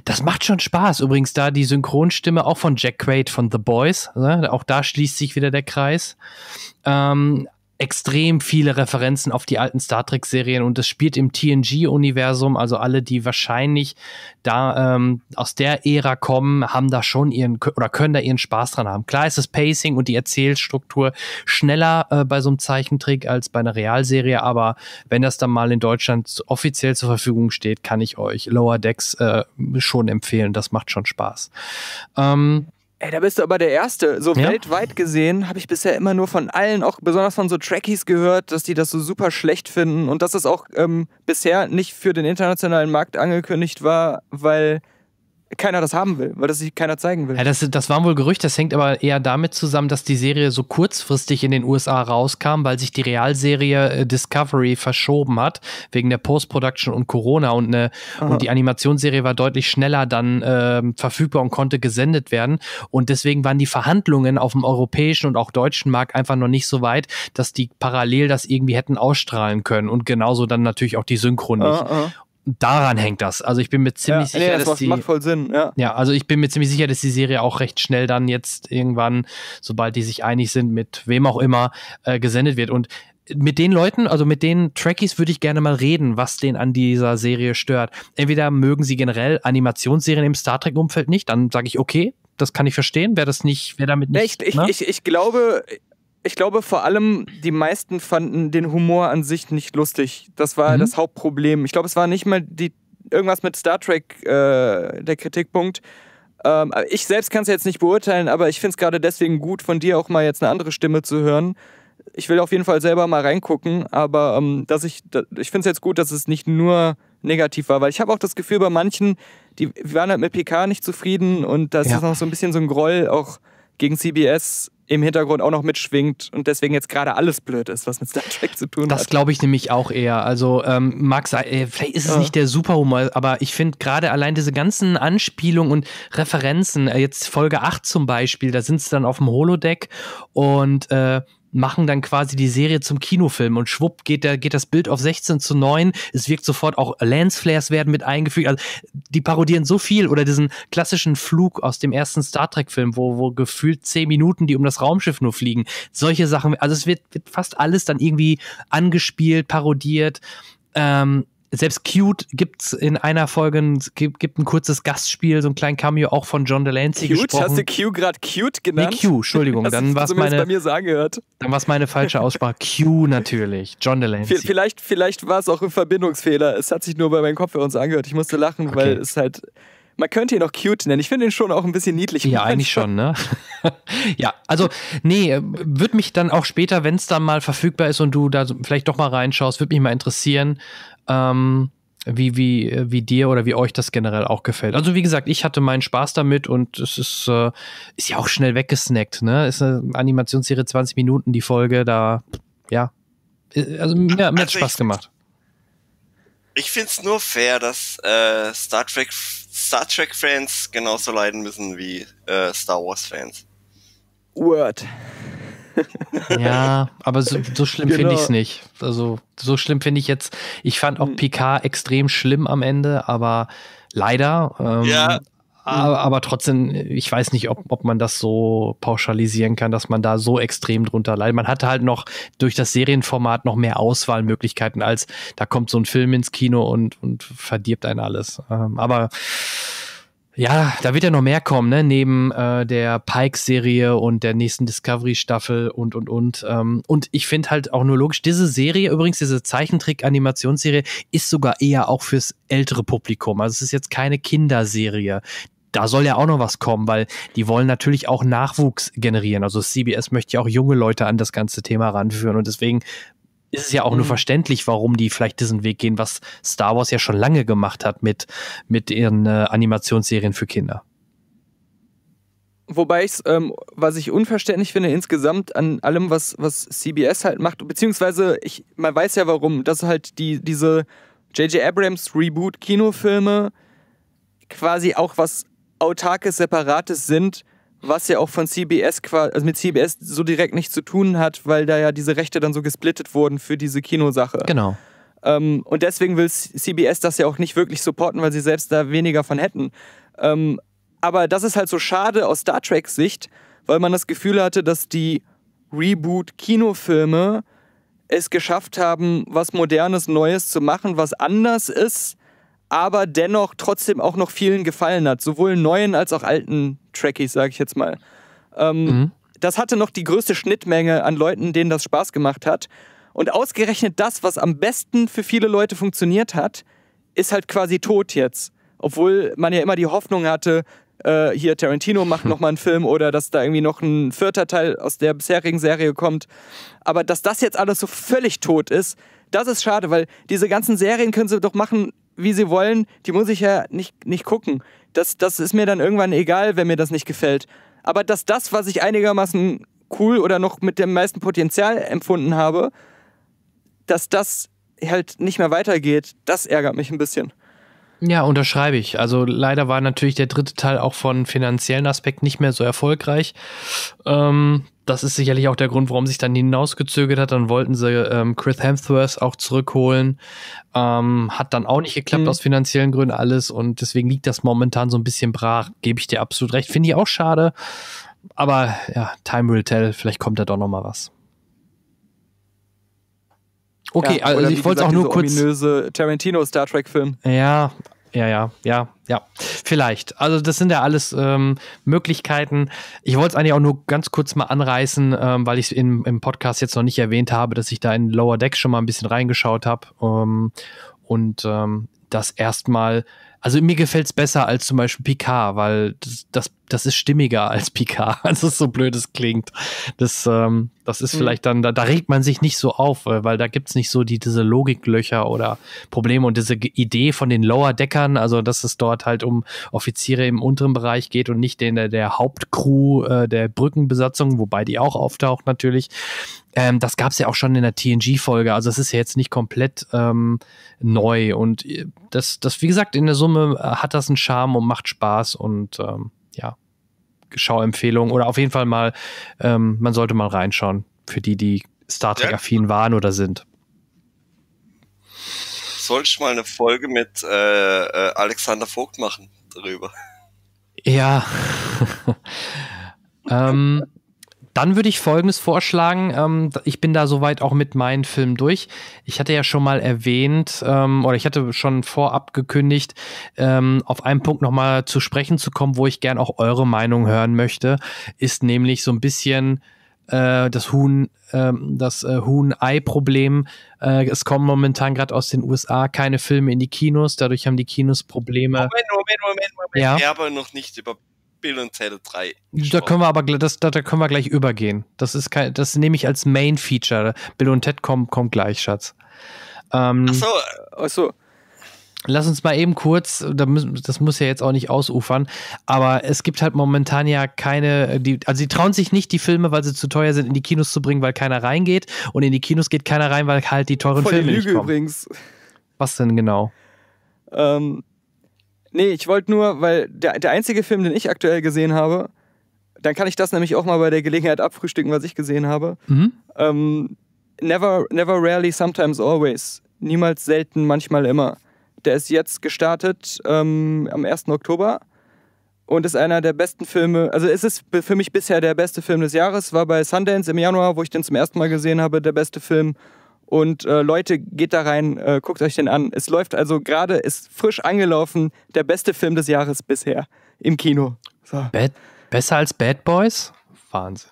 Das macht schon Spaß. Übrigens da die Synchronstimme auch von Jack Quaid von The Boys. Ne? Auch da schließt sich wieder der Kreis. Ähm, extrem viele Referenzen auf die alten Star Trek-Serien und es spielt im TNG-Universum. Also alle, die wahrscheinlich da ähm, aus der Ära kommen, haben da schon ihren oder können da ihren Spaß dran haben. Klar ist das Pacing und die Erzählstruktur schneller äh, bei so einem Zeichentrick als bei einer Realserie, aber wenn das dann mal in Deutschland offiziell zur Verfügung steht, kann ich euch Lower Decks äh, schon empfehlen. Das macht schon Spaß. Ähm, Ey, da bist du aber der Erste. So ja. weltweit gesehen habe ich bisher immer nur von allen, auch besonders von so Trekkies gehört, dass die das so super schlecht finden und dass es das auch ähm, bisher nicht für den internationalen Markt angekündigt war, weil keiner das haben will, weil das sich keiner zeigen will. Ja, das, das waren wohl Gerüchte, das hängt aber eher damit zusammen, dass die Serie so kurzfristig in den USA rauskam, weil sich die Realserie äh, Discovery verschoben hat, wegen der Post-Production und Corona und, ne, und die Animationsserie war deutlich schneller dann äh, verfügbar und konnte gesendet werden. Und deswegen waren die Verhandlungen auf dem europäischen und auch deutschen Markt einfach noch nicht so weit, dass die parallel das irgendwie hätten ausstrahlen können und genauso dann natürlich auch die Synchro nicht. Aha daran hängt das. Also ich bin mir ziemlich ja, sicher, nee, das dass die, macht voll Sinn. Ja. ja, also ich bin mir ziemlich sicher, dass die Serie auch recht schnell dann jetzt irgendwann, sobald die sich einig sind mit wem auch immer, äh, gesendet wird. Und mit den Leuten, also mit den Trekkies würde ich gerne mal reden, was den an dieser Serie stört. Entweder mögen sie generell Animationsserien im Star Trek Umfeld nicht, dann sage ich okay, das kann ich verstehen, wer das nicht, wer damit nicht. Ich, ne? ich, ich, ich glaube, ich glaube vor allem, die meisten fanden den Humor an sich nicht lustig. Das war mhm. das Hauptproblem. Ich glaube, es war nicht mal die, irgendwas mit Star Trek äh, der Kritikpunkt. Ähm, ich selbst kann es jetzt nicht beurteilen, aber ich finde es gerade deswegen gut, von dir auch mal jetzt eine andere Stimme zu hören. Ich will auf jeden Fall selber mal reingucken, aber ähm, dass ich, da, ich finde es jetzt gut, dass es nicht nur negativ war, weil ich habe auch das Gefühl, bei manchen, die waren halt mit PK nicht zufrieden und da ja. ist noch so ein bisschen so ein Groll auch gegen CBS im Hintergrund auch noch mitschwingt und deswegen jetzt gerade alles blöd ist, was mit Star Trek zu tun das hat. Das glaube ich nämlich auch eher. Also ähm, Max, äh, vielleicht ist es ja. nicht der Superhumor, aber ich finde gerade allein diese ganzen Anspielungen und Referenzen, äh, jetzt Folge 8 zum Beispiel, da sind sie dann auf dem Holodeck und äh, machen dann quasi die Serie zum Kinofilm und schwupp geht, der, geht das Bild auf 16 zu 9. Es wirkt sofort auch Lance Flares werden mit eingefügt. Also die parodieren so viel oder diesen klassischen Flug aus dem ersten Star Trek-Film, wo, wo gefühlt 10 Minuten, die um das Raumschiff nur fliegen. Solche Sachen, also es wird, wird fast alles dann irgendwie angespielt, parodiert. Ähm, selbst Cute gibt es in einer Folge, gibt, gibt ein kurzes Gastspiel, so ein kleinen Cameo auch von John Delancey cute? gesprochen. Hast du Q gerade Cute genannt? Nee, Q, Entschuldigung. Hast dann war bei mir sagen gehört. Dann war es meine falsche Aussprache. Q natürlich, John Delancey. Vielleicht, vielleicht war es auch ein Verbindungsfehler. Es hat sich nur bei meinem Kopf Kopfhörern uns angehört. Ich musste lachen, okay. weil es halt man könnte ihn auch cute nennen. Ich finde ihn schon auch ein bisschen niedlich. Ja, eigentlich schon, ne? ja, also, nee, äh, würde mich dann auch später, wenn es dann mal verfügbar ist und du da vielleicht doch mal reinschaust, würde mich mal interessieren, ähm, wie, wie, wie dir oder wie euch das generell auch gefällt. Also wie gesagt, ich hatte meinen Spaß damit und es ist, äh, ist ja auch schnell weggesnackt, ne? Ist eine Animationsserie 20 Minuten, die Folge, da, ja. Äh, also mir, ja, mir also hat Spaß gemacht. Ich finde es nur fair, dass äh, Star Trek Star Trek Fans genauso leiden müssen wie äh, Star Wars Fans. Word ja, aber so, so schlimm genau. finde ich es nicht. Also so schlimm finde ich jetzt. Ich fand auch hm. Picard extrem schlimm am Ende, aber leider. Ähm, ja. Aber, aber, trotzdem, ich weiß nicht, ob, ob man das so pauschalisieren kann, dass man da so extrem drunter leidet. Man hatte halt noch durch das Serienformat noch mehr Auswahlmöglichkeiten, als da kommt so ein Film ins Kino und, und verdirbt einen alles. Ähm, aber ja, da wird ja noch mehr kommen, ne? Neben äh, der Pike-Serie und der nächsten Discovery-Staffel und und und. Ähm, und ich finde halt auch nur logisch, diese Serie, übrigens, diese Zeichentrick-Animationsserie, ist sogar eher auch fürs ältere Publikum. Also es ist jetzt keine Kinderserie da soll ja auch noch was kommen, weil die wollen natürlich auch Nachwuchs generieren. Also CBS möchte ja auch junge Leute an das ganze Thema ranführen und deswegen ist es ja auch mhm. nur verständlich, warum die vielleicht diesen Weg gehen, was Star Wars ja schon lange gemacht hat mit, mit ihren äh, Animationsserien für Kinder. Wobei ich ähm, was ich unverständlich finde, insgesamt an allem, was, was CBS halt macht, beziehungsweise ich, man weiß ja warum, dass halt die, diese J.J. Abrams Reboot-Kinofilme quasi auch was Autarkes, Separates sind, was ja auch von CBS also mit CBS so direkt nichts zu tun hat, weil da ja diese Rechte dann so gesplittet wurden für diese Kinosache. Genau. Ähm, und deswegen will CBS das ja auch nicht wirklich supporten, weil sie selbst da weniger von hätten. Ähm, aber das ist halt so schade aus Star Trek Sicht, weil man das Gefühl hatte, dass die Reboot-Kinofilme es geschafft haben, was Modernes, Neues zu machen, was anders ist aber dennoch trotzdem auch noch vielen gefallen hat. Sowohl neuen als auch alten Trackies, sage ich jetzt mal. Ähm, mhm. Das hatte noch die größte Schnittmenge an Leuten, denen das Spaß gemacht hat. Und ausgerechnet das, was am besten für viele Leute funktioniert hat, ist halt quasi tot jetzt. Obwohl man ja immer die Hoffnung hatte, äh, hier Tarantino macht mhm. nochmal einen Film oder dass da irgendwie noch ein vierter Teil aus der bisherigen Serie kommt. Aber dass das jetzt alles so völlig tot ist, das ist schade, weil diese ganzen Serien können sie doch machen, wie sie wollen, die muss ich ja nicht, nicht gucken. Das, das ist mir dann irgendwann egal, wenn mir das nicht gefällt. Aber dass das, was ich einigermaßen cool oder noch mit dem meisten Potenzial empfunden habe, dass das halt nicht mehr weitergeht, das ärgert mich ein bisschen. Ja, unterschreibe ich. Also leider war natürlich der dritte Teil auch von finanziellen Aspekt nicht mehr so erfolgreich. Ähm, das ist sicherlich auch der Grund, warum sich dann hinausgezögert hat. Dann wollten sie ähm, Chris Hemsworth auch zurückholen. Ähm, hat dann auch nicht geklappt mhm. aus finanziellen Gründen alles und deswegen liegt das momentan so ein bisschen brach. Gebe ich dir absolut recht. Finde ich auch schade. Aber ja, Time will tell. Vielleicht kommt da doch noch mal was. Okay, ja, also ich wollte es auch nur kurz. ominöse Tarantino Star Trek Film. Ja, ja, ja, ja, ja. Vielleicht. Also das sind ja alles ähm, Möglichkeiten. Ich wollte es eigentlich auch nur ganz kurz mal anreißen, ähm, weil ich es im im Podcast jetzt noch nicht erwähnt habe, dass ich da in Lower Deck schon mal ein bisschen reingeschaut habe ähm, und ähm, das erstmal. Also mir gefällt es besser als zum Beispiel Picard, weil das, das, das ist stimmiger als Picard. Also so blöd es klingt. Das, ähm, das ist mhm. vielleicht dann, da, da, regt man sich nicht so auf, weil da gibt es nicht so die, diese Logiklöcher oder Probleme und diese Idee von den Lower-Deckern, also dass es dort halt um Offiziere im unteren Bereich geht und nicht den, der, der Hauptcrew äh, der Brückenbesatzung, wobei die auch auftaucht natürlich. Ähm, das gab es ja auch schon in der TNG-Folge. Also es ist ja jetzt nicht komplett ähm, neu. Und äh, das, das, wie gesagt, in der Summe äh, hat das einen Charme und macht Spaß und ähm, Schauempfehlung oder auf jeden Fall mal, ähm, man sollte mal reinschauen, für die, die Star Trek-affin waren oder sind. Sollte ich mal eine Folge mit äh, äh Alexander Vogt machen darüber? Ja. ähm, dann würde ich Folgendes vorschlagen. Ähm, ich bin da soweit auch mit meinen Filmen durch. Ich hatte ja schon mal erwähnt, ähm, oder ich hatte schon vorab gekündigt, ähm, auf einen Punkt nochmal zu sprechen zu kommen, wo ich gern auch eure Meinung hören möchte, ist nämlich so ein bisschen äh, das Huhn, ähm, das äh, Huhn-Ei-Problem. Äh, es kommen momentan gerade aus den USA keine Filme in die Kinos, dadurch haben die Kinos Probleme. Moment, Moment, Moment, Moment. Ja? Ich habe noch nicht über Bill und Ted 3. Da können wir aber das, da, da können wir gleich übergehen. Das ist kein, das nehme ich als Main Feature. Bill und Ted kommt, kommt gleich, Schatz. Ähm, ach so, ach so. Lass uns mal eben kurz, das muss ja jetzt auch nicht ausufern, aber es gibt halt momentan ja keine, die, also sie trauen sich nicht, die Filme, weil sie zu teuer sind, in die Kinos zu bringen, weil keiner reingeht. Und in die Kinos geht keiner rein, weil halt die teuren Voll Filme die Lüge nicht kommen. übrigens. Was denn genau? Ähm, Nee, ich wollte nur, weil der, der einzige Film, den ich aktuell gesehen habe, dann kann ich das nämlich auch mal bei der Gelegenheit abfrühstücken, was ich gesehen habe. Mhm. Ähm, never, never Rarely, Sometimes Always. Niemals selten, manchmal immer. Der ist jetzt gestartet ähm, am 1. Oktober und ist einer der besten Filme. Also ist es für mich bisher der beste Film des Jahres. War bei Sundance im Januar, wo ich den zum ersten Mal gesehen habe, der beste Film. Und äh, Leute, geht da rein, äh, guckt euch den an. Es läuft also gerade, ist frisch angelaufen, der beste Film des Jahres bisher im Kino. So. Bad, besser als Bad Boys? Wahnsinn.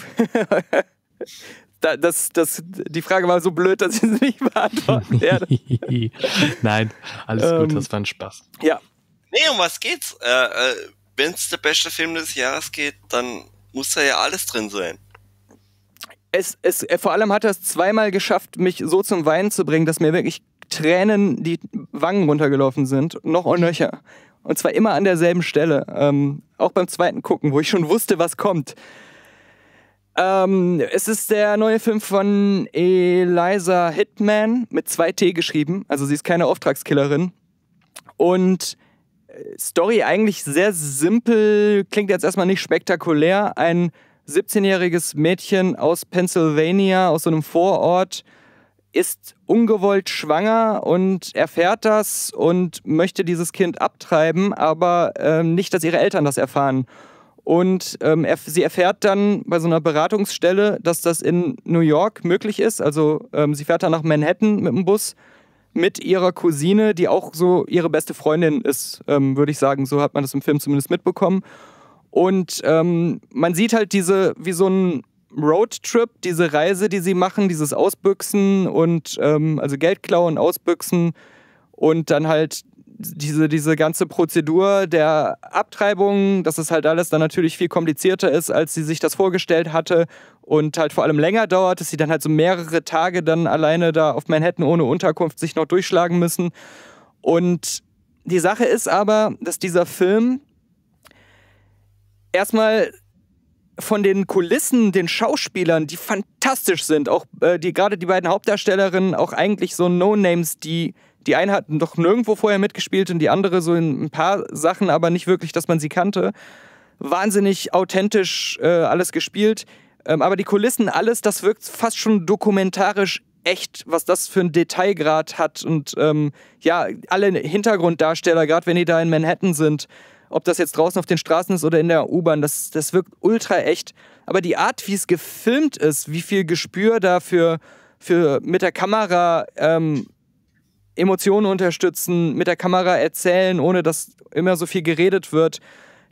da, das, das, die Frage war so blöd, dass ich sie nicht beantworten werde. Nein, alles ähm, gut, das war ein Spaß. Ja. Nee, um was geht's? Äh, äh Wenn es der beste Film des Jahres geht, dann muss da ja alles drin sein es, es, äh, vor allem hat er es zweimal geschafft, mich so zum Weinen zu bringen, dass mir wirklich Tränen die Wangen runtergelaufen sind, noch und nöcher. Und zwar immer an derselben Stelle. Ähm, auch beim zweiten Gucken, wo ich schon wusste, was kommt. Ähm, es ist der neue Film von Eliza Hitman mit 2T geschrieben. Also sie ist keine Auftragskillerin. Und äh, Story eigentlich sehr simpel, klingt jetzt erstmal nicht spektakulär. Ein 17-jähriges Mädchen aus Pennsylvania, aus so einem Vorort, ist ungewollt schwanger und erfährt das und möchte dieses Kind abtreiben, aber äh, nicht, dass ihre Eltern das erfahren. Und ähm, er, sie erfährt dann bei so einer Beratungsstelle, dass das in New York möglich ist. Also ähm, sie fährt dann nach Manhattan mit dem Bus mit ihrer Cousine, die auch so ihre beste Freundin ist, ähm, würde ich sagen. So hat man das im Film zumindest mitbekommen. Und ähm, man sieht halt diese, wie so ein Roadtrip, diese Reise, die sie machen, dieses Ausbüchsen und ähm, also Geld klauen, Ausbüchsen und dann halt diese, diese ganze Prozedur der Abtreibung, dass es halt alles dann natürlich viel komplizierter ist, als sie sich das vorgestellt hatte und halt vor allem länger dauert, dass sie dann halt so mehrere Tage dann alleine da auf Manhattan ohne Unterkunft sich noch durchschlagen müssen. Und die Sache ist aber, dass dieser Film erstmal von den Kulissen, den Schauspielern, die fantastisch sind, auch äh, die gerade die beiden Hauptdarstellerinnen, auch eigentlich so No-Names, die die eine hatten doch nirgendwo vorher mitgespielt und die andere so in ein paar Sachen, aber nicht wirklich, dass man sie kannte. Wahnsinnig authentisch äh, alles gespielt. Ähm, aber die Kulissen, alles, das wirkt fast schon dokumentarisch echt, was das für ein Detailgrad hat. Und ähm, ja, alle Hintergrunddarsteller, gerade wenn die da in Manhattan sind, ob das jetzt draußen auf den Straßen ist oder in der U-Bahn, das, das wirkt ultra echt. Aber die Art, wie es gefilmt ist, wie viel Gespür dafür für mit der Kamera ähm, Emotionen unterstützen, mit der Kamera erzählen, ohne dass immer so viel geredet wird.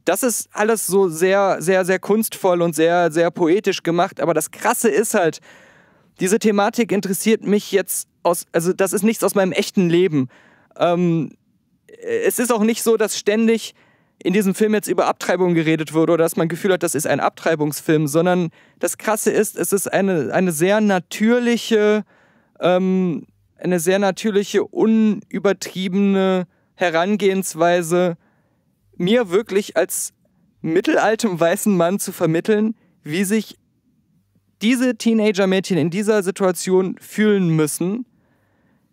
Das ist alles so sehr, sehr, sehr kunstvoll und sehr, sehr poetisch gemacht. Aber das Krasse ist halt, diese Thematik interessiert mich jetzt aus, also das ist nichts aus meinem echten Leben. Ähm, es ist auch nicht so, dass ständig in diesem Film jetzt über Abtreibung geredet wurde oder dass man Gefühl hat, das ist ein Abtreibungsfilm, sondern das Krasse ist, es ist eine, eine sehr natürliche, ähm, eine sehr natürliche, unübertriebene Herangehensweise, mir wirklich als mittelaltem weißen Mann zu vermitteln, wie sich diese Teenager-Mädchen in dieser Situation fühlen müssen.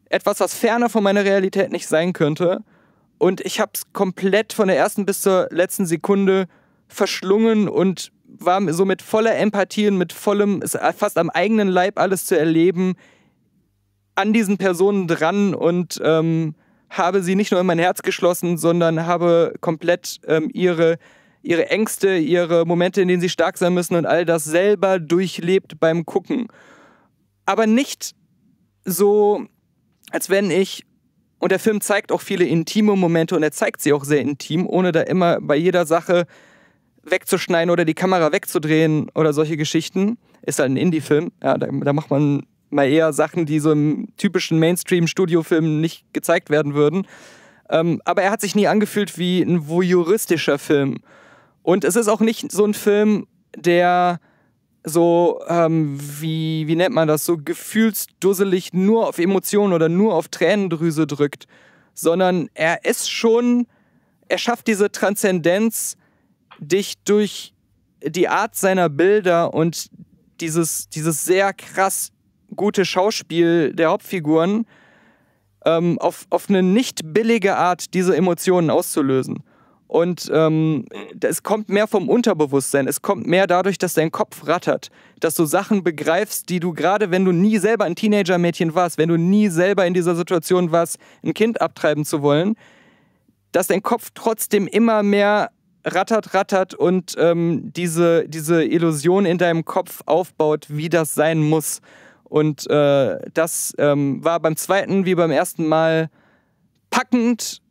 Etwas, was ferner von meiner Realität nicht sein könnte und ich habe es komplett von der ersten bis zur letzten Sekunde verschlungen und war so mit voller Empathie und mit vollem, äh, fast am eigenen Leib alles zu erleben, an diesen Personen dran und ähm, habe sie nicht nur in mein Herz geschlossen, sondern habe komplett ähm, ihre, ihre Ängste, ihre Momente, in denen sie stark sein müssen und all das selber durchlebt beim Gucken. Aber nicht so, als wenn ich und der Film zeigt auch viele intime Momente und er zeigt sie auch sehr intim, ohne da immer bei jeder Sache wegzuschneiden oder die Kamera wegzudrehen oder solche Geschichten. Ist halt ein Indie-Film. Ja, da, da, macht man mal eher Sachen, die so im typischen Mainstream-Studiofilm nicht gezeigt werden würden. Ähm, aber er hat sich nie angefühlt wie ein voyeuristischer Film. Und es ist auch nicht so ein Film, der so, ähm, wie, wie nennt man das, so gefühlsdusselig nur auf Emotionen oder nur auf Tränendrüse drückt, sondern er ist schon, er schafft diese Transzendenz, dich durch die Art seiner Bilder und dieses, dieses sehr krass gute Schauspiel der Hauptfiguren ähm, auf, auf eine nicht billige Art diese Emotionen auszulösen. Und ähm, es kommt mehr vom Unterbewusstsein. Es kommt mehr dadurch, dass dein Kopf rattert, dass du Sachen begreifst, die du gerade, wenn du nie selber ein Teenager-Mädchen warst, wenn du nie selber in dieser Situation warst, ein Kind abtreiben zu wollen, dass dein Kopf trotzdem immer mehr rattert, rattert und ähm, diese, diese Illusion in deinem Kopf aufbaut, wie das sein muss. Und äh, das ähm, war beim zweiten wie beim ersten Mal packend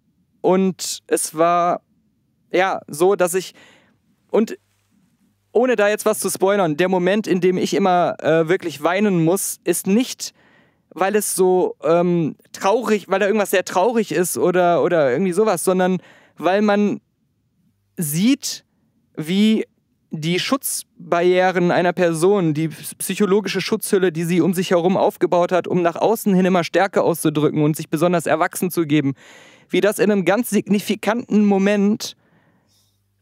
und es war ja, so, dass ich. Und ohne da jetzt was zu spoilern, der Moment, in dem ich immer äh, wirklich weinen muss, ist nicht, weil es so ähm, traurig, weil da irgendwas sehr traurig ist oder, oder irgendwie sowas, sondern weil man sieht, wie die Schutzbarrieren einer Person, die psychologische Schutzhülle, die sie um sich herum aufgebaut hat, um nach außen hin immer Stärke auszudrücken und sich besonders erwachsen zu geben, wie das in einem ganz signifikanten Moment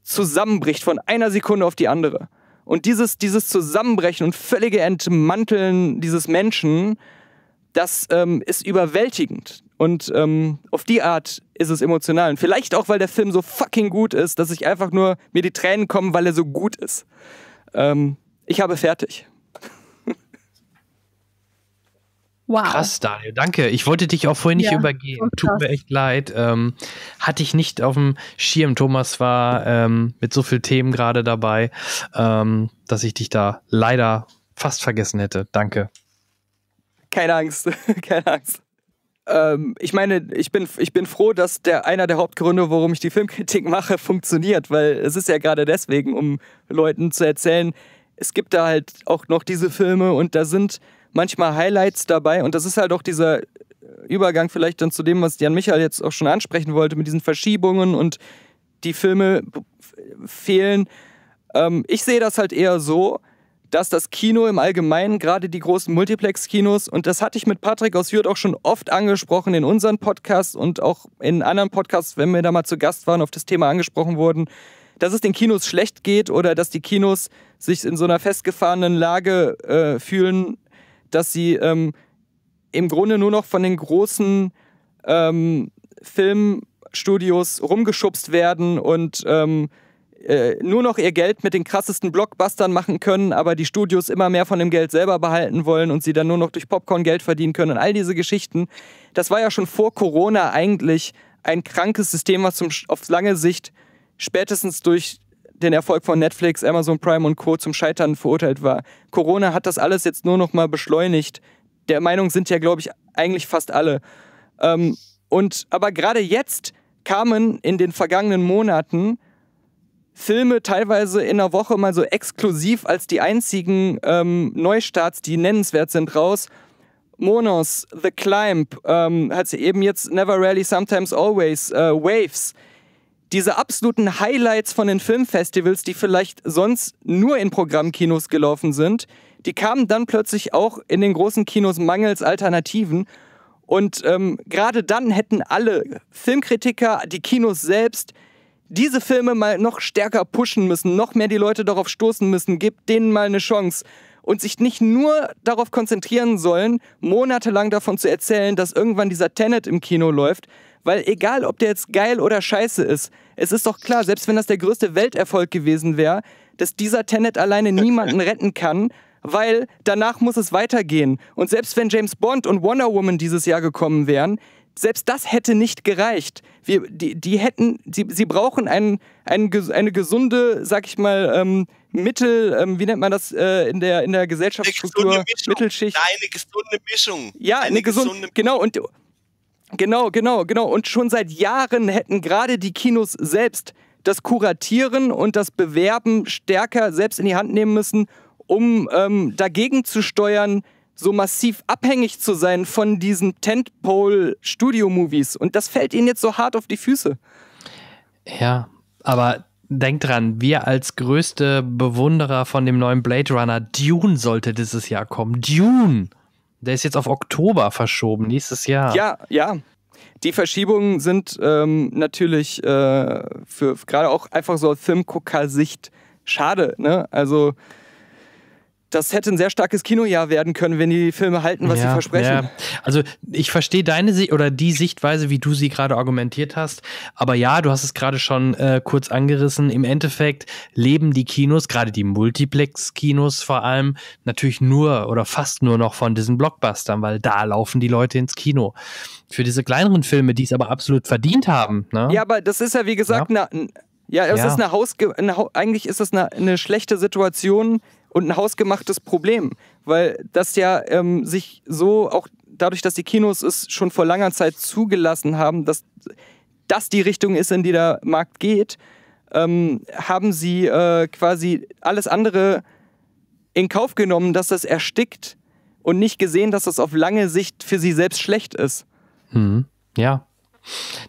zusammenbricht von einer Sekunde auf die andere. Und dieses, dieses Zusammenbrechen und völlige Entmanteln dieses Menschen, das ähm, ist überwältigend. Und ähm, auf die Art ist es emotional. Und vielleicht auch, weil der Film so fucking gut ist, dass ich einfach nur mir die Tränen kommen, weil er so gut ist. Ähm, ich habe fertig. Wow. Krass, Daniel. Danke. Ich wollte dich auch vorhin nicht ja, übergehen. So Tut mir echt leid. Ähm, hatte ich nicht auf dem Schirm. Thomas war ähm, mit so vielen Themen gerade dabei, ähm, dass ich dich da leider fast vergessen hätte. Danke. Keine Angst. Keine Angst. Ähm, ich meine, ich bin, ich bin froh, dass der, einer der Hauptgründe, warum ich die Filmkritik mache, funktioniert, weil es ist ja gerade deswegen, um Leuten zu erzählen, es gibt da halt auch noch diese Filme und da sind manchmal Highlights dabei. Und das ist halt auch dieser Übergang vielleicht dann zu dem, was Jan Michael jetzt auch schon ansprechen wollte, mit diesen Verschiebungen und die Filme fehlen. Ähm, ich sehe das halt eher so, dass das Kino im Allgemeinen, gerade die großen Multiplex-Kinos, und das hatte ich mit Patrick aus Hürth auch schon oft angesprochen in unseren Podcasts und auch in anderen Podcasts, wenn wir da mal zu Gast waren, auf das Thema angesprochen wurden, dass es den Kinos schlecht geht oder dass die Kinos sich in so einer festgefahrenen Lage äh, fühlen, dass sie ähm, im Grunde nur noch von den großen ähm, Filmstudios rumgeschubst werden und ähm, äh, nur noch ihr Geld mit den krassesten Blockbustern machen können, aber die Studios immer mehr von dem Geld selber behalten wollen und sie dann nur noch durch Popcorn Geld verdienen können und all diese Geschichten. Das war ja schon vor Corona eigentlich ein krankes System, was zum, auf lange Sicht spätestens durch den Erfolg von Netflix, Amazon Prime und Co. zum Scheitern verurteilt war. Corona hat das alles jetzt nur noch mal beschleunigt. Der Meinung sind ja, glaube ich, eigentlich fast alle. Ähm, und aber gerade jetzt kamen in den vergangenen Monaten Filme teilweise in der Woche mal so exklusiv als die einzigen ähm, Neustarts, die nennenswert sind, raus. Monos, The Climb, ähm, hat sie eben jetzt Never Rarely, Sometimes Always, äh, Waves diese absoluten Highlights von den Filmfestivals, die vielleicht sonst nur in Programmkinos gelaufen sind, die kamen dann plötzlich auch in den großen Kinos mangels Alternativen. Und ähm, gerade dann hätten alle Filmkritiker, die Kinos selbst, diese Filme mal noch stärker pushen müssen, noch mehr die Leute darauf stoßen müssen, gibt denen mal eine Chance und sich nicht nur darauf konzentrieren sollen, monatelang davon zu erzählen, dass irgendwann dieser Tenet im Kino läuft, weil egal ob der jetzt geil oder scheiße ist, es ist doch klar, selbst wenn das der größte Welterfolg gewesen wäre, dass dieser Tenet alleine niemanden retten kann, weil danach muss es weitergehen. Und selbst wenn James Bond und Wonder Woman dieses Jahr gekommen wären, selbst das hätte nicht gereicht. Wir, die, die hätten, sie, sie brauchen einen, einen, eine gesunde, sag ich mal, ähm, Mittel, ähm, wie nennt man das äh, in der in der Gesellschaftsstruktur? Eine gesunde Mittelschicht. Nein, eine gesunde Mischung. Ja, eine, eine gesunde, gesunde Mischung. genau und Genau, genau, genau. Und schon seit Jahren hätten gerade die Kinos selbst das Kuratieren und das Bewerben stärker selbst in die Hand nehmen müssen, um ähm, dagegen zu steuern, so massiv abhängig zu sein von diesen Tentpole-Studio-Movies. Und das fällt ihnen jetzt so hart auf die Füße. Ja, aber denkt dran, wir als größte Bewunderer von dem neuen Blade Runner, Dune sollte dieses Jahr kommen. Dune! Der ist jetzt auf Oktober verschoben, nächstes Jahr. Ja, ja. Die Verschiebungen sind ähm, natürlich äh, für gerade auch einfach so aus Filmgucker-Sicht schade. Ne? Also das hätte ein sehr starkes Kinojahr werden können, wenn die Filme halten, was ja, sie versprechen. Ja. Also ich verstehe deine Sicht oder die Sichtweise, wie du sie gerade argumentiert hast. Aber ja, du hast es gerade schon äh, kurz angerissen. Im Endeffekt leben die Kinos, gerade die Multiplex-Kinos vor allem, natürlich nur oder fast nur noch von diesen Blockbustern, weil da laufen die Leute ins Kino. Für diese kleineren Filme, die es aber absolut verdient haben. Ne? Ja, aber das ist ja wie gesagt, ja, na, ja es ja. ist eine Haus, eine, eigentlich ist das eine, eine schlechte Situation und ein hausgemachtes Problem, weil das ja ähm, sich so auch dadurch, dass die Kinos es schon vor langer Zeit zugelassen haben, dass das die Richtung ist, in die der Markt geht, ähm, haben sie äh, quasi alles andere in Kauf genommen, dass das erstickt und nicht gesehen, dass das auf lange Sicht für sie selbst schlecht ist. Hm. Ja,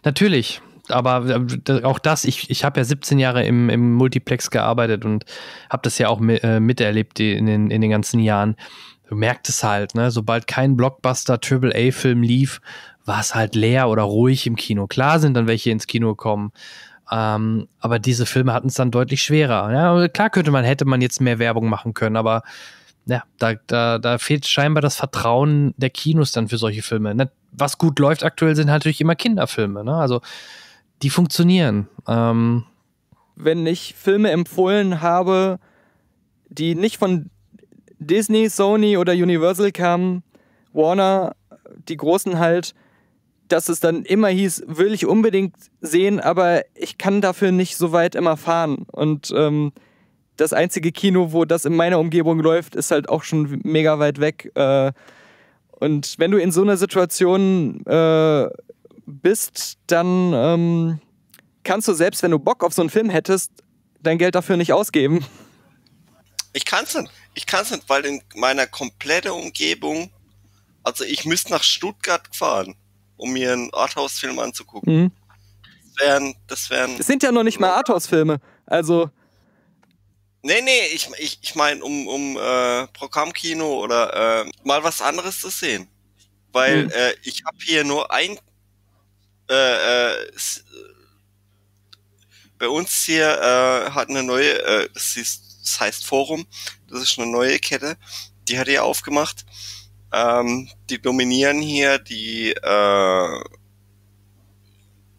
natürlich aber äh, auch das, ich, ich habe ja 17 Jahre im, im Multiplex gearbeitet und habe das ja auch äh, miterlebt in den, in den ganzen Jahren. Du merkst es halt, ne? sobald kein Blockbuster AAA-Film lief, war es halt leer oder ruhig im Kino. Klar sind dann welche ins Kino kommen. Ähm, aber diese Filme hatten es dann deutlich schwerer. Ja, klar könnte man, hätte man jetzt mehr Werbung machen können, aber ja, da, da, da fehlt scheinbar das Vertrauen der Kinos dann für solche Filme. Ne? Was gut läuft aktuell sind halt natürlich immer Kinderfilme. Ne? Also die funktionieren. Ähm Wenn ich Filme empfohlen habe, die nicht von Disney, Sony oder Universal kamen, Warner, die Großen halt, dass es dann immer hieß, will ich unbedingt sehen, aber ich kann dafür nicht so weit immer fahren. Und ähm, das einzige Kino, wo das in meiner Umgebung läuft, ist halt auch schon mega weit weg. Äh, und wenn du in so einer Situation äh, bist, dann ähm, kannst du selbst, wenn du Bock auf so einen Film hättest, dein Geld dafür nicht ausgeben. Ich kann es nicht. Ich kann es nicht, weil in meiner kompletten Umgebung, also ich müsste nach Stuttgart fahren, um mir einen Arthouse-Film anzugucken. Mhm. Das wären, das wären. Es sind ja noch nicht mal Arthouse-Filme. Also. Nee, nee, ich, ich, ich meine, um, um äh, Programmkino oder äh, mal was anderes zu sehen. Weil mhm. äh, ich habe hier nur ein äh, äh, äh, bei uns hier äh, hat eine neue, äh, das, ist, das heißt Forum, das ist eine neue Kette, die hat ihr aufgemacht. Ähm, die dominieren hier die, äh,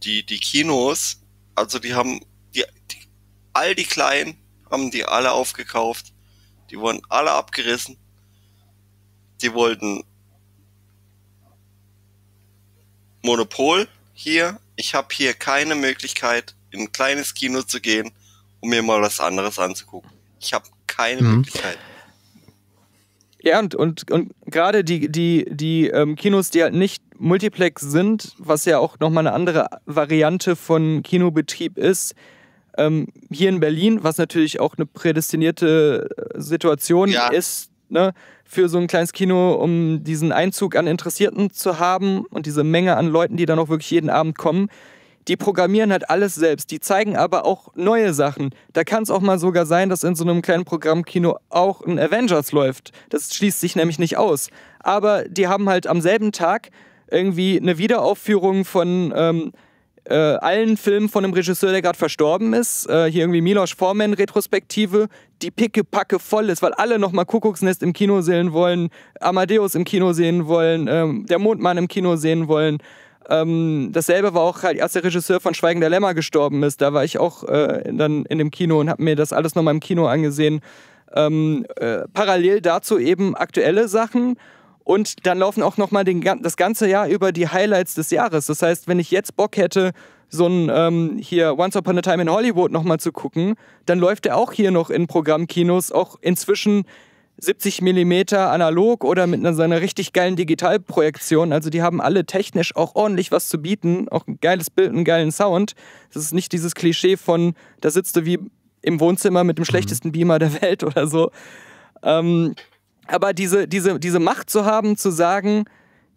die, die Kinos. Also die haben die, die, all die Kleinen haben die alle aufgekauft. Die wurden alle abgerissen. Die wollten Monopol, hier, ich habe hier keine Möglichkeit, in ein kleines Kino zu gehen, um mir mal was anderes anzugucken. Ich habe keine mhm. Möglichkeit. Ja, und, und, und gerade die, die, die ähm, Kinos, die halt nicht Multiplex sind, was ja auch nochmal eine andere Variante von Kinobetrieb ist, ähm, hier in Berlin, was natürlich auch eine prädestinierte äh, Situation ja. ist, ne, für so ein kleines Kino, um diesen Einzug an Interessierten zu haben und diese Menge an Leuten, die dann auch wirklich jeden Abend kommen, die programmieren halt alles selbst. Die zeigen aber auch neue Sachen. Da kann es auch mal sogar sein, dass in so einem kleinen Programmkino auch ein Avengers läuft. Das schließt sich nämlich nicht aus. Aber die haben halt am selben Tag irgendwie eine Wiederaufführung von ähm, äh, allen Filmen von einem Regisseur, der gerade verstorben ist, äh, hier irgendwie Milos Forman Retrospektive, die pickepacke voll ist, weil alle nochmal Kuckucksnest im Kino sehen wollen, Amadeus im Kino sehen wollen, ähm, der Mondmann im Kino sehen wollen. Ähm, dasselbe war auch halt, als der Regisseur von Schweigen der Lämmer gestorben ist. Da war ich auch äh, dann in dem Kino und habe mir das alles nochmal im Kino angesehen. Ähm, äh, parallel dazu eben aktuelle Sachen. Und dann laufen auch nochmal das ganze Jahr über die Highlights des Jahres. Das heißt, wenn ich jetzt Bock hätte, so ein ähm, hier Once Upon a Time in Hollywood nochmal zu gucken, dann läuft er auch hier noch in Programmkinos, auch inzwischen 70 mm analog oder mit einer, seiner richtig geilen Digitalprojektion. Also die haben alle technisch auch ordentlich was zu bieten, auch ein geiles Bild, einen geilen Sound. Das ist nicht dieses Klischee von, da sitzt du wie im Wohnzimmer mit dem mhm. schlechtesten Beamer der Welt oder so. Ähm, aber diese, diese, diese Macht zu haben, zu sagen,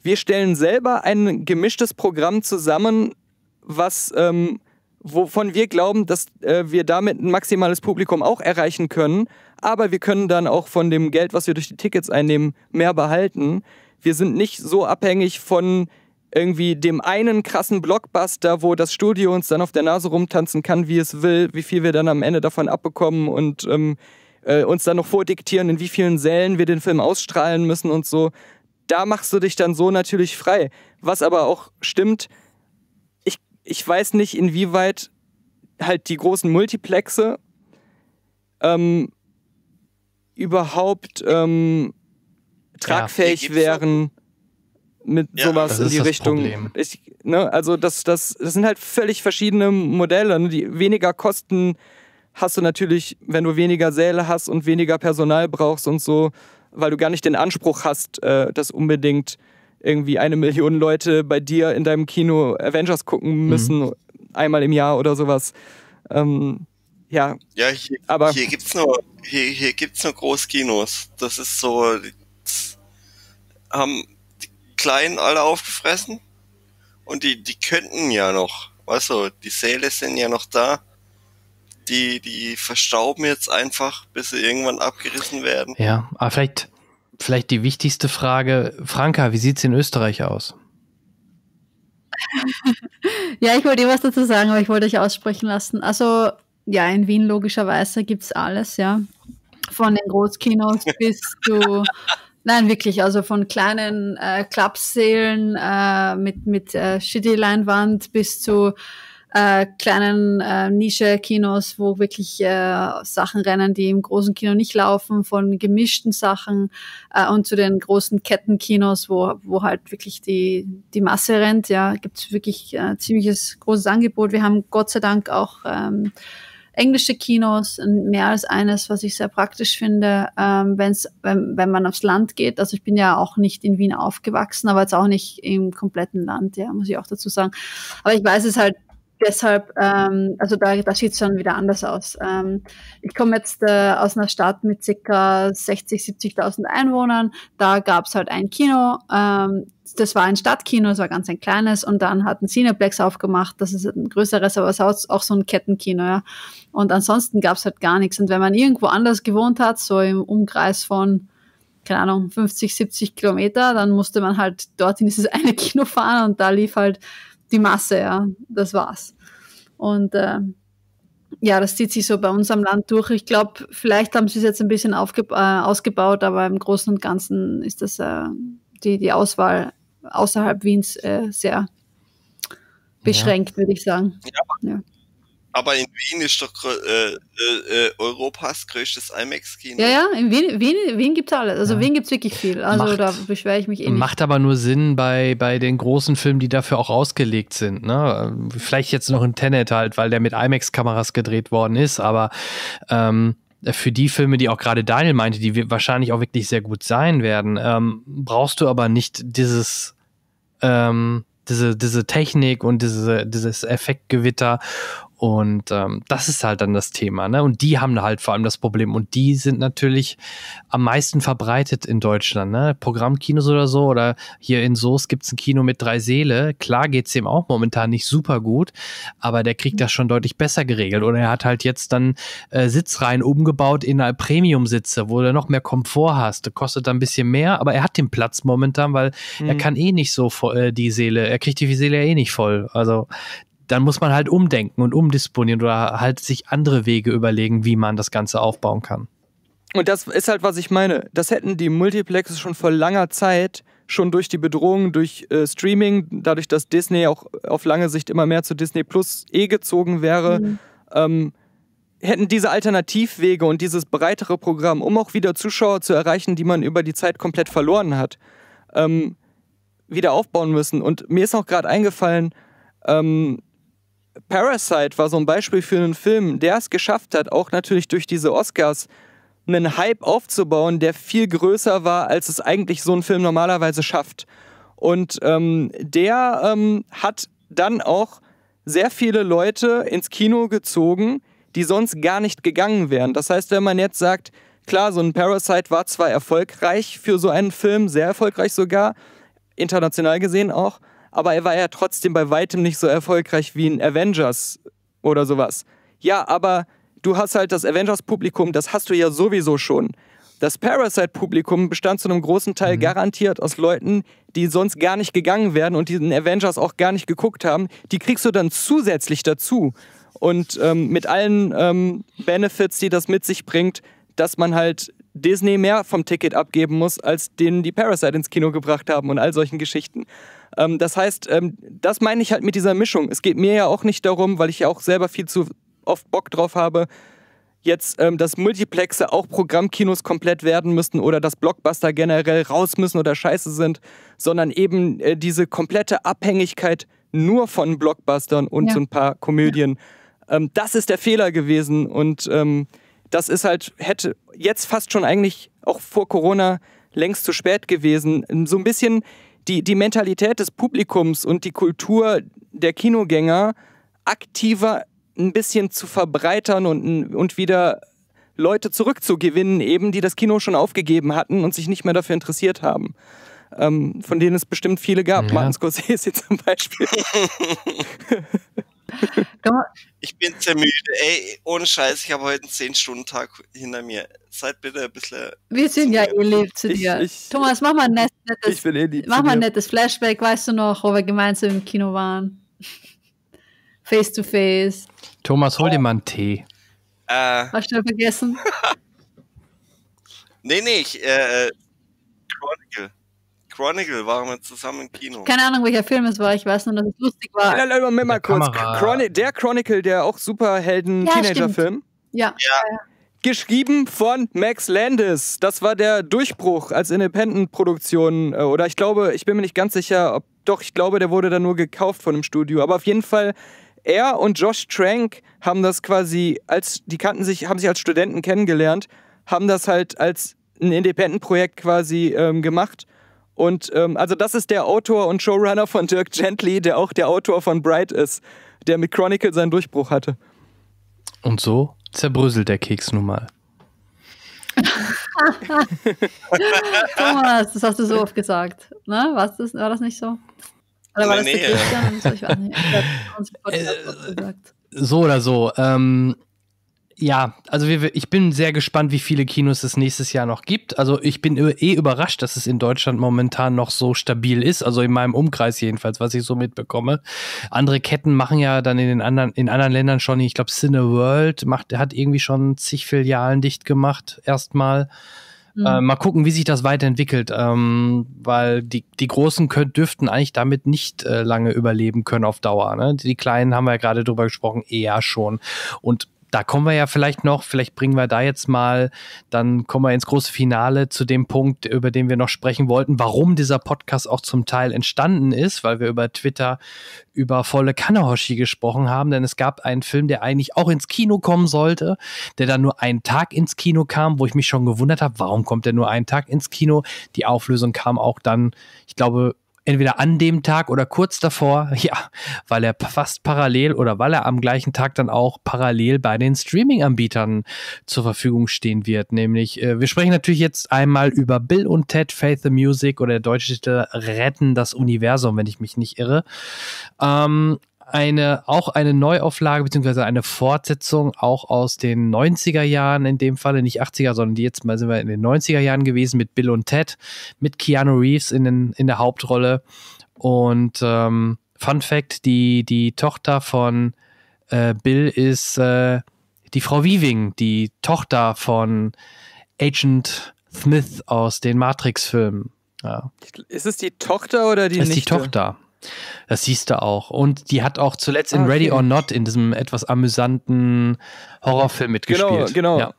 wir stellen selber ein gemischtes Programm zusammen, was, ähm, wovon wir glauben, dass äh, wir damit ein maximales Publikum auch erreichen können, aber wir können dann auch von dem Geld, was wir durch die Tickets einnehmen, mehr behalten. Wir sind nicht so abhängig von irgendwie dem einen krassen Blockbuster, wo das Studio uns dann auf der Nase rumtanzen kann, wie es will, wie viel wir dann am Ende davon abbekommen und ähm, äh, uns dann noch vordiktieren, in wie vielen Sälen wir den Film ausstrahlen müssen und so. Da machst du dich dann so natürlich frei. Was aber auch stimmt, ich, ich weiß nicht, inwieweit halt die großen Multiplexe ähm, überhaupt ähm, tragfähig ja, wären mit ja, sowas in die Richtung. Ich, ne, also das, das, das sind halt völlig verschiedene Modelle, ne, die weniger kosten hast du natürlich, wenn du weniger Säle hast und weniger Personal brauchst und so, weil du gar nicht den Anspruch hast, äh, dass unbedingt irgendwie eine Million Leute bei dir in deinem Kino Avengers gucken mhm. müssen, mhm. einmal im Jahr oder sowas. Ähm, ja. Ja, hier, aber hier gibt's nur, hier, hier nur Großkinos. Das ist so, haben die Kleinen alle aufgefressen und die, die könnten ja noch, weißt du, die Säle sind ja noch da die, die verstauben jetzt einfach, bis sie irgendwann abgerissen werden. Ja, aber vielleicht, vielleicht die wichtigste Frage, Franka, wie sieht es in Österreich aus? ja, ich wollte dir eh was dazu sagen, aber ich wollte euch aussprechen lassen. Also, ja, in Wien logischerweise gibt es alles, ja. Von den Großkinos bis zu Nein, wirklich. Also von kleinen äh, Klappsälen äh, mit, mit äh, Shitty-Leinwand bis zu äh, kleinen äh, Nische-Kinos, wo wirklich äh, Sachen rennen, die im großen Kino nicht laufen, von gemischten Sachen äh, und zu den großen Kettenkinos, wo, wo halt wirklich die, die Masse rennt. Ja, gibt es wirklich äh, ziemliches großes Angebot. Wir haben Gott sei Dank auch ähm, englische Kinos, mehr als eines, was ich sehr praktisch finde, ähm, wenn's, wenn, wenn man aufs Land geht. Also ich bin ja auch nicht in Wien aufgewachsen, aber jetzt auch nicht im kompletten Land, ja, muss ich auch dazu sagen. Aber ich weiß es halt deshalb, ähm, also da, da sieht es schon wieder anders aus. Ähm, ich komme jetzt äh, aus einer Stadt mit ca. 60, 70.000 Einwohnern. Da gab es halt ein Kino. Ähm, das war ein Stadtkino, es war ganz ein kleines und dann hat ein Cineplex aufgemacht. Das ist ein größeres, aber es ist auch so ein Kettenkino. Ja. Und ansonsten gab es halt gar nichts. Und wenn man irgendwo anders gewohnt hat, so im Umkreis von keine Ahnung, 50, 70 Kilometer, dann musste man halt dort in dieses eine Kino fahren und da lief halt die Masse, ja, das war's. Und äh, ja, das zieht sich so bei uns am Land durch. Ich glaube, vielleicht haben sie es jetzt ein bisschen äh, ausgebaut, aber im Großen und Ganzen ist das äh, die, die Auswahl außerhalb Wiens äh, sehr beschränkt, ja. würde ich sagen. Ja. ja. Aber in Wien ist doch äh, äh, äh, Europas größtes IMAX-Kino. Ja, ja, in Wien, Wien, Wien gibt es alles. Also ja. Wien gibt es wirklich viel. Also macht, da beschwere ich mich eh nicht. Macht aber nur Sinn bei, bei den großen Filmen, die dafür auch ausgelegt sind. Ne? Vielleicht jetzt noch in Tenet halt, weil der mit IMAX-Kameras gedreht worden ist, aber ähm, für die Filme, die auch gerade Daniel meinte, die wahrscheinlich auch wirklich sehr gut sein werden, ähm, brauchst du aber nicht dieses ähm, diese, diese Technik und diese, dieses Effektgewitter und ähm, das ist halt dann das Thema. Ne? Und die haben halt vor allem das Problem. Und die sind natürlich am meisten verbreitet in Deutschland. Ne? Programmkinos oder so. Oder hier in Soos gibt's ein Kino mit drei Seele. Klar geht's dem auch momentan nicht super gut. Aber der kriegt mhm. das schon deutlich besser geregelt. Oder er hat halt jetzt dann äh, Sitzreihen umgebaut in Premium-Sitze, wo du noch mehr Komfort hast. Das kostet dann ein bisschen mehr. Aber er hat den Platz momentan, weil mhm. er kann eh nicht so voll, äh, die Seele, er kriegt die Seele ja eh nicht voll. Also dann muss man halt umdenken und umdisponieren oder halt sich andere Wege überlegen, wie man das Ganze aufbauen kann. Und das ist halt, was ich meine. Das hätten die Multiplexe schon vor langer Zeit schon durch die Bedrohung durch äh, Streaming, dadurch, dass Disney auch auf lange Sicht immer mehr zu Disney Plus eh gezogen wäre, mhm. ähm, hätten diese Alternativwege und dieses breitere Programm, um auch wieder Zuschauer zu erreichen, die man über die Zeit komplett verloren hat, ähm, wieder aufbauen müssen. Und mir ist auch gerade eingefallen, ähm, Parasite war so ein Beispiel für einen Film, der es geschafft hat, auch natürlich durch diese Oscars einen Hype aufzubauen, der viel größer war, als es eigentlich so ein Film normalerweise schafft. Und ähm, der ähm, hat dann auch sehr viele Leute ins Kino gezogen, die sonst gar nicht gegangen wären. Das heißt, wenn man jetzt sagt, klar, so ein Parasite war zwar erfolgreich für so einen Film, sehr erfolgreich sogar, international gesehen auch, aber er war ja trotzdem bei weitem nicht so erfolgreich wie in Avengers oder sowas. Ja, aber du hast halt das Avengers-Publikum, das hast du ja sowieso schon. Das Parasite-Publikum bestand zu einem großen Teil mhm. garantiert aus Leuten, die sonst gar nicht gegangen wären und die den Avengers auch gar nicht geguckt haben. Die kriegst du dann zusätzlich dazu. Und ähm, mit allen ähm, Benefits, die das mit sich bringt, dass man halt Disney mehr vom Ticket abgeben muss, als denen die Parasite ins Kino gebracht haben und all solchen Geschichten. Ähm, das heißt, ähm, das meine ich halt mit dieser Mischung. Es geht mir ja auch nicht darum, weil ich ja auch selber viel zu oft Bock drauf habe, jetzt ähm, dass Multiplexe auch Programmkinos komplett werden müssten oder dass Blockbuster generell raus müssen oder scheiße sind, sondern eben äh, diese komplette Abhängigkeit nur von Blockbustern und ja. so ein paar Komödien. Ja. Ähm, das ist der Fehler gewesen und ähm, das ist halt, hätte jetzt fast schon eigentlich auch vor Corona längst zu spät gewesen. Ähm, so ein bisschen die, die Mentalität des Publikums und die Kultur der Kinogänger aktiver ein bisschen zu verbreitern und, und wieder Leute zurückzugewinnen, eben die das Kino schon aufgegeben hatten und sich nicht mehr dafür interessiert haben. Ähm, von denen es bestimmt viele gab. Ja. Martin Scorsese zum Beispiel. ich bin sehr müde. Ey, ohne Scheiß, ich habe heute einen 10-Stunden-Tag hinter mir. Seid bitte ein bisschen. Wir sind ja eh lieb zu dir. Ich, ich, Thomas, mach mal ein nettes, eh mach mal ein nettes Flashback, weißt du noch, wo wir gemeinsam im Kino waren. face to face. Thomas, hol dir mal einen Tee. Äh, Hast du vergessen? nee, nee, ich. Äh, äh Chronicle. Chronicle waren wir zusammen im Kino. Keine Ahnung, welcher Film es war. Ich weiß nur, dass es lustig war. Moment mal, mal, mal kurz. Chroni der Chronicle, der auch Superhelden-Teenager-Film. Ja, ja. ja. Geschrieben von Max Landis. Das war der Durchbruch als Independent-Produktion. Äh, oder ich glaube, ich bin mir nicht ganz sicher, ob doch, ich glaube, der wurde dann nur gekauft von einem Studio. Aber auf jeden Fall er und Josh Trank haben das quasi als die kannten sich haben sich als Studenten kennengelernt, haben das halt als ein Independent Projekt quasi ähm, gemacht und ähm, also das ist der Autor und Showrunner von Dirk Gently, der auch der Autor von Bright ist, der mit Chronicle seinen Durchbruch hatte. Und so zerbröselt der Keks nun mal. Thomas, das hast du so oft gesagt. Ne? Was das, war das nicht so? Oder war das nee, der Christian? So, ich weiß nicht. Äh, so oder so. Ähm, ja, also wir, ich bin sehr gespannt, wie viele Kinos es nächstes Jahr noch gibt. Also ich bin eh überrascht, dass es in Deutschland momentan noch so stabil ist. Also in meinem Umkreis jedenfalls, was ich so mitbekomme. Andere Ketten machen ja dann in den anderen, in anderen Ländern schon, ich glaube, Cineworld macht, hat irgendwie schon zig Filialen dicht gemacht, erstmal. Mhm. Äh, mal gucken, wie sich das weiterentwickelt, ähm, weil die, die Großen könnt, dürften eigentlich damit nicht äh, lange überleben können auf Dauer. Ne? Die Kleinen haben wir ja gerade drüber gesprochen, eher schon. Und da kommen wir ja vielleicht noch, vielleicht bringen wir da jetzt mal, dann kommen wir ins große Finale zu dem Punkt, über den wir noch sprechen wollten, warum dieser Podcast auch zum Teil entstanden ist, weil wir über Twitter über volle Kanahoshi gesprochen haben, denn es gab einen Film, der eigentlich auch ins Kino kommen sollte, der dann nur einen Tag ins Kino kam, wo ich mich schon gewundert habe, warum kommt der nur einen Tag ins Kino? Die Auflösung kam auch dann, ich glaube, entweder an dem Tag oder kurz davor, ja, weil er fast parallel oder weil er am gleichen Tag dann auch parallel bei den Streaming-Anbietern zur Verfügung stehen wird. Nämlich, äh, wir sprechen natürlich jetzt einmal über Bill und Ted, Faith the Music oder der deutsche Titel Retten das Universum, wenn ich mich nicht irre. Ähm, eine, auch eine Neuauflage beziehungsweise eine Fortsetzung auch aus den 90er Jahren in dem Falle, nicht 80er, sondern die jetzt mal sind wir in den 90er Jahren gewesen mit Bill und Ted, mit Keanu Reeves in, den, in der Hauptrolle. Und ähm, Fun Fact, die, die Tochter von äh, Bill ist äh, die Frau Weaving, die Tochter von Agent Smith aus den Matrix-Filmen. Ja. Ist es die Tochter oder die Nichte? Ist die Tochter. Das siehst du auch. Und die hat auch zuletzt in ah, okay. Ready or Not, in diesem etwas amüsanten Horrorfilm mitgespielt. Genau, genau. Ja.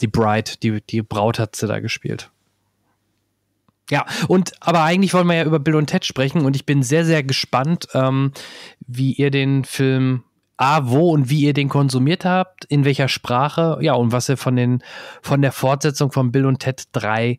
Die Bride, die, die Braut hat sie da gespielt. Ja, und aber eigentlich wollen wir ja über Bill und Ted sprechen und ich bin sehr, sehr gespannt, ähm, wie ihr den Film A, wo und wie ihr den konsumiert habt, in welcher Sprache, ja, und was ihr von, den, von der Fortsetzung von Bill und Ted 3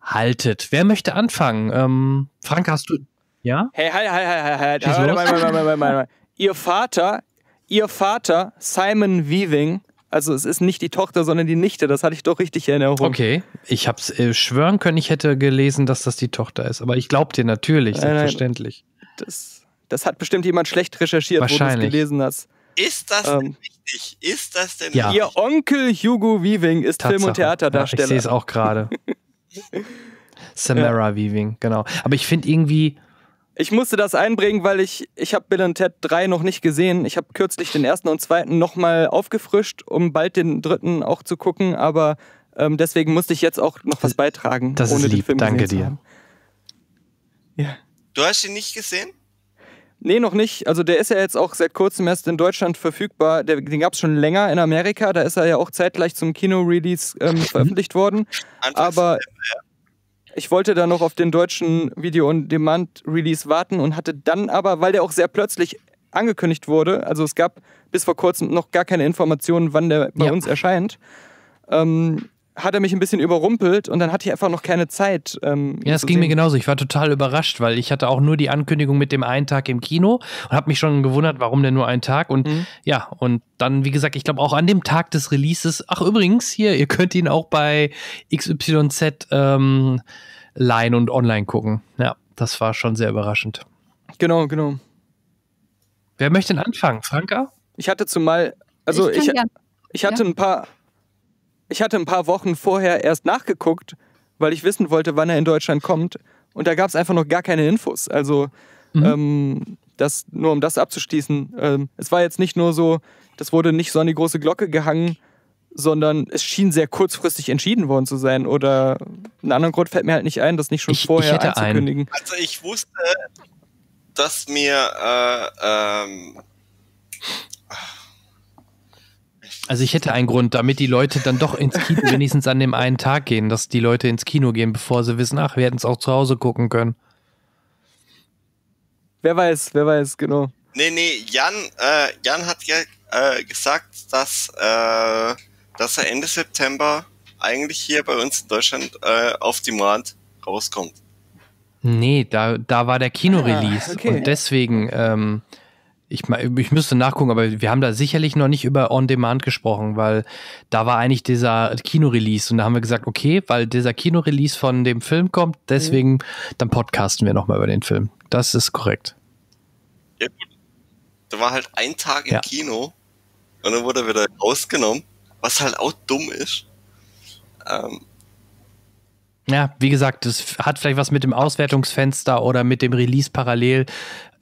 haltet. Wer möchte anfangen? Ähm, Frank, hast du, ja? Hey, halt, halt, halt, halt, halt. Wait, wait, wait, ihr Vater, ihr Vater, Simon Weaving, also es ist nicht die Tochter, sondern die Nichte, das hatte ich doch richtig in Erinnerung. Okay, ich habe es äh, schwören können, ich hätte gelesen, dass das die Tochter ist, aber ich glaube dir natürlich, selbstverständlich. Das, das, hat bestimmt jemand schlecht recherchiert, wo du es gelesen hast. Ist das ähm, richtig? Ist das denn ja. Ihr Onkel Hugo Weaving ist Tatsache. Film- und Theaterdarsteller. Ja, ich sehe es auch gerade. Samara ja. Weaving, genau. Aber ich finde irgendwie, ich musste das einbringen, weil ich, ich habe Bill Ted 3 noch nicht gesehen. Ich habe kürzlich den ersten und zweiten nochmal aufgefrischt, um bald den dritten auch zu gucken. Aber ähm, deswegen musste ich jetzt auch noch was beitragen. Das ohne ist lieb, den Film danke dir. Ja. Du hast ihn nicht gesehen? Nee, noch nicht. Also der ist ja jetzt auch seit kurzem erst in Deutschland verfügbar. Der, den gab es schon länger in Amerika. Da ist er ja auch zeitgleich zum Kino-Release ähm, veröffentlicht worden. Anfangs Aber... ja. Ich wollte da noch auf den deutschen video und demand release warten und hatte dann aber, weil der auch sehr plötzlich angekündigt wurde, also es gab bis vor kurzem noch gar keine Informationen, wann der bei ja. uns erscheint, ähm, hat er mich ein bisschen überrumpelt und dann hatte ich einfach noch keine Zeit. Ähm, ja, es ging sehen. mir genauso. Ich war total überrascht, weil ich hatte auch nur die Ankündigung mit dem einen Tag im Kino und habe mich schon gewundert, warum denn nur ein Tag. Und mhm. ja, und dann, wie gesagt, ich glaube auch an dem Tag des Releases, ach übrigens, hier, ihr könnt ihn auch bei XYZ ähm, leihen und online gucken. Ja, das war schon sehr überraschend. Genau, genau. Wer möchte denn anfangen? Franka? Ich hatte zumal, also ich, ich, ich hatte ja. ein paar ich hatte ein paar Wochen vorher erst nachgeguckt, weil ich wissen wollte, wann er in Deutschland kommt. Und da gab es einfach noch gar keine Infos. Also, mhm. ähm, das, nur um das abzuschließen, ähm, es war jetzt nicht nur so, das wurde nicht so an die große Glocke gehangen, sondern es schien sehr kurzfristig entschieden worden zu sein. Oder einen anderen Grund fällt mir halt nicht ein, das nicht schon ich, vorher ich anzukündigen. Einen. Also ich wusste, dass mir äh, ähm, also ich hätte einen Grund, damit die Leute dann doch ins Kino wenigstens an dem einen Tag gehen, dass die Leute ins Kino gehen, bevor sie wissen, ach, wir hätten es auch zu Hause gucken können. Wer weiß, wer weiß, genau. Nee, nee, Jan, äh, Jan hat ja äh, gesagt, dass, äh, dass er Ende September eigentlich hier bei uns in Deutschland äh, auf Demand rauskommt. Nee, da, da war der Kinorelease ah, okay. und deswegen... Ähm, ich, ich müsste nachgucken, aber wir haben da sicherlich noch nicht über On-Demand gesprochen, weil da war eigentlich dieser Kinorelease und da haben wir gesagt, okay, weil dieser Kinorelease von dem Film kommt, mhm. deswegen, mhm. dann podcasten wir nochmal über den Film. Das ist korrekt. Ja, gut. Da war halt ein Tag im ja. Kino und dann wurde er wieder rausgenommen, was halt auch dumm ist. Ähm, ja, wie gesagt, das hat vielleicht was mit dem Auswertungsfenster oder mit dem Release parallel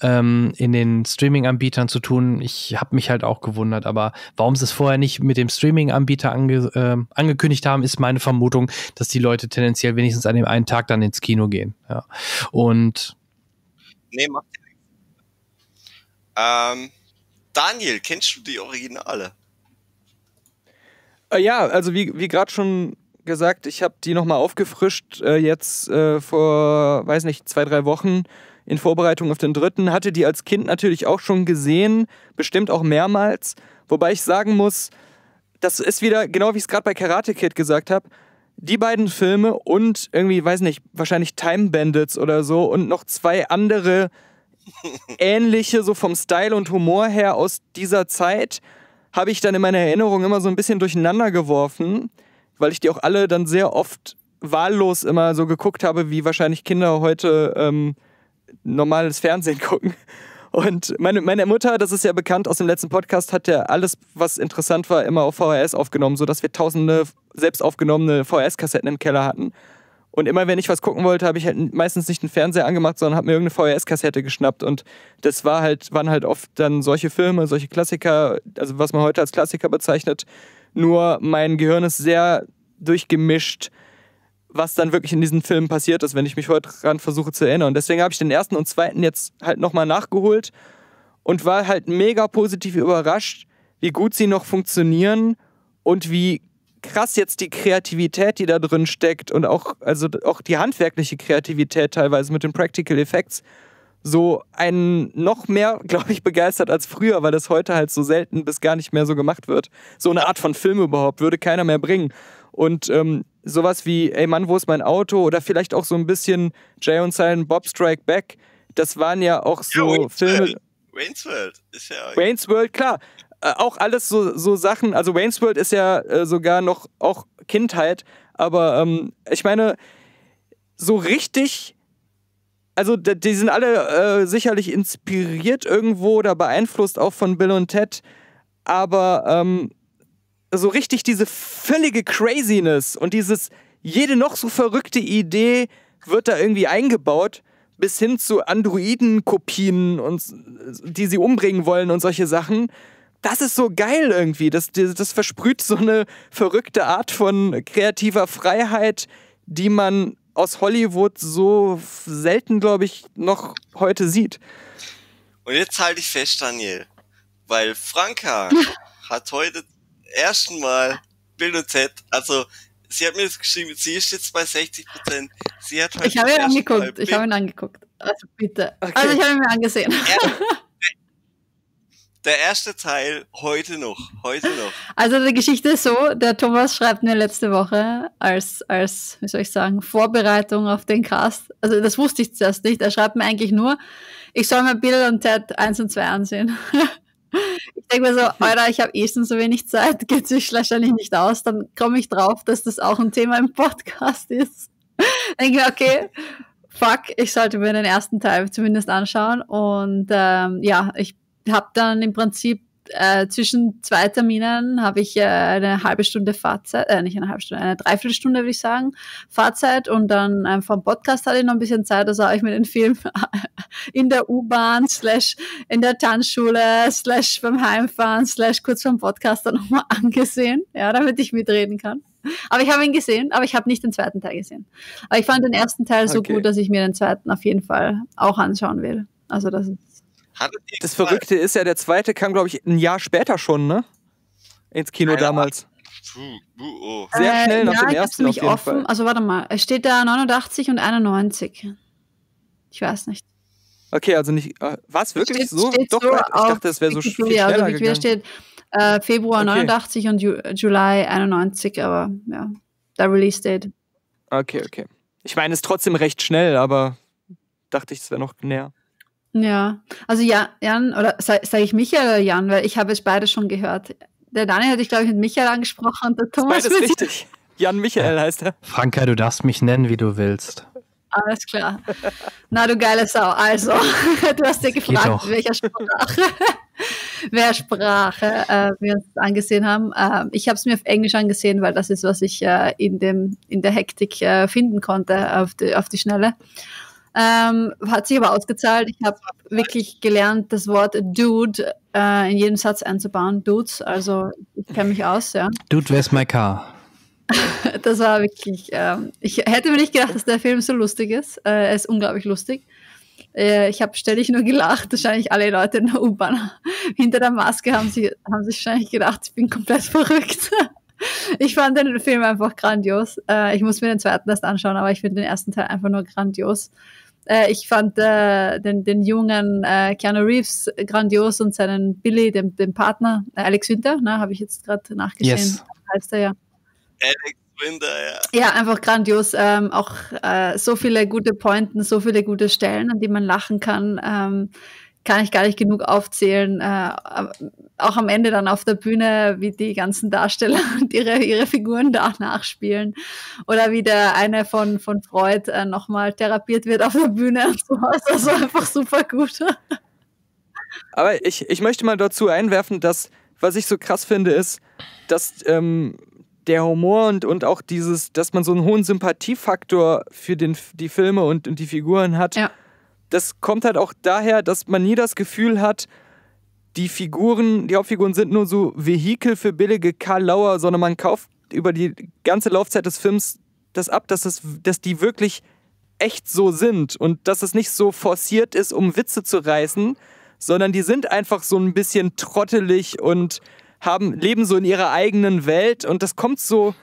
ähm, in den Streaming-Anbietern zu tun. Ich habe mich halt auch gewundert, aber warum sie es vorher nicht mit dem Streaming-Anbieter ange äh, angekündigt haben, ist meine Vermutung, dass die Leute tendenziell wenigstens an dem einen Tag dann ins Kino gehen. Ja. Und. Nee, macht ähm, Daniel, kennst du die Originale? Äh, ja, also wie, wie gerade schon gesagt, ich habe die nochmal aufgefrischt, äh, jetzt äh, vor, weiß nicht, zwei, drei Wochen in Vorbereitung auf den dritten, hatte die als Kind natürlich auch schon gesehen, bestimmt auch mehrmals. Wobei ich sagen muss, das ist wieder, genau wie ich es gerade bei Karate Kid gesagt habe, die beiden Filme und irgendwie, weiß nicht, wahrscheinlich Time Bandits oder so und noch zwei andere ähnliche, so vom Style und Humor her aus dieser Zeit, habe ich dann in meiner Erinnerung immer so ein bisschen durcheinander geworfen, weil ich die auch alle dann sehr oft wahllos immer so geguckt habe, wie wahrscheinlich Kinder heute ähm, normales Fernsehen gucken. Und meine, meine Mutter, das ist ja bekannt aus dem letzten Podcast, hat ja alles, was interessant war, immer auf VHS aufgenommen, sodass wir tausende selbst aufgenommene VHS-Kassetten im Keller hatten. Und immer wenn ich was gucken wollte, habe ich halt meistens nicht den Fernseher angemacht, sondern habe mir irgendeine VHS-Kassette geschnappt. Und das war halt, waren halt oft dann solche Filme, solche Klassiker, also was man heute als Klassiker bezeichnet. Nur mein Gehirn ist sehr durchgemischt was dann wirklich in diesen Filmen passiert ist, wenn ich mich heute dran versuche zu erinnern. Und deswegen habe ich den ersten und zweiten jetzt halt nochmal nachgeholt und war halt mega positiv überrascht, wie gut sie noch funktionieren und wie krass jetzt die Kreativität, die da drin steckt und auch, also auch die handwerkliche Kreativität teilweise mit den Practical Effects so einen noch mehr, glaube ich, begeistert als früher, weil das heute halt so selten bis gar nicht mehr so gemacht wird. So eine Art von Film überhaupt würde keiner mehr bringen. Und ähm, sowas wie, ey Mann, wo ist mein Auto? Oder vielleicht auch so ein bisschen Jay und Silent Bob Strike Back. Das waren ja auch so ja, Filme. World. Wayne's World ist ja. Wayne's World, klar. Äh, auch alles so, so Sachen. Also Wayne's World ist ja äh, sogar noch auch Kindheit. Aber ähm, ich meine, so richtig. Also die sind alle äh, sicherlich inspiriert irgendwo oder beeinflusst auch von Bill und Ted. Aber ähm, so richtig diese völlige Craziness und dieses jede noch so verrückte Idee wird da irgendwie eingebaut, bis hin zu Androiden-Kopien die sie umbringen wollen und solche Sachen. Das ist so geil irgendwie. Das, das versprüht so eine verrückte Art von kreativer Freiheit, die man aus Hollywood so selten, glaube ich, noch heute sieht. Und jetzt halte ich fest, Daniel, weil Franka hat heute ersten Mal Bild Z, also sie hat mir das geschrieben, sie ist jetzt bei 60 Prozent. ich habe ihn angeguckt, ich habe ihn angeguckt. Also bitte. Okay. Also ich habe ihn mir angesehen. Er, der erste Teil heute noch, heute noch. Also die Geschichte ist so, der Thomas schreibt mir letzte Woche als, als, wie soll ich sagen, Vorbereitung auf den Cast, also das wusste ich zuerst nicht, er schreibt mir eigentlich nur, ich soll mir Bill und Ted 1 und 2 ansehen. Ich denke mir so, Alter, ich habe eh schon so wenig Zeit, geht sich wahrscheinlich nicht aus. Dann komme ich drauf, dass das auch ein Thema im Podcast ist. denke mir, okay, fuck, ich sollte mir den ersten Teil zumindest anschauen. Und ähm, ja, ich habe dann im Prinzip äh, zwischen zwei Terminen habe ich äh, eine halbe Stunde Fahrzeit, äh, nicht eine halbe Stunde, eine Dreiviertelstunde würde ich sagen, Fahrzeit und dann ähm, vom Podcast hatte ich noch ein bisschen Zeit, also habe ich mir den Film in der U-Bahn, slash in der Tanzschule, slash beim Heimfahren, slash kurz vom Podcast dann nochmal angesehen, ja, damit ich mitreden kann. Aber ich habe ihn gesehen, aber ich habe nicht den zweiten Teil gesehen. Aber ich fand den ersten Teil so okay. gut, dass ich mir den zweiten auf jeden Fall auch anschauen will. Also das ist das Verrückte ist ja, der zweite kam, glaube ich, ein Jahr später schon, ne? Ins Kino Alter, damals. Puh, oh. Äh, Sehr schnell äh, nach ja, dem ersten auf jeden offen. Fall. Also warte mal, es steht da 89 und 91. Ich weiß nicht. Okay, also nicht. Äh, Was wirklich steht, so? Steht Doch, so ich dachte, es wäre so schwierig. schneller also gegangen. steht äh, Februar okay. 89 und Ju July 91, aber ja, der Release Date. Okay, okay. Ich meine, es ist trotzdem recht schnell, aber dachte ich, es wäre noch näher. Ja, also Jan, Jan oder sage sag ich Michael oder Jan, weil ich habe es beide schon gehört. Der Daniel hat dich, glaube ich, mit Michael angesprochen und der Thomas. Das Beides richtig. Jan Michael heißt er. Franka, du darfst mich nennen, wie du willst. Alles klar. Na, du geile Sau. Also, du hast dir das gefragt, welcher Sprache, wer Sprache äh, wir uns angesehen haben. Ähm, ich habe es mir auf Englisch angesehen, weil das ist, was ich äh, in, dem, in der Hektik äh, finden konnte auf die, auf die Schnelle. Ähm, hat sich aber ausgezahlt. Ich habe wirklich gelernt, das Wort Dude äh, in jedem Satz einzubauen. Dudes, also ich kenne mich aus, ja. Dude, where's my car? das war wirklich, äh, ich hätte mir nicht gedacht, dass der Film so lustig ist. Äh, er ist unglaublich lustig. Äh, ich habe ständig nur gelacht. Wahrscheinlich alle Leute in der U-Bahn hinter der Maske haben sich, haben sich wahrscheinlich gedacht, ich bin komplett verrückt. Ich fand den Film einfach grandios. Äh, ich muss mir den zweiten erst anschauen, aber ich finde den ersten Teil einfach nur grandios. Äh, ich fand äh, den, den jungen äh, Keanu Reeves grandios und seinen Billy, den, den Partner, äh, Alex Winter, ne, habe ich jetzt gerade nachgesehen. Yes. Heißt er ja. Alex Winter, ja. Ja, einfach grandios. Ähm, auch äh, so viele gute Pointen, so viele gute Stellen, an die man lachen kann. Ähm, kann ich gar nicht genug aufzählen. Äh, auch am Ende dann auf der Bühne, wie die ganzen Darsteller und ihre, ihre Figuren da nachspielen. Oder wie der eine von, von Freud äh, nochmal therapiert wird auf der Bühne und sowas. Also einfach super gut. Aber ich, ich möchte mal dazu einwerfen, dass, was ich so krass finde, ist, dass ähm, der Humor und, und auch dieses, dass man so einen hohen Sympathiefaktor für den, die Filme und, und die Figuren hat. Ja das kommt halt auch daher, dass man nie das Gefühl hat, die Figuren, die Hauptfiguren sind nur so Vehikel für billige Karl Lauer, sondern man kauft über die ganze Laufzeit des Films das ab, dass, es, dass die wirklich echt so sind und dass es nicht so forciert ist, um Witze zu reißen, sondern die sind einfach so ein bisschen trottelig und haben, leben so in ihrer eigenen Welt und das kommt so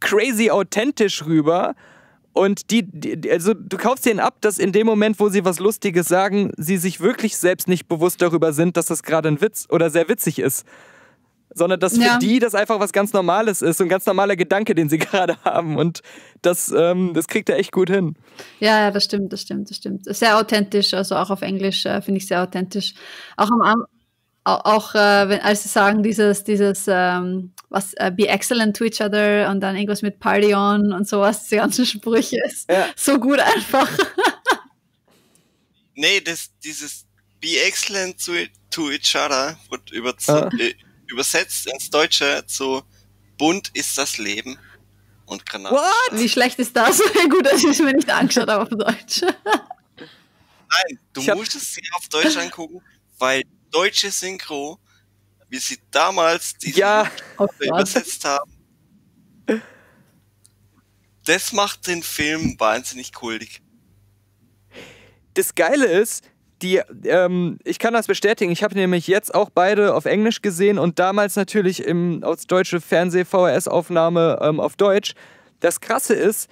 crazy authentisch rüber und die, die, also du kaufst denen ab, dass in dem Moment, wo sie was Lustiges sagen, sie sich wirklich selbst nicht bewusst darüber sind, dass das gerade ein Witz oder sehr witzig ist. Sondern dass für ja. die das einfach was ganz Normales ist, ein ganz normaler Gedanke, den sie gerade haben. Und das, ähm, das kriegt er echt gut hin. Ja, das stimmt, das stimmt, das stimmt. Sehr authentisch, also auch auf Englisch äh, finde ich sehr authentisch. Auch am, auch äh, wenn, als sie sagen, dieses, dieses, ähm, was, äh, be excellent to each other und dann irgendwas mit Party on und sowas, die ganzen Sprüche, ist ja. so gut einfach. nee, das, dieses be excellent to, e-, to each other wird über, ah. äh, übersetzt ins Deutsche zu bunt ist das Leben und Granaten. What? Wie schlecht ist das? gut, dass ich es mir nicht angeschaut habe auf Deutsch. Nein, du musst es sehr auf Deutsch angucken, weil deutsche Synchro, wie sie damals diese ja, oh übersetzt haben. Das macht den Film wahnsinnig kultig. Das Geile ist, die, ähm, ich kann das bestätigen. Ich habe nämlich jetzt auch beide auf Englisch gesehen und damals natürlich im, als deutsche Fernseh-VHS-Aufnahme ähm, auf Deutsch. Das Krasse ist,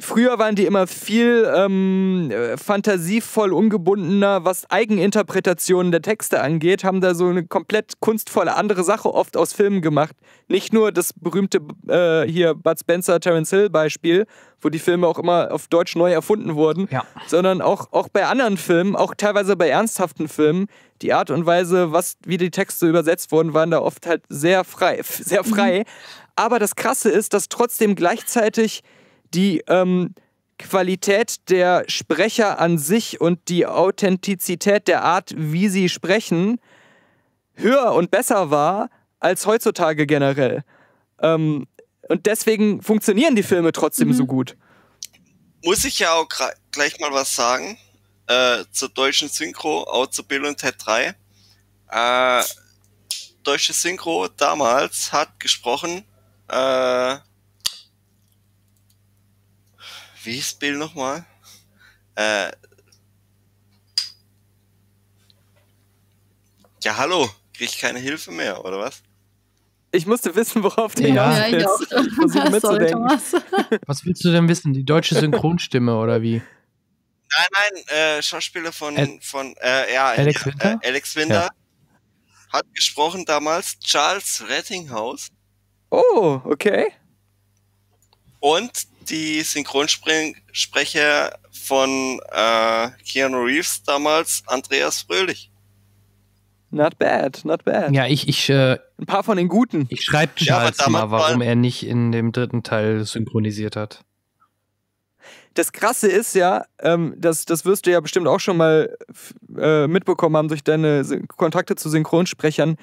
früher waren die immer viel ähm, äh, fantasievoll ungebundener, was Eigeninterpretationen der Texte angeht, haben da so eine komplett kunstvolle andere Sache oft aus Filmen gemacht. Nicht nur das berühmte äh, hier Bud Spencer, Terence Hill Beispiel, wo die Filme auch immer auf Deutsch neu erfunden wurden, ja. sondern auch, auch bei anderen Filmen, auch teilweise bei ernsthaften Filmen, die Art und Weise, was, wie die Texte übersetzt wurden, waren da oft halt sehr frei, sehr frei. Mhm. Aber das Krasse ist, dass trotzdem gleichzeitig die ähm, Qualität der Sprecher an sich und die Authentizität der Art, wie sie sprechen, höher und besser war als heutzutage generell. Ähm, und deswegen funktionieren die Filme trotzdem mhm. so gut. Muss ich ja auch gleich mal was sagen äh, zur deutschen Synchro, auch zu Bill und Ted 3. Äh, deutsche Synchro damals hat gesprochen äh, wie ist Bill nochmal? Äh, ja, hallo, krieg ich keine Hilfe mehr, oder was? Ich musste wissen, worauf der ja, ist. Ja, ich auch. Versuch mitzudenken. Was willst du denn wissen? Die deutsche Synchronstimme oder wie? Nein, nein, äh, Schauspieler von, Ä von äh, ja, Alex ja, äh, Winter, äh, Alex Winter ja. hat gesprochen damals Charles Rettinghaus. Oh, okay. Und die Synchronsprecher von äh, Keanu Reeves damals, Andreas Fröhlich. Not bad, not bad. Ja, ich, ich, äh, ein paar von den guten. Ich schreibe Charles ja, mal, warum er nicht in dem dritten Teil synchronisiert hat. Das Krasse ist ja, ähm, das, das wirst du ja bestimmt auch schon mal äh, mitbekommen haben durch deine Kontakte zu Synchronsprechern.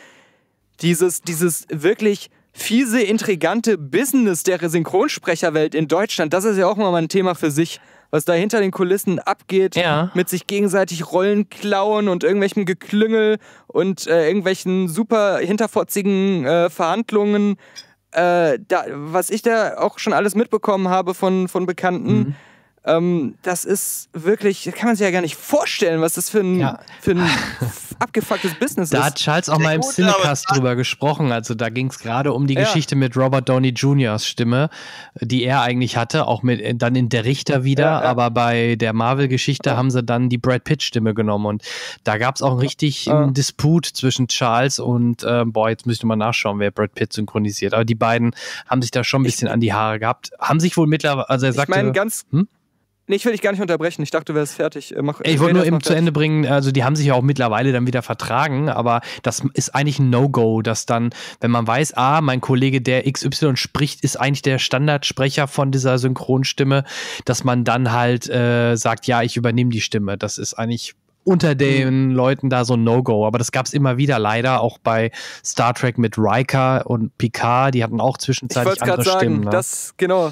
Dieses, dieses wirklich fiese, intrigante Business der Synchronsprecherwelt in Deutschland, das ist ja auch mal ein Thema für sich. Was da hinter den Kulissen abgeht, ja. mit sich gegenseitig Rollen klauen und irgendwelchem Geklüngel und äh, irgendwelchen super hinterfotzigen äh, Verhandlungen. Äh, da, was ich da auch schon alles mitbekommen habe von, von Bekannten, mhm. Ähm, das ist wirklich, kann man sich ja gar nicht vorstellen, was das für ein, ja. für ein abgefucktes Business da ist. Da hat Charles auch mal im Cinecast drüber gesprochen. Also da ging es gerade um die ja. Geschichte mit Robert Downey Jr.'s Stimme, die er eigentlich hatte, auch mit äh, dann in Der Richter wieder. Ja, aber bei der Marvel-Geschichte haben sie dann die Brad Pitt-Stimme genommen. Und da gab es auch einen richtigen Disput zwischen Charles und, äh, boah, jetzt müsste mal nachschauen, wer Brad Pitt synchronisiert. Aber die beiden haben sich da schon ein bisschen ich, an die Haare gehabt. Haben sich wohl mittlerweile, also er sagte. Ich meine, ganz. Hm? Nee, ich will dich gar nicht unterbrechen. Ich dachte, du wärst fertig. Äh, mach, ich wollte nur eben zu Ende bringen, also die haben sich ja auch mittlerweile dann wieder vertragen, aber das ist eigentlich ein No-Go, dass dann, wenn man weiß, ah, mein Kollege, der XY spricht, ist eigentlich der Standardsprecher von dieser Synchronstimme, dass man dann halt äh, sagt, ja, ich übernehme die Stimme. Das ist eigentlich unter mhm. den Leuten da so ein No-Go. Aber das gab es immer wieder leider, auch bei Star Trek mit Riker und Picard, die hatten auch zwischenzeitlich andere sagen, Stimmen. Ne? Das, genau.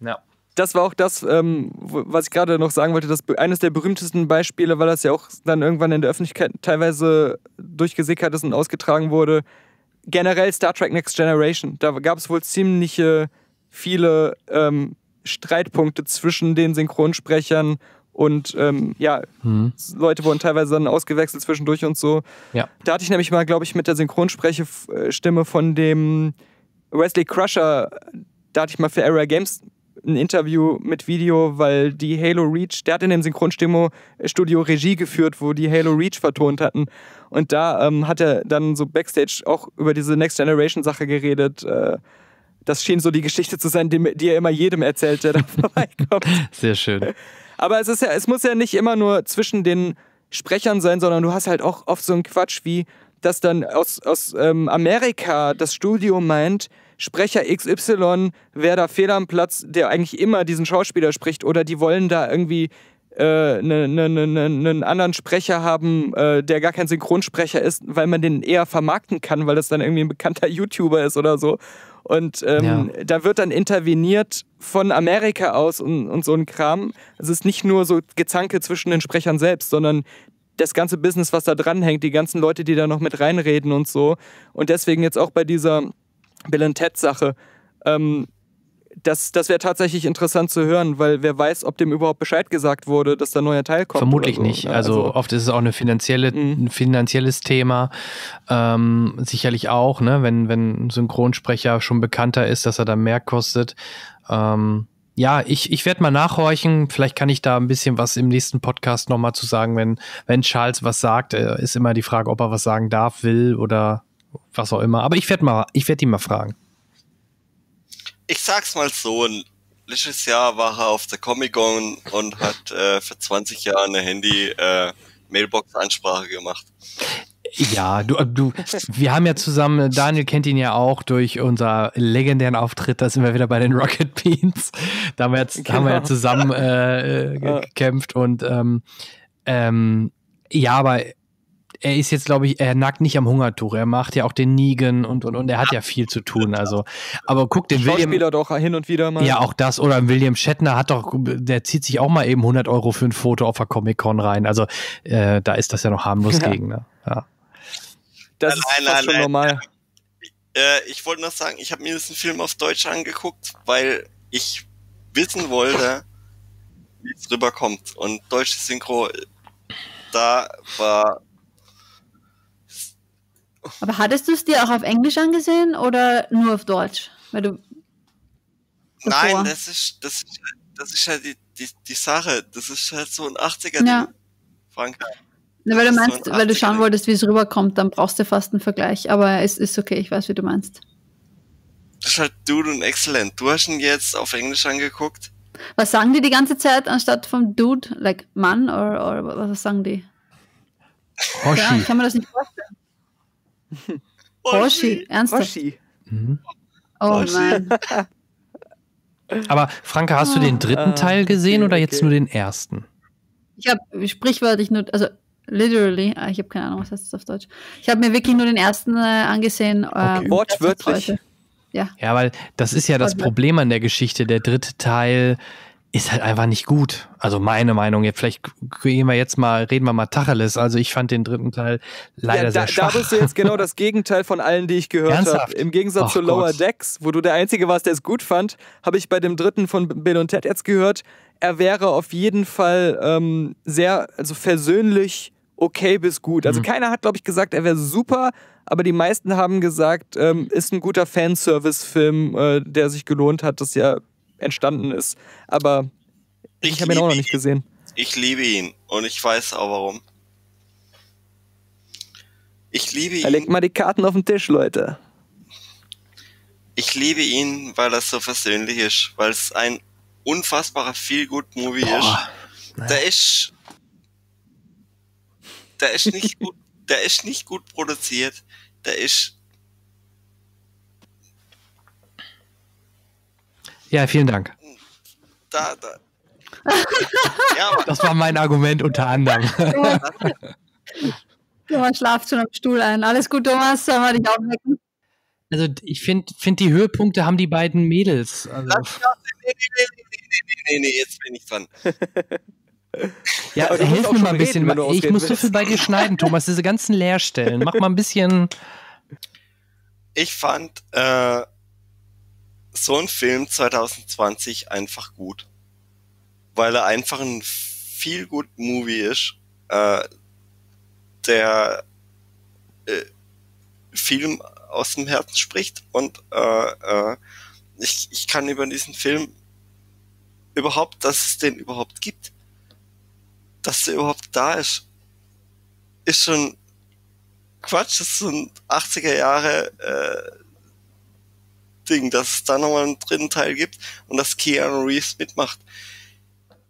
Ja das war auch das, ähm, was ich gerade noch sagen wollte, das eines der berühmtesten Beispiele, weil das ja auch dann irgendwann in der Öffentlichkeit teilweise durchgesickert ist und ausgetragen wurde. Generell Star Trek Next Generation, da gab es wohl ziemlich viele ähm, Streitpunkte zwischen den Synchronsprechern und ähm, ja, hm. Leute wurden teilweise dann ausgewechselt zwischendurch und so. Ja. Da hatte ich nämlich mal, glaube ich, mit der Synchronsprechestimme äh, von dem Wesley Crusher, da hatte ich mal für Area Games ein Interview mit Video, weil die Halo Reach, der hat in dem Synchronstimmo-Studio äh, Regie geführt, wo die Halo Reach vertont hatten. Und da ähm, hat er dann so backstage auch über diese Next Generation Sache geredet. Äh, das schien so die Geschichte zu sein, die, die er immer jedem erzählt, der da vorbeikommt. Sehr schön. Aber es, ist ja, es muss ja nicht immer nur zwischen den Sprechern sein, sondern du hast halt auch oft so einen Quatsch wie, dass dann aus, aus ähm, Amerika das Studio meint, Sprecher XY wäre da Fehler am Platz, der eigentlich immer diesen Schauspieler spricht oder die wollen da irgendwie einen äh, ne, ne, ne, ne anderen Sprecher haben, äh, der gar kein Synchronsprecher ist, weil man den eher vermarkten kann, weil das dann irgendwie ein bekannter YouTuber ist oder so. Und ähm, ja. da wird dann interveniert von Amerika aus und, und so ein Kram. Es ist nicht nur so Gezanke zwischen den Sprechern selbst, sondern das ganze Business, was da dranhängt, die ganzen Leute, die da noch mit reinreden und so. Und deswegen jetzt auch bei dieser Bill and Ted Sache. Ähm, das, das wäre tatsächlich interessant zu hören, weil wer weiß, ob dem überhaupt Bescheid gesagt wurde, dass da ein neuer Teil kommt. Vermutlich so, nicht. Ne? Also, also, oft ist es auch eine finanzielle, mhm. ein finanzielles Thema. Ähm, sicherlich auch, ne? wenn, wenn ein Synchronsprecher schon bekannter ist, dass er da mehr kostet. Ähm, ja, ich, ich werde mal nachhorchen. Vielleicht kann ich da ein bisschen was im nächsten Podcast nochmal zu sagen, wenn, wenn Charles was sagt. Äh, ist immer die Frage, ob er was sagen darf, will oder was auch immer. Aber ich werde mal, ich werde ihn mal fragen. Ich sag's mal so, ein letztes Jahr war er auf der Comic-Con und hat äh, für 20 Jahre eine Handy-Mailbox-Ansprache äh, gemacht. Ja, du, äh, du, wir haben ja zusammen, Daniel kennt ihn ja auch durch unser legendären Auftritt, da sind wir wieder bei den Rocket Beans. Da haben wir, jetzt, genau. haben wir ja genau. zusammen äh, äh gekämpft und ähm, ähm, ja, aber er ist jetzt, glaube ich, er nagt nicht am Hungertuch. Er macht ja auch den Nigen und, und, und er hat ja viel zu tun. Also, aber guck den William. Schauspieler doch hin und wieder mal. Ja, auch das. Oder William Shatner hat doch, der zieht sich auch mal eben 100 Euro für ein Foto auf der Comic-Con rein. Also, äh, da ist das ja noch harmlos ja. gegen. Ne? Ja. Das ist nein, nein, schon nein. normal. Äh, ich wollte noch sagen, ich habe mir diesen Film auf Deutsch angeguckt, weil ich wissen wollte, wie es rüberkommt. Und deutsche Synchro, äh, da war aber hattest du es dir auch auf Englisch angesehen oder nur auf Deutsch? Weil du Nein, das ist, das ist, das ist halt die, die, die Sache. Das ist halt so ein 80er-Ding. Ja. Frankreich. Na, weil du meinst, so weil du schauen wolltest, wie es rüberkommt, dann brauchst du fast einen Vergleich. Aber es ist okay, ich weiß, wie du meinst. Das ist halt Dude und Excellent. Du hast ihn jetzt auf Englisch angeguckt. Was sagen die die ganze Zeit anstatt vom Dude, like Mann, oder was sagen die? Hoshi. Ja, ich kann mir das nicht vorstellen. Hoshi, ernsthaft? Hoshi. Mhm. Oh nein. Aber Franka, hast du den ah, dritten Teil gesehen okay, oder jetzt okay. nur den ersten? Ich habe sprichwörtlich nur, also literally, ah, ich habe keine Ahnung, was heißt das auf Deutsch. Ich habe mir wirklich nur den ersten äh, angesehen. Äh, okay. Ähm, Wortwörtlich. Ja. ja, weil das ist ja das Problem an der Geschichte. Der dritte Teil ist halt einfach nicht gut. Also meine Meinung. Jetzt vielleicht gehen wir jetzt mal, reden wir mal Tacheles. Also ich fand den dritten Teil leider ja, da, sehr schwach. Da bist du jetzt genau das Gegenteil von allen, die ich gehört habe. Im Gegensatz Och zu Lower Gott. Decks, wo du der Einzige warst, der es gut fand, habe ich bei dem dritten von Bill und Ted jetzt gehört, er wäre auf jeden Fall ähm, sehr, also versöhnlich okay bis gut. Also mhm. keiner hat, glaube ich, gesagt, er wäre super, aber die meisten haben gesagt, ähm, ist ein guter Fanservice-Film, äh, der sich gelohnt hat, das ja entstanden ist. Aber ich, ich habe ihn auch noch nicht gesehen. Ich liebe ihn und ich weiß auch warum. Ich liebe ihn. Er legt mal die Karten auf den Tisch, Leute. Ich liebe ihn, weil das so versöhnlich ist, weil es ein unfassbarer Feel-Good-Movie ist. Der ist. Der ist nicht gut. Der ist nicht gut produziert. Der ist Ja, vielen Dank. Da, da. ja, das war mein Argument unter anderem. Thomas schlaft schon am Stuhl ein. Alles gut, Thomas, sollen wir dich aufwecken? Also ich finde, find die Höhepunkte haben die beiden Mädels. Also. Nee, nee, nee, nee, nee, jetzt bin ich dran. Ja, also hilf mir mal ein bisschen. Reden, ich muss so viel bei dir schneiden, Thomas, diese ganzen Leerstellen. Mach mal ein bisschen. Ich fand, äh, so ein Film 2020 einfach gut. Weil er einfach ein viel gut Movie ist, äh, der äh, viel aus dem Herzen spricht und äh, äh, ich, ich kann über diesen Film überhaupt, dass es den überhaupt gibt, dass der überhaupt da ist, ist schon Quatsch. Das sind 80er Jahre äh, Ding, dass es da nochmal einen dritten Teil gibt und dass Keanu Reeves mitmacht.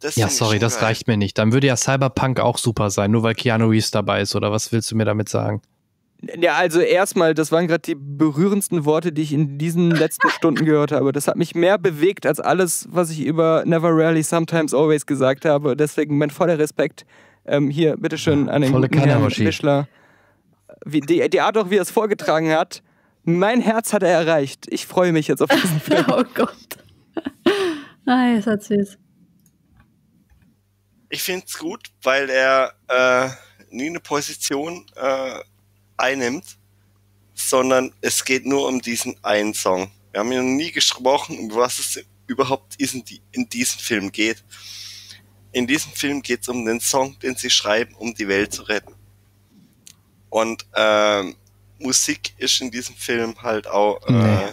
Das ja, sorry, das geil. reicht mir nicht. Dann würde ja Cyberpunk auch super sein, nur weil Keanu Reeves dabei ist, oder was willst du mir damit sagen? Ja, also erstmal, das waren gerade die berührendsten Worte, die ich in diesen letzten Stunden gehört habe. Das hat mich mehr bewegt als alles, was ich über Never Rarely, Sometimes Always gesagt habe. Deswegen mein voller Respekt ähm, hier, bitteschön, an den Volle guten Herrn Bischler. die, die Art auch, wie er es vorgetragen hat, mein Herz hat er erreicht. Ich freue mich jetzt auf diesen Film. oh Gott. Nein, ah, ist halt süß. Ich finde es gut, weil er äh, nie eine Position äh, einnimmt, sondern es geht nur um diesen einen Song. Wir haben ja nie gesprochen, um was es überhaupt in diesem Film geht. In diesem Film geht es um den Song, den sie schreiben, um die Welt zu retten. Und ähm, Musik ist in diesem Film halt auch äh,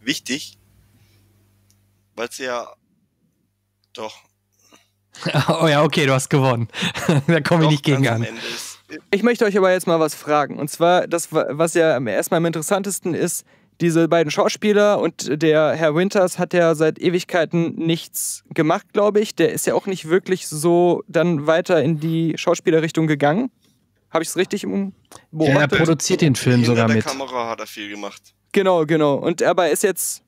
wichtig, weil sie ja doch. oh ja, okay, du hast gewonnen. da komme ich nicht gegen an. Ich möchte euch aber jetzt mal was fragen. Und zwar, das, was ja erstmal am interessantesten ist, diese beiden Schauspieler und der Herr Winters hat ja seit Ewigkeiten nichts gemacht, glaube ich. Der ist ja auch nicht wirklich so dann weiter in die Schauspielerrichtung gegangen. Habe ich es richtig im beobachtet? Ja, er produziert den Film Hinter sogar der mit. Kamera hat er viel gemacht. Genau, genau. Und aber er ist jetzt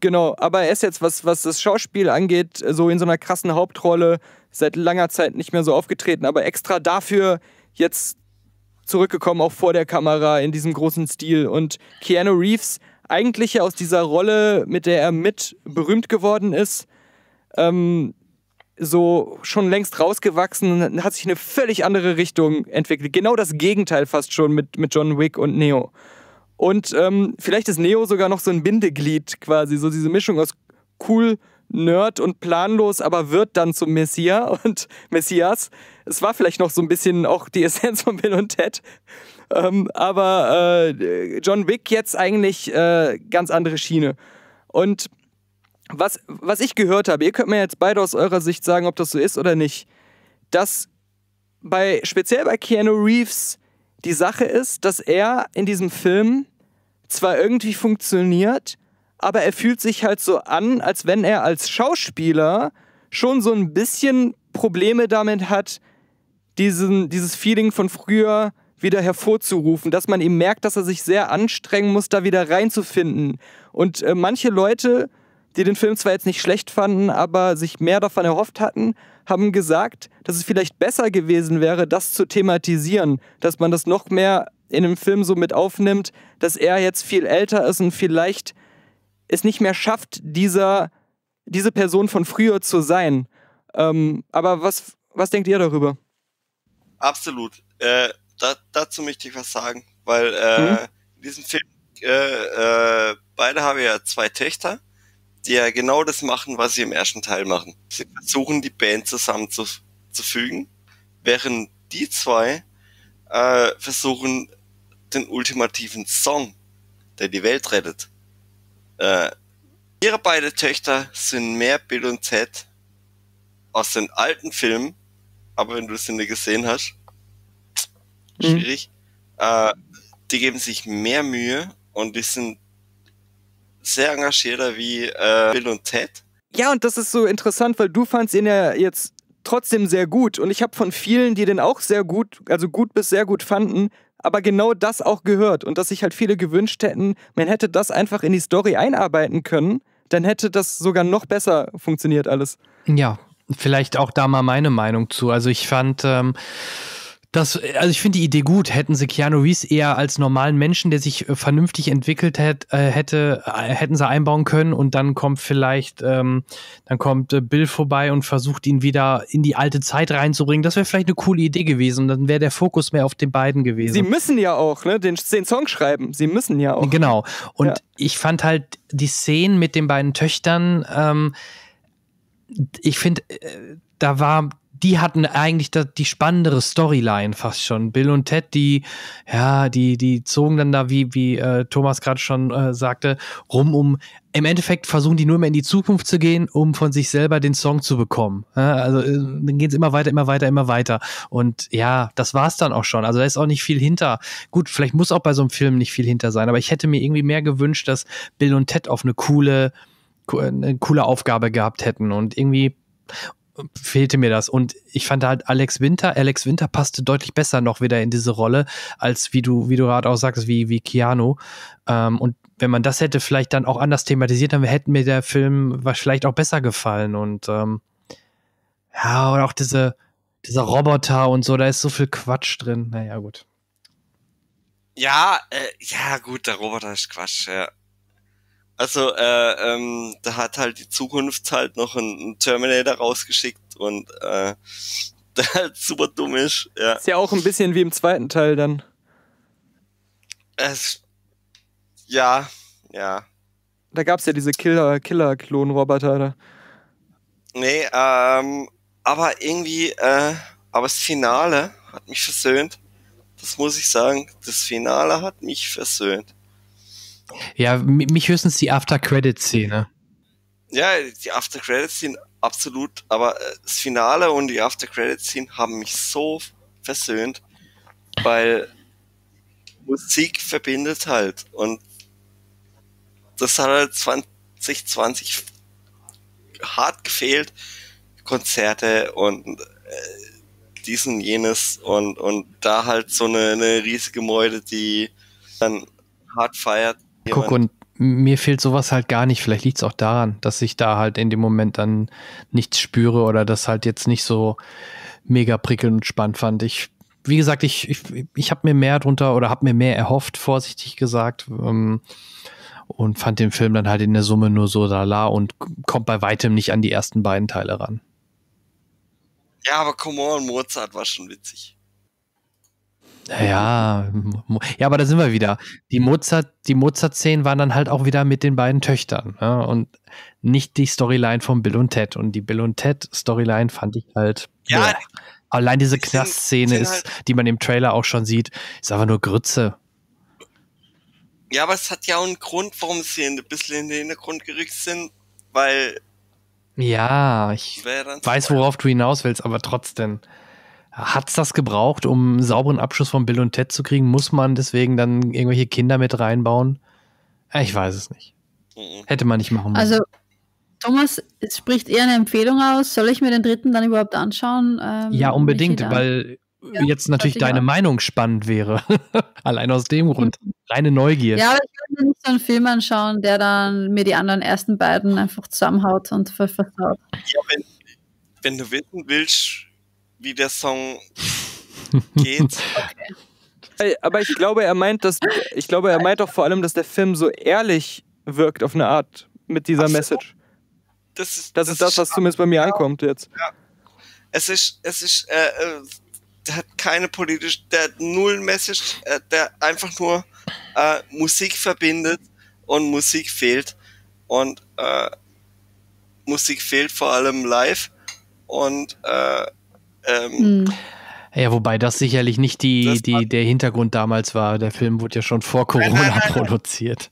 genau, aber er ist jetzt was was das Schauspiel angeht, so in so einer krassen Hauptrolle seit langer Zeit nicht mehr so aufgetreten, aber extra dafür jetzt zurückgekommen auch vor der Kamera in diesem großen Stil und Keanu Reeves eigentlich aus dieser Rolle, mit der er mit berühmt geworden ist, ähm, so schon längst rausgewachsen, hat sich in eine völlig andere Richtung entwickelt. Genau das Gegenteil fast schon mit, mit John Wick und Neo. Und ähm, vielleicht ist Neo sogar noch so ein Bindeglied quasi, so diese Mischung aus cool, Nerd und planlos, aber wird dann zum Messias und Messias. Es war vielleicht noch so ein bisschen auch die Essenz von Bill und Ted. Ähm, aber äh, John Wick jetzt eigentlich äh, ganz andere Schiene. Und was, was ich gehört habe, ihr könnt mir jetzt beide aus eurer Sicht sagen, ob das so ist oder nicht, dass bei, speziell bei Keanu Reeves die Sache ist, dass er in diesem Film zwar irgendwie funktioniert, aber er fühlt sich halt so an, als wenn er als Schauspieler schon so ein bisschen Probleme damit hat, diesen, dieses Feeling von früher wieder hervorzurufen, dass man ihm merkt, dass er sich sehr anstrengen muss, da wieder reinzufinden. Und äh, manche Leute die den Film zwar jetzt nicht schlecht fanden, aber sich mehr davon erhofft hatten, haben gesagt, dass es vielleicht besser gewesen wäre, das zu thematisieren, dass man das noch mehr in dem Film so mit aufnimmt, dass er jetzt viel älter ist und vielleicht es nicht mehr schafft, dieser, diese Person von früher zu sein. Ähm, aber was, was denkt ihr darüber? Absolut. Äh, da, dazu möchte ich was sagen, weil äh, hm? in diesem Film, äh, äh beide haben ja zwei Töchter die ja genau das machen, was sie im ersten Teil machen. Sie versuchen die Band zusammenzufügen, während die zwei äh, versuchen den ultimativen Song, der die Welt rettet. Äh, ihre beiden Töchter sind mehr Bill und Ted aus den alten Filmen, aber wenn du es nicht gesehen hast, mhm. schwierig. Mhm. Äh, die geben sich mehr Mühe und die sind sehr engagierter wie äh, Bill und Ted. Ja, und das ist so interessant, weil du fandst ihn ja jetzt trotzdem sehr gut. Und ich habe von vielen, die den auch sehr gut, also gut bis sehr gut fanden, aber genau das auch gehört und dass sich halt viele gewünscht hätten, man hätte das einfach in die Story einarbeiten können, dann hätte das sogar noch besser funktioniert alles. Ja, vielleicht auch da mal meine Meinung zu. Also ich fand. Ähm das, also ich finde die Idee gut. Hätten sie Keanu Reeves eher als normalen Menschen, der sich äh, vernünftig entwickelt äh, hätte, hätte äh, hätten sie einbauen können und dann kommt vielleicht, ähm, dann kommt Bill vorbei und versucht ihn wieder in die alte Zeit reinzubringen. Das wäre vielleicht eine coole Idee gewesen. Dann wäre der Fokus mehr auf den beiden gewesen. Sie müssen ja auch, ne, den, den Song schreiben. Sie müssen ja auch. Genau. Und ja. ich fand halt die Szenen mit den beiden Töchtern, ähm, ich finde, da war die hatten eigentlich die spannendere Storyline fast schon. Bill und Ted, die, ja, die, die zogen dann da, wie, wie äh, Thomas gerade schon äh, sagte, rum, um im Endeffekt versuchen die nur mehr in die Zukunft zu gehen, um von sich selber den Song zu bekommen. Ja, also dann äh, dann geht's immer weiter, immer weiter, immer weiter. Und ja, das war es dann auch schon. Also da ist auch nicht viel hinter. Gut, vielleicht muss auch bei so einem Film nicht viel hinter sein, aber ich hätte mir irgendwie mehr gewünscht, dass Bill und Ted auf eine coole, eine coole Aufgabe gehabt hätten und irgendwie fehlte mir das. Und ich fand halt Alex Winter, Alex Winter passte deutlich besser noch wieder in diese Rolle, als wie du, wie du gerade auch sagst, wie, wie Keanu. Ähm, und wenn man das hätte vielleicht dann auch anders thematisiert, dann hätten mir der Film vielleicht auch besser gefallen. Und ähm, ja, und auch diese, dieser Roboter und so, da ist so viel Quatsch drin. Naja, gut. Ja, äh, ja, gut, der Roboter ist Quatsch, ja. Also äh, ähm, da hat halt die Zukunft halt noch einen Terminator rausgeschickt und äh, der halt super dumm ist. Ja. Ist ja auch ein bisschen wie im zweiten Teil dann. Es, ja, ja. Da gab es ja diese Killer, Killer-Klon-Roboter da. Nee, ähm, aber irgendwie, äh, aber das Finale hat mich versöhnt. Das muss ich sagen. Das Finale hat mich versöhnt. Ja, mich höchstens die After-Credit-Szene. Ja, die After-Credit-Szene absolut, aber äh, das Finale und die After-Credit-Szene haben mich so versöhnt, weil Musik verbindet halt und das hat halt 2020 hart gefehlt. Konzerte und äh, dies jenes und, und da halt so eine, eine riesige Meute, die dann hart feiert. Ja, gucke und mir fehlt sowas halt gar nicht. Vielleicht liegt es auch daran, dass ich da halt in dem Moment dann nichts spüre oder das halt jetzt nicht so mega prickelnd und spannend fand. Ich, wie gesagt, ich, ich, ich habe mir mehr drunter oder habe mir mehr erhofft, vorsichtig gesagt. Ähm, und fand den Film dann halt in der Summe nur so da la und kommt bei weitem nicht an die ersten beiden Teile ran. Ja, aber come on, Mozart war schon witzig. Ja, ja, aber da sind wir wieder. Die Mozart, die Mozart-Szenen waren dann halt auch wieder mit den beiden Töchtern ja, ne? und nicht die Storyline von Bill und Ted. Und die Bill und Ted-Storyline fand ich halt. Ja. Boah. Allein diese Knast-Szene ist, halt die man im Trailer auch schon sieht, ist einfach nur Grütze. Ja, aber es hat ja auch einen Grund, warum sie ein bisschen in den Hintergrund gerückt sind, weil. Ja, ich weiß, worauf du hinaus willst, aber trotzdem. Hat es das gebraucht, um einen sauberen Abschluss von Bill und Ted zu kriegen? Muss man deswegen dann irgendwelche Kinder mit reinbauen? Äh, ich weiß es nicht. Mhm. Hätte man nicht machen also, müssen. Also, Thomas, es spricht eher eine Empfehlung aus. Soll ich mir den dritten dann überhaupt anschauen? Ähm, ja, unbedingt, weil ja, jetzt natürlich deine auch. Meinung spannend wäre. Allein aus dem Grund. Reine mhm. Neugier. Ja, aber ich würde mir nicht so einen Film anschauen, der dann mir die anderen ersten beiden einfach zusammenhaut und versaut. Ja, wenn, wenn du wissen willst, wie der Song geht. Okay. Aber ich glaube, er meint, dass ich glaube, er meint auch vor allem, dass der Film so ehrlich wirkt auf eine Art mit dieser so. Message. Das ist das, das, ist das was zumindest bei mir ankommt jetzt. Ja. Es ist, es ist, äh, äh der hat keine politische, der hat null Message, äh, der einfach nur äh, Musik verbindet und Musik fehlt. Und äh, Musik fehlt vor allem live. Und ähm, mhm. Ja, wobei das sicherlich nicht die, die, der Hintergrund damals war. Der Film wurde ja schon vor Corona nein, nein, nein, produziert.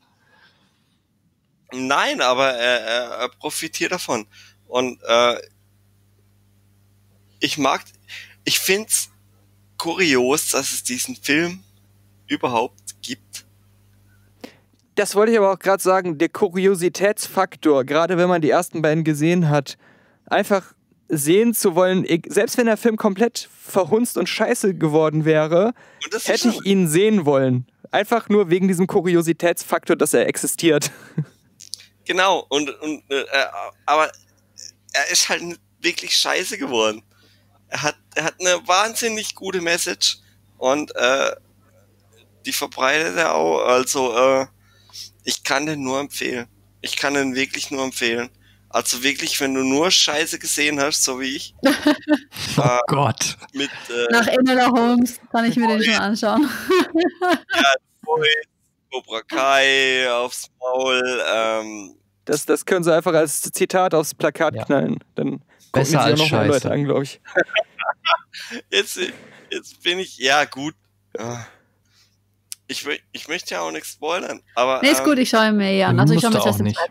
Nein, aber er, er profitiert davon. Und äh, ich mag, ich finde es kurios, dass es diesen Film überhaupt gibt. Das wollte ich aber auch gerade sagen, der Kuriositätsfaktor, gerade wenn man die ersten beiden gesehen hat, einfach sehen zu wollen. selbst wenn der Film komplett verhunzt und scheiße geworden wäre, hätte ich ihn sehen wollen. Einfach nur wegen diesem Kuriositätsfaktor, dass er existiert. Genau, und, und äh, äh, aber er ist halt wirklich scheiße geworden. Er hat, er hat eine wahnsinnig gute Message und äh, die verbreitet er auch. Also äh, ich kann den nur empfehlen. Ich kann den wirklich nur empfehlen. Also wirklich, wenn du nur Scheiße gesehen hast, so wie ich. Äh, oh äh, Gott. Mit, äh, Nach Enola Holmes kann ich mir den schon anschauen. ja, Boy, Cobra Kai aufs Maul. Ähm, das, das können sie einfach als Zitat aufs Plakat ja. knallen. Dann Besser als noch Scheiße. Leute an, glaube ich. jetzt, jetzt bin ich, ja gut. Ich, ich möchte ja auch nichts spoilern. Aber, nee, ist ähm, gut, ich schaue mir eh an. Also ich schaue mir das jetzt nicht. an.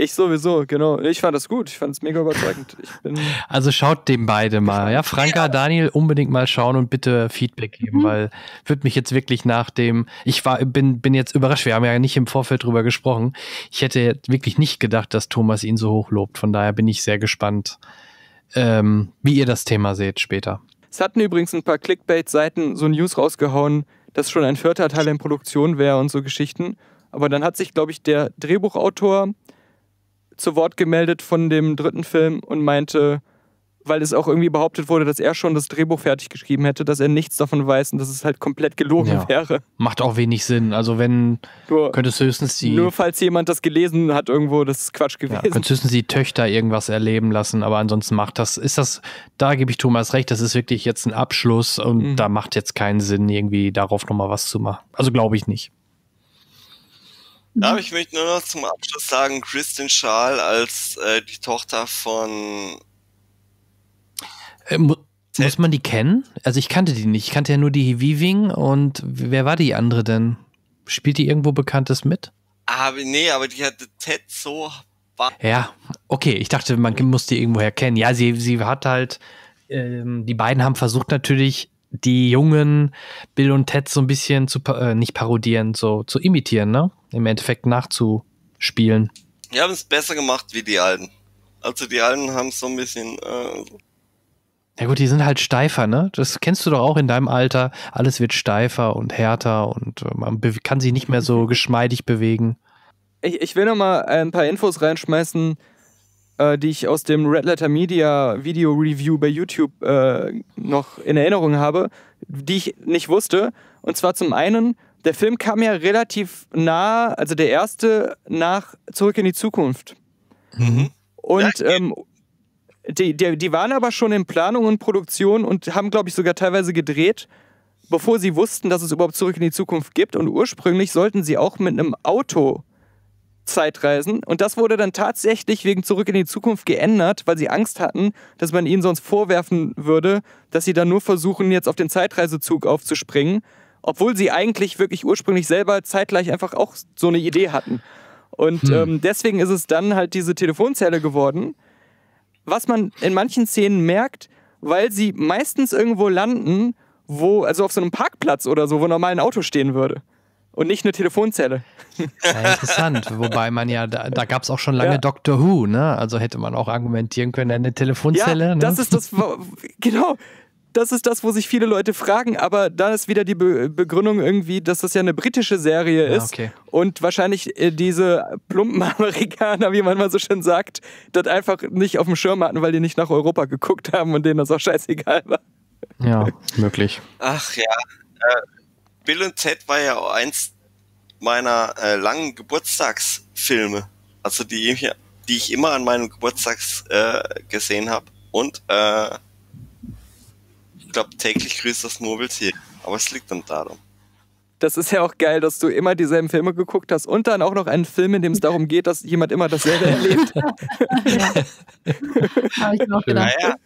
Ich sowieso, genau. Ich fand das gut. Ich fand es mega überzeugend. also schaut dem beide mal. Ja, Franka, Daniel, unbedingt mal schauen und bitte Feedback geben, mhm. weil würde mich jetzt wirklich nach dem. Ich war, bin, bin jetzt überrascht. Wir haben ja nicht im Vorfeld drüber gesprochen. Ich hätte wirklich nicht gedacht, dass Thomas ihn so hoch lobt. Von daher bin ich sehr gespannt, ähm, wie ihr das Thema seht später. Es hatten übrigens ein paar Clickbait-Seiten so News rausgehauen, dass schon ein vierter Teil in Produktion wäre und so Geschichten. Aber dann hat sich, glaube ich, der Drehbuchautor zu Wort gemeldet von dem dritten Film und meinte, weil es auch irgendwie behauptet wurde, dass er schon das Drehbuch fertig geschrieben hätte, dass er nichts davon weiß und dass es halt komplett gelogen ja. wäre. Macht auch wenig Sinn. Also wenn, nur, könntest höchstens die... Nur falls jemand das gelesen hat irgendwo, das ist Quatsch gewesen. Ja, könntest höchstens die Töchter irgendwas erleben lassen, aber ansonsten macht das, ist das, da gebe ich Thomas recht, das ist wirklich jetzt ein Abschluss und mhm. da macht jetzt keinen Sinn, irgendwie darauf nochmal was zu machen. Also glaube ich nicht. Darf mhm. ich mich nur noch zum Abschluss sagen, Kristin Schaal als äh, die Tochter von. Äh, muss man die kennen? Also ich kannte die nicht. Ich kannte ja nur die Weaving und wer war die andere denn? Spielt die irgendwo Bekanntes mit? Ah, nee, aber die hatte Ted so. Ja, okay. Ich dachte, man muss die irgendwoher kennen. Ja, sie, sie hat halt. Ähm, die beiden haben versucht natürlich die jungen Bill und Ted so ein bisschen zu, äh, nicht parodieren, so zu imitieren, ne? Im Endeffekt nachzuspielen. Die haben es besser gemacht wie die Alten. Also die Alten haben es so ein bisschen. Äh ja gut, die sind halt steifer, ne? Das kennst du doch auch in deinem Alter. Alles wird steifer und härter und äh, man kann sich nicht mehr so geschmeidig bewegen. Ich, ich will noch mal ein paar Infos reinschmeißen, äh, die ich aus dem Red Letter Media Video Review bei YouTube äh, noch in Erinnerung habe, die ich nicht wusste. Und zwar zum einen, der Film kam ja relativ nah, also der erste nach Zurück in die Zukunft. Mhm. Und ähm, die, die, die waren aber schon in Planung und Produktion und haben, glaube ich, sogar teilweise gedreht, bevor sie wussten, dass es überhaupt Zurück in die Zukunft gibt. Und ursprünglich sollten sie auch mit einem Auto Zeitreisen. Und das wurde dann tatsächlich wegen Zurück in die Zukunft geändert, weil sie Angst hatten, dass man ihnen sonst vorwerfen würde, dass sie dann nur versuchen, jetzt auf den Zeitreisezug aufzuspringen, obwohl sie eigentlich wirklich ursprünglich selber zeitgleich einfach auch so eine Idee hatten. Und hm. ähm, deswegen ist es dann halt diese Telefonzelle geworden, was man in manchen Szenen merkt, weil sie meistens irgendwo landen, wo, also auf so einem Parkplatz oder so, wo normal ein Auto stehen würde und nicht eine Telefonzelle. Ja, interessant, wobei man ja, da, da gab es auch schon lange ja. Doctor Who, ne? Also hätte man auch argumentieren können, eine Telefonzelle. Ja, ne? das ist das, genau, das ist das, wo sich viele Leute fragen, aber da ist wieder die Be Begründung irgendwie, dass das ja eine britische Serie ah, ist ja, okay. und wahrscheinlich äh, diese plumpen Amerikaner, wie man mal so schön sagt, das einfach nicht auf dem Schirm hatten, weil die nicht nach Europa geguckt haben und denen das auch scheißegal war. Ja, möglich. Ach ja, äh, Bill und Ted war ja auch eins meiner äh, langen Geburtstagsfilme, also die, die ich immer an meinem Geburtstag äh, gesehen habe. Und äh, ich glaube, täglich grüßt das Murmeltier. Aber es liegt dann darum. Das ist ja auch geil, dass du immer dieselben Filme geguckt hast und dann auch noch einen Film, in dem es darum geht, dass jemand immer dasselbe erlebt hat. ja. Habe ich mir auch gedacht. Naja.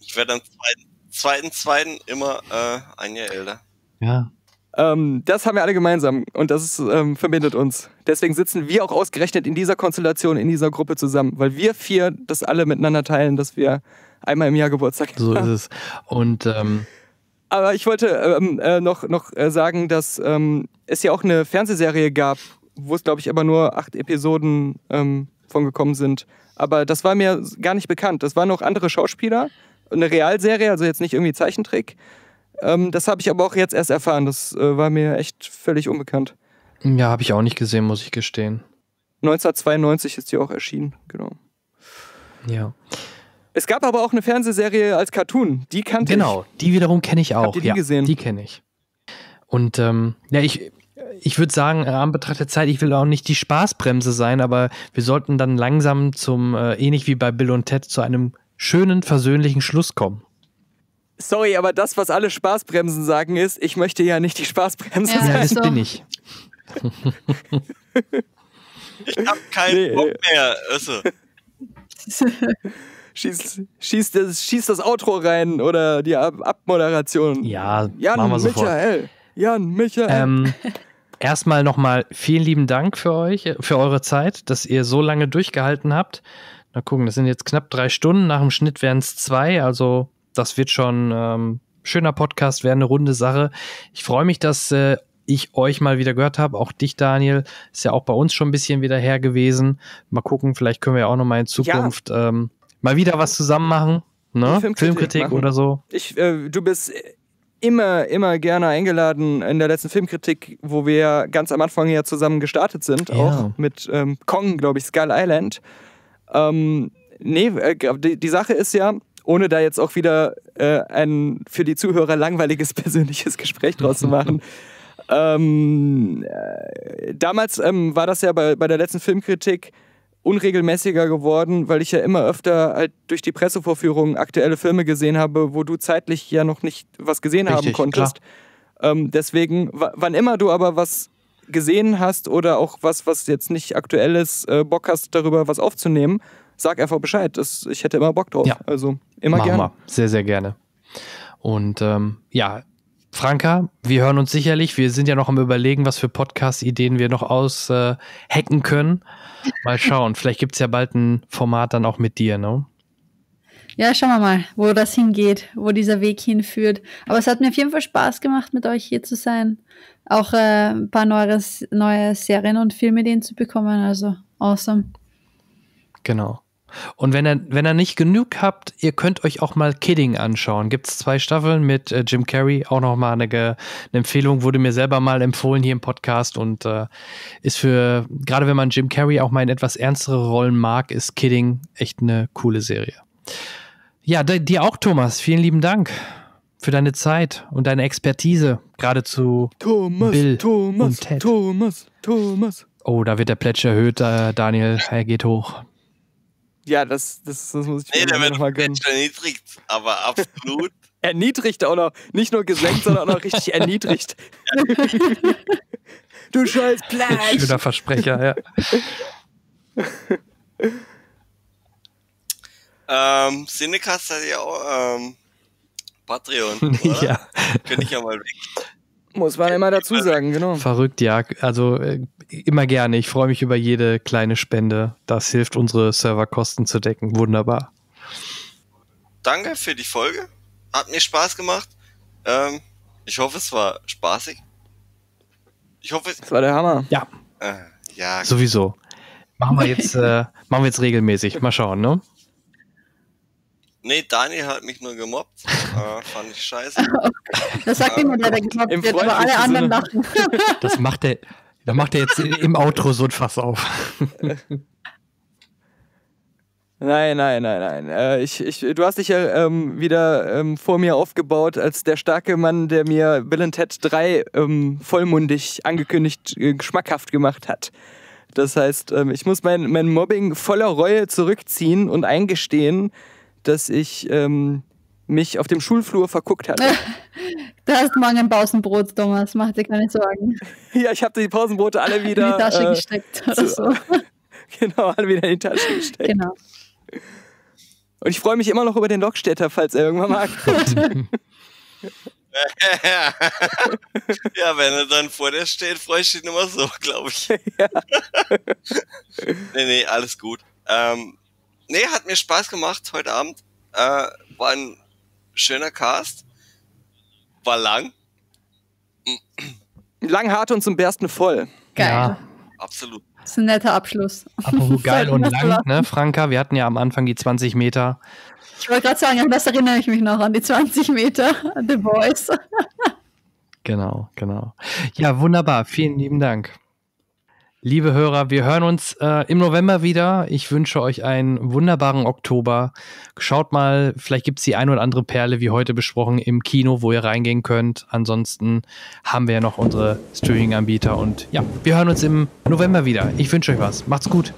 Ich werde am zweiten zweiten, zweiten immer äh, ein Jahr älter. Ja. Ähm, das haben wir alle gemeinsam und das ist, ähm, verbindet uns. Deswegen sitzen wir auch ausgerechnet in dieser Konstellation, in dieser Gruppe zusammen, weil wir vier das alle miteinander teilen, dass wir einmal im Jahr Geburtstag haben. So ist es. Und ähm aber ich wollte ähm, äh, noch, noch äh, sagen, dass ähm, es ja auch eine Fernsehserie gab, wo es, glaube ich, aber nur acht Episoden ähm, von gekommen sind. Aber das war mir gar nicht bekannt. Das waren noch andere Schauspieler, eine Realserie, also jetzt nicht irgendwie Zeichentrick. Ähm, das habe ich aber auch jetzt erst erfahren. Das äh, war mir echt völlig unbekannt. Ja, habe ich auch nicht gesehen, muss ich gestehen. 1992 ist die auch erschienen, genau. Ja. Es gab aber auch eine Fernsehserie als Cartoon. Die kannte genau, ich. Genau, die wiederum kenne ich auch. Habt ihr die ja, gesehen? Die kenne ich. Und ähm, ja, ich, ich würde sagen, äh, an Betracht der Zeit, ich will auch nicht die Spaßbremse sein, aber wir sollten dann langsam zum, äh, ähnlich wie bei Bill und Ted, zu einem schönen, versöhnlichen Schluss kommen. Sorry, aber das, was alle Spaßbremsen sagen, ist, ich möchte ja nicht die Spaßbremse ja, sein. Ja, das bin ich. ich hab keinen nee. Bock mehr. Also. schieß, schieß, das, schieß das Outro rein oder die Ab Abmoderation. Ja, Jan, machen wir sofort. Michael. Jan, Michael. Ähm, erstmal nochmal vielen lieben Dank für euch, äh, für eure Zeit, dass ihr so lange durchgehalten habt. Na gucken, das sind jetzt knapp drei Stunden. Nach dem Schnitt wären es zwei. Also, das wird schon ähm, schöner Podcast, wäre eine runde Sache. Ich freue mich, dass äh, ich euch mal wieder gehört habe. Auch dich, Daniel, ist ja auch bei uns schon ein bisschen wieder her gewesen. Mal gucken, vielleicht können wir ja auch nochmal in Zukunft ja. ähm, mal wieder was zusammen machen. Ne? Filmkritik, Filmkritik oder so. Ich, äh, du bist immer, immer gerne eingeladen in der letzten Filmkritik, wo wir ganz am Anfang ja zusammen gestartet sind, ja. auch mit ähm, Kong, glaube ich, Skull Island. Ähm, nee, äh, die, Sache ist ja, ohne da jetzt auch wieder äh, ein für die Zuhörer langweiliges persönliches Gespräch draus zu machen. ähm, äh, damals ähm, war das ja bei, bei der letzten Filmkritik unregelmäßiger geworden, weil ich ja immer öfter halt durch die Pressevorführungen aktuelle Filme gesehen habe, wo du zeitlich ja noch nicht was gesehen Richtig, haben konntest. Ähm, deswegen, wann immer du aber was gesehen hast oder auch was, was jetzt nicht aktuell ist, äh, Bock hast, darüber was aufzunehmen, sag einfach Bescheid. Das, ich hätte immer Bock drauf. Ja. Also immer Machen gerne. Wir. Sehr, sehr gerne. Und ähm, ja, Franka, wir hören uns sicherlich. Wir sind ja noch am Überlegen, was für Podcast-Ideen wir noch aushacken äh, können. Mal schauen. Vielleicht gibt es ja bald ein Format dann auch mit dir, ne? Ja, schauen wir mal, wo das hingeht, wo dieser Weg hinführt. Aber es hat mir auf jeden Fall Spaß gemacht, mit euch hier zu sein auch äh, ein paar neue, neue Serien und mit Filmideen zu bekommen. Also awesome. Genau. Und wenn ihr, wenn ihr nicht genug habt, ihr könnt euch auch mal Kidding anschauen. Gibt es zwei Staffeln mit äh, Jim Carrey, auch nochmal eine, eine Empfehlung, wurde mir selber mal empfohlen hier im Podcast und äh, ist für, gerade wenn man Jim Carrey auch mal in etwas ernstere Rollen mag, ist Kidding echt eine coole Serie. Ja, dir auch, Thomas. Vielen lieben Dank für deine Zeit und deine Expertise, geradezu Thomas, Bill Thomas, und Ted. Thomas, Thomas. Oh, da wird der Plätsch erhöht, äh, Daniel, er geht hoch. Ja, das, das, das muss ich nee, der wird mal gönnen. erniedrigt, aber absolut. erniedrigt auch noch, nicht nur gesenkt, sondern auch noch richtig erniedrigt. du scheiß Plätsch. Schöner Versprecher, ja. ähm, Cinecast hat ja auch ähm, Patreon. ja. Könnte ich ja mal weg. Muss man immer dazu also, sagen, genau. Verrückt, ja. Also äh, immer gerne. Ich freue mich über jede kleine Spende. Das hilft, unsere Serverkosten zu decken. Wunderbar. Danke für die Folge. Hat mir Spaß gemacht. Ähm, ich hoffe, es war spaßig. Ich hoffe, es war der Hammer. Ja. Äh, ja. Sowieso. Machen wir jetzt, äh, machen wir jetzt regelmäßig. Mal schauen, ne? Nee, Daniel hat mich nur gemobbt. äh, fand ich scheiße. Das sagt äh, immer der, der gemobbt wird, aber alle anderen lachen. das macht er, da macht er jetzt im Outro so ein Fass auf. Nein, nein, nein, nein. Äh, ich, ich, du hast dich ja ähm, wieder ähm, vor mir aufgebaut als der starke Mann, der mir Bill and Ted 3 ähm, vollmundig angekündigt äh, geschmackhaft gemacht hat. Das heißt, ähm, ich muss mein, mein Mobbing voller Reue zurückziehen und eingestehen, dass ich ähm, mich auf dem Schulflur verguckt hatte. Du hast morgen ein Pausenbrot, Thomas. Mach dir keine Sorgen. Ja, ich habe die Pausenbrote alle wieder. In die Tasche äh, gesteckt oder zu, so. genau, alle wieder in die Tasche gesteckt. Genau. Und ich freue mich immer noch über den Lockstädter, falls er irgendwann mal kommt. ja, wenn er dann vor dir steht, freue ich mich immer so, glaube ich. Ja. nee, nee, alles gut. Ähm, nee, hat mir Spaß gemacht heute Abend. Äh, war ein schöner Cast. War lang. Lang, hart und zum Bersten voll. Geil. Ja. Absolut. Das ist ein netter Abschluss. Apropos geil und lang, ne, Franka? Wir hatten ja am Anfang die 20 Meter. Ich wollte gerade sagen, das erinnere ich mich noch an die 20 Meter, The Boys. genau, genau. Ja, wunderbar. Vielen lieben Dank. Liebe Hörer, wir hören uns äh, im November wieder. Ich wünsche euch einen wunderbaren Oktober. Schaut mal, vielleicht gibt es die ein oder andere Perle, wie heute besprochen, im Kino, wo ihr reingehen könnt. Ansonsten haben wir ja noch unsere Streaming-Anbieter. Und ja, wir hören uns im November wieder. Ich wünsche euch was. Macht's gut.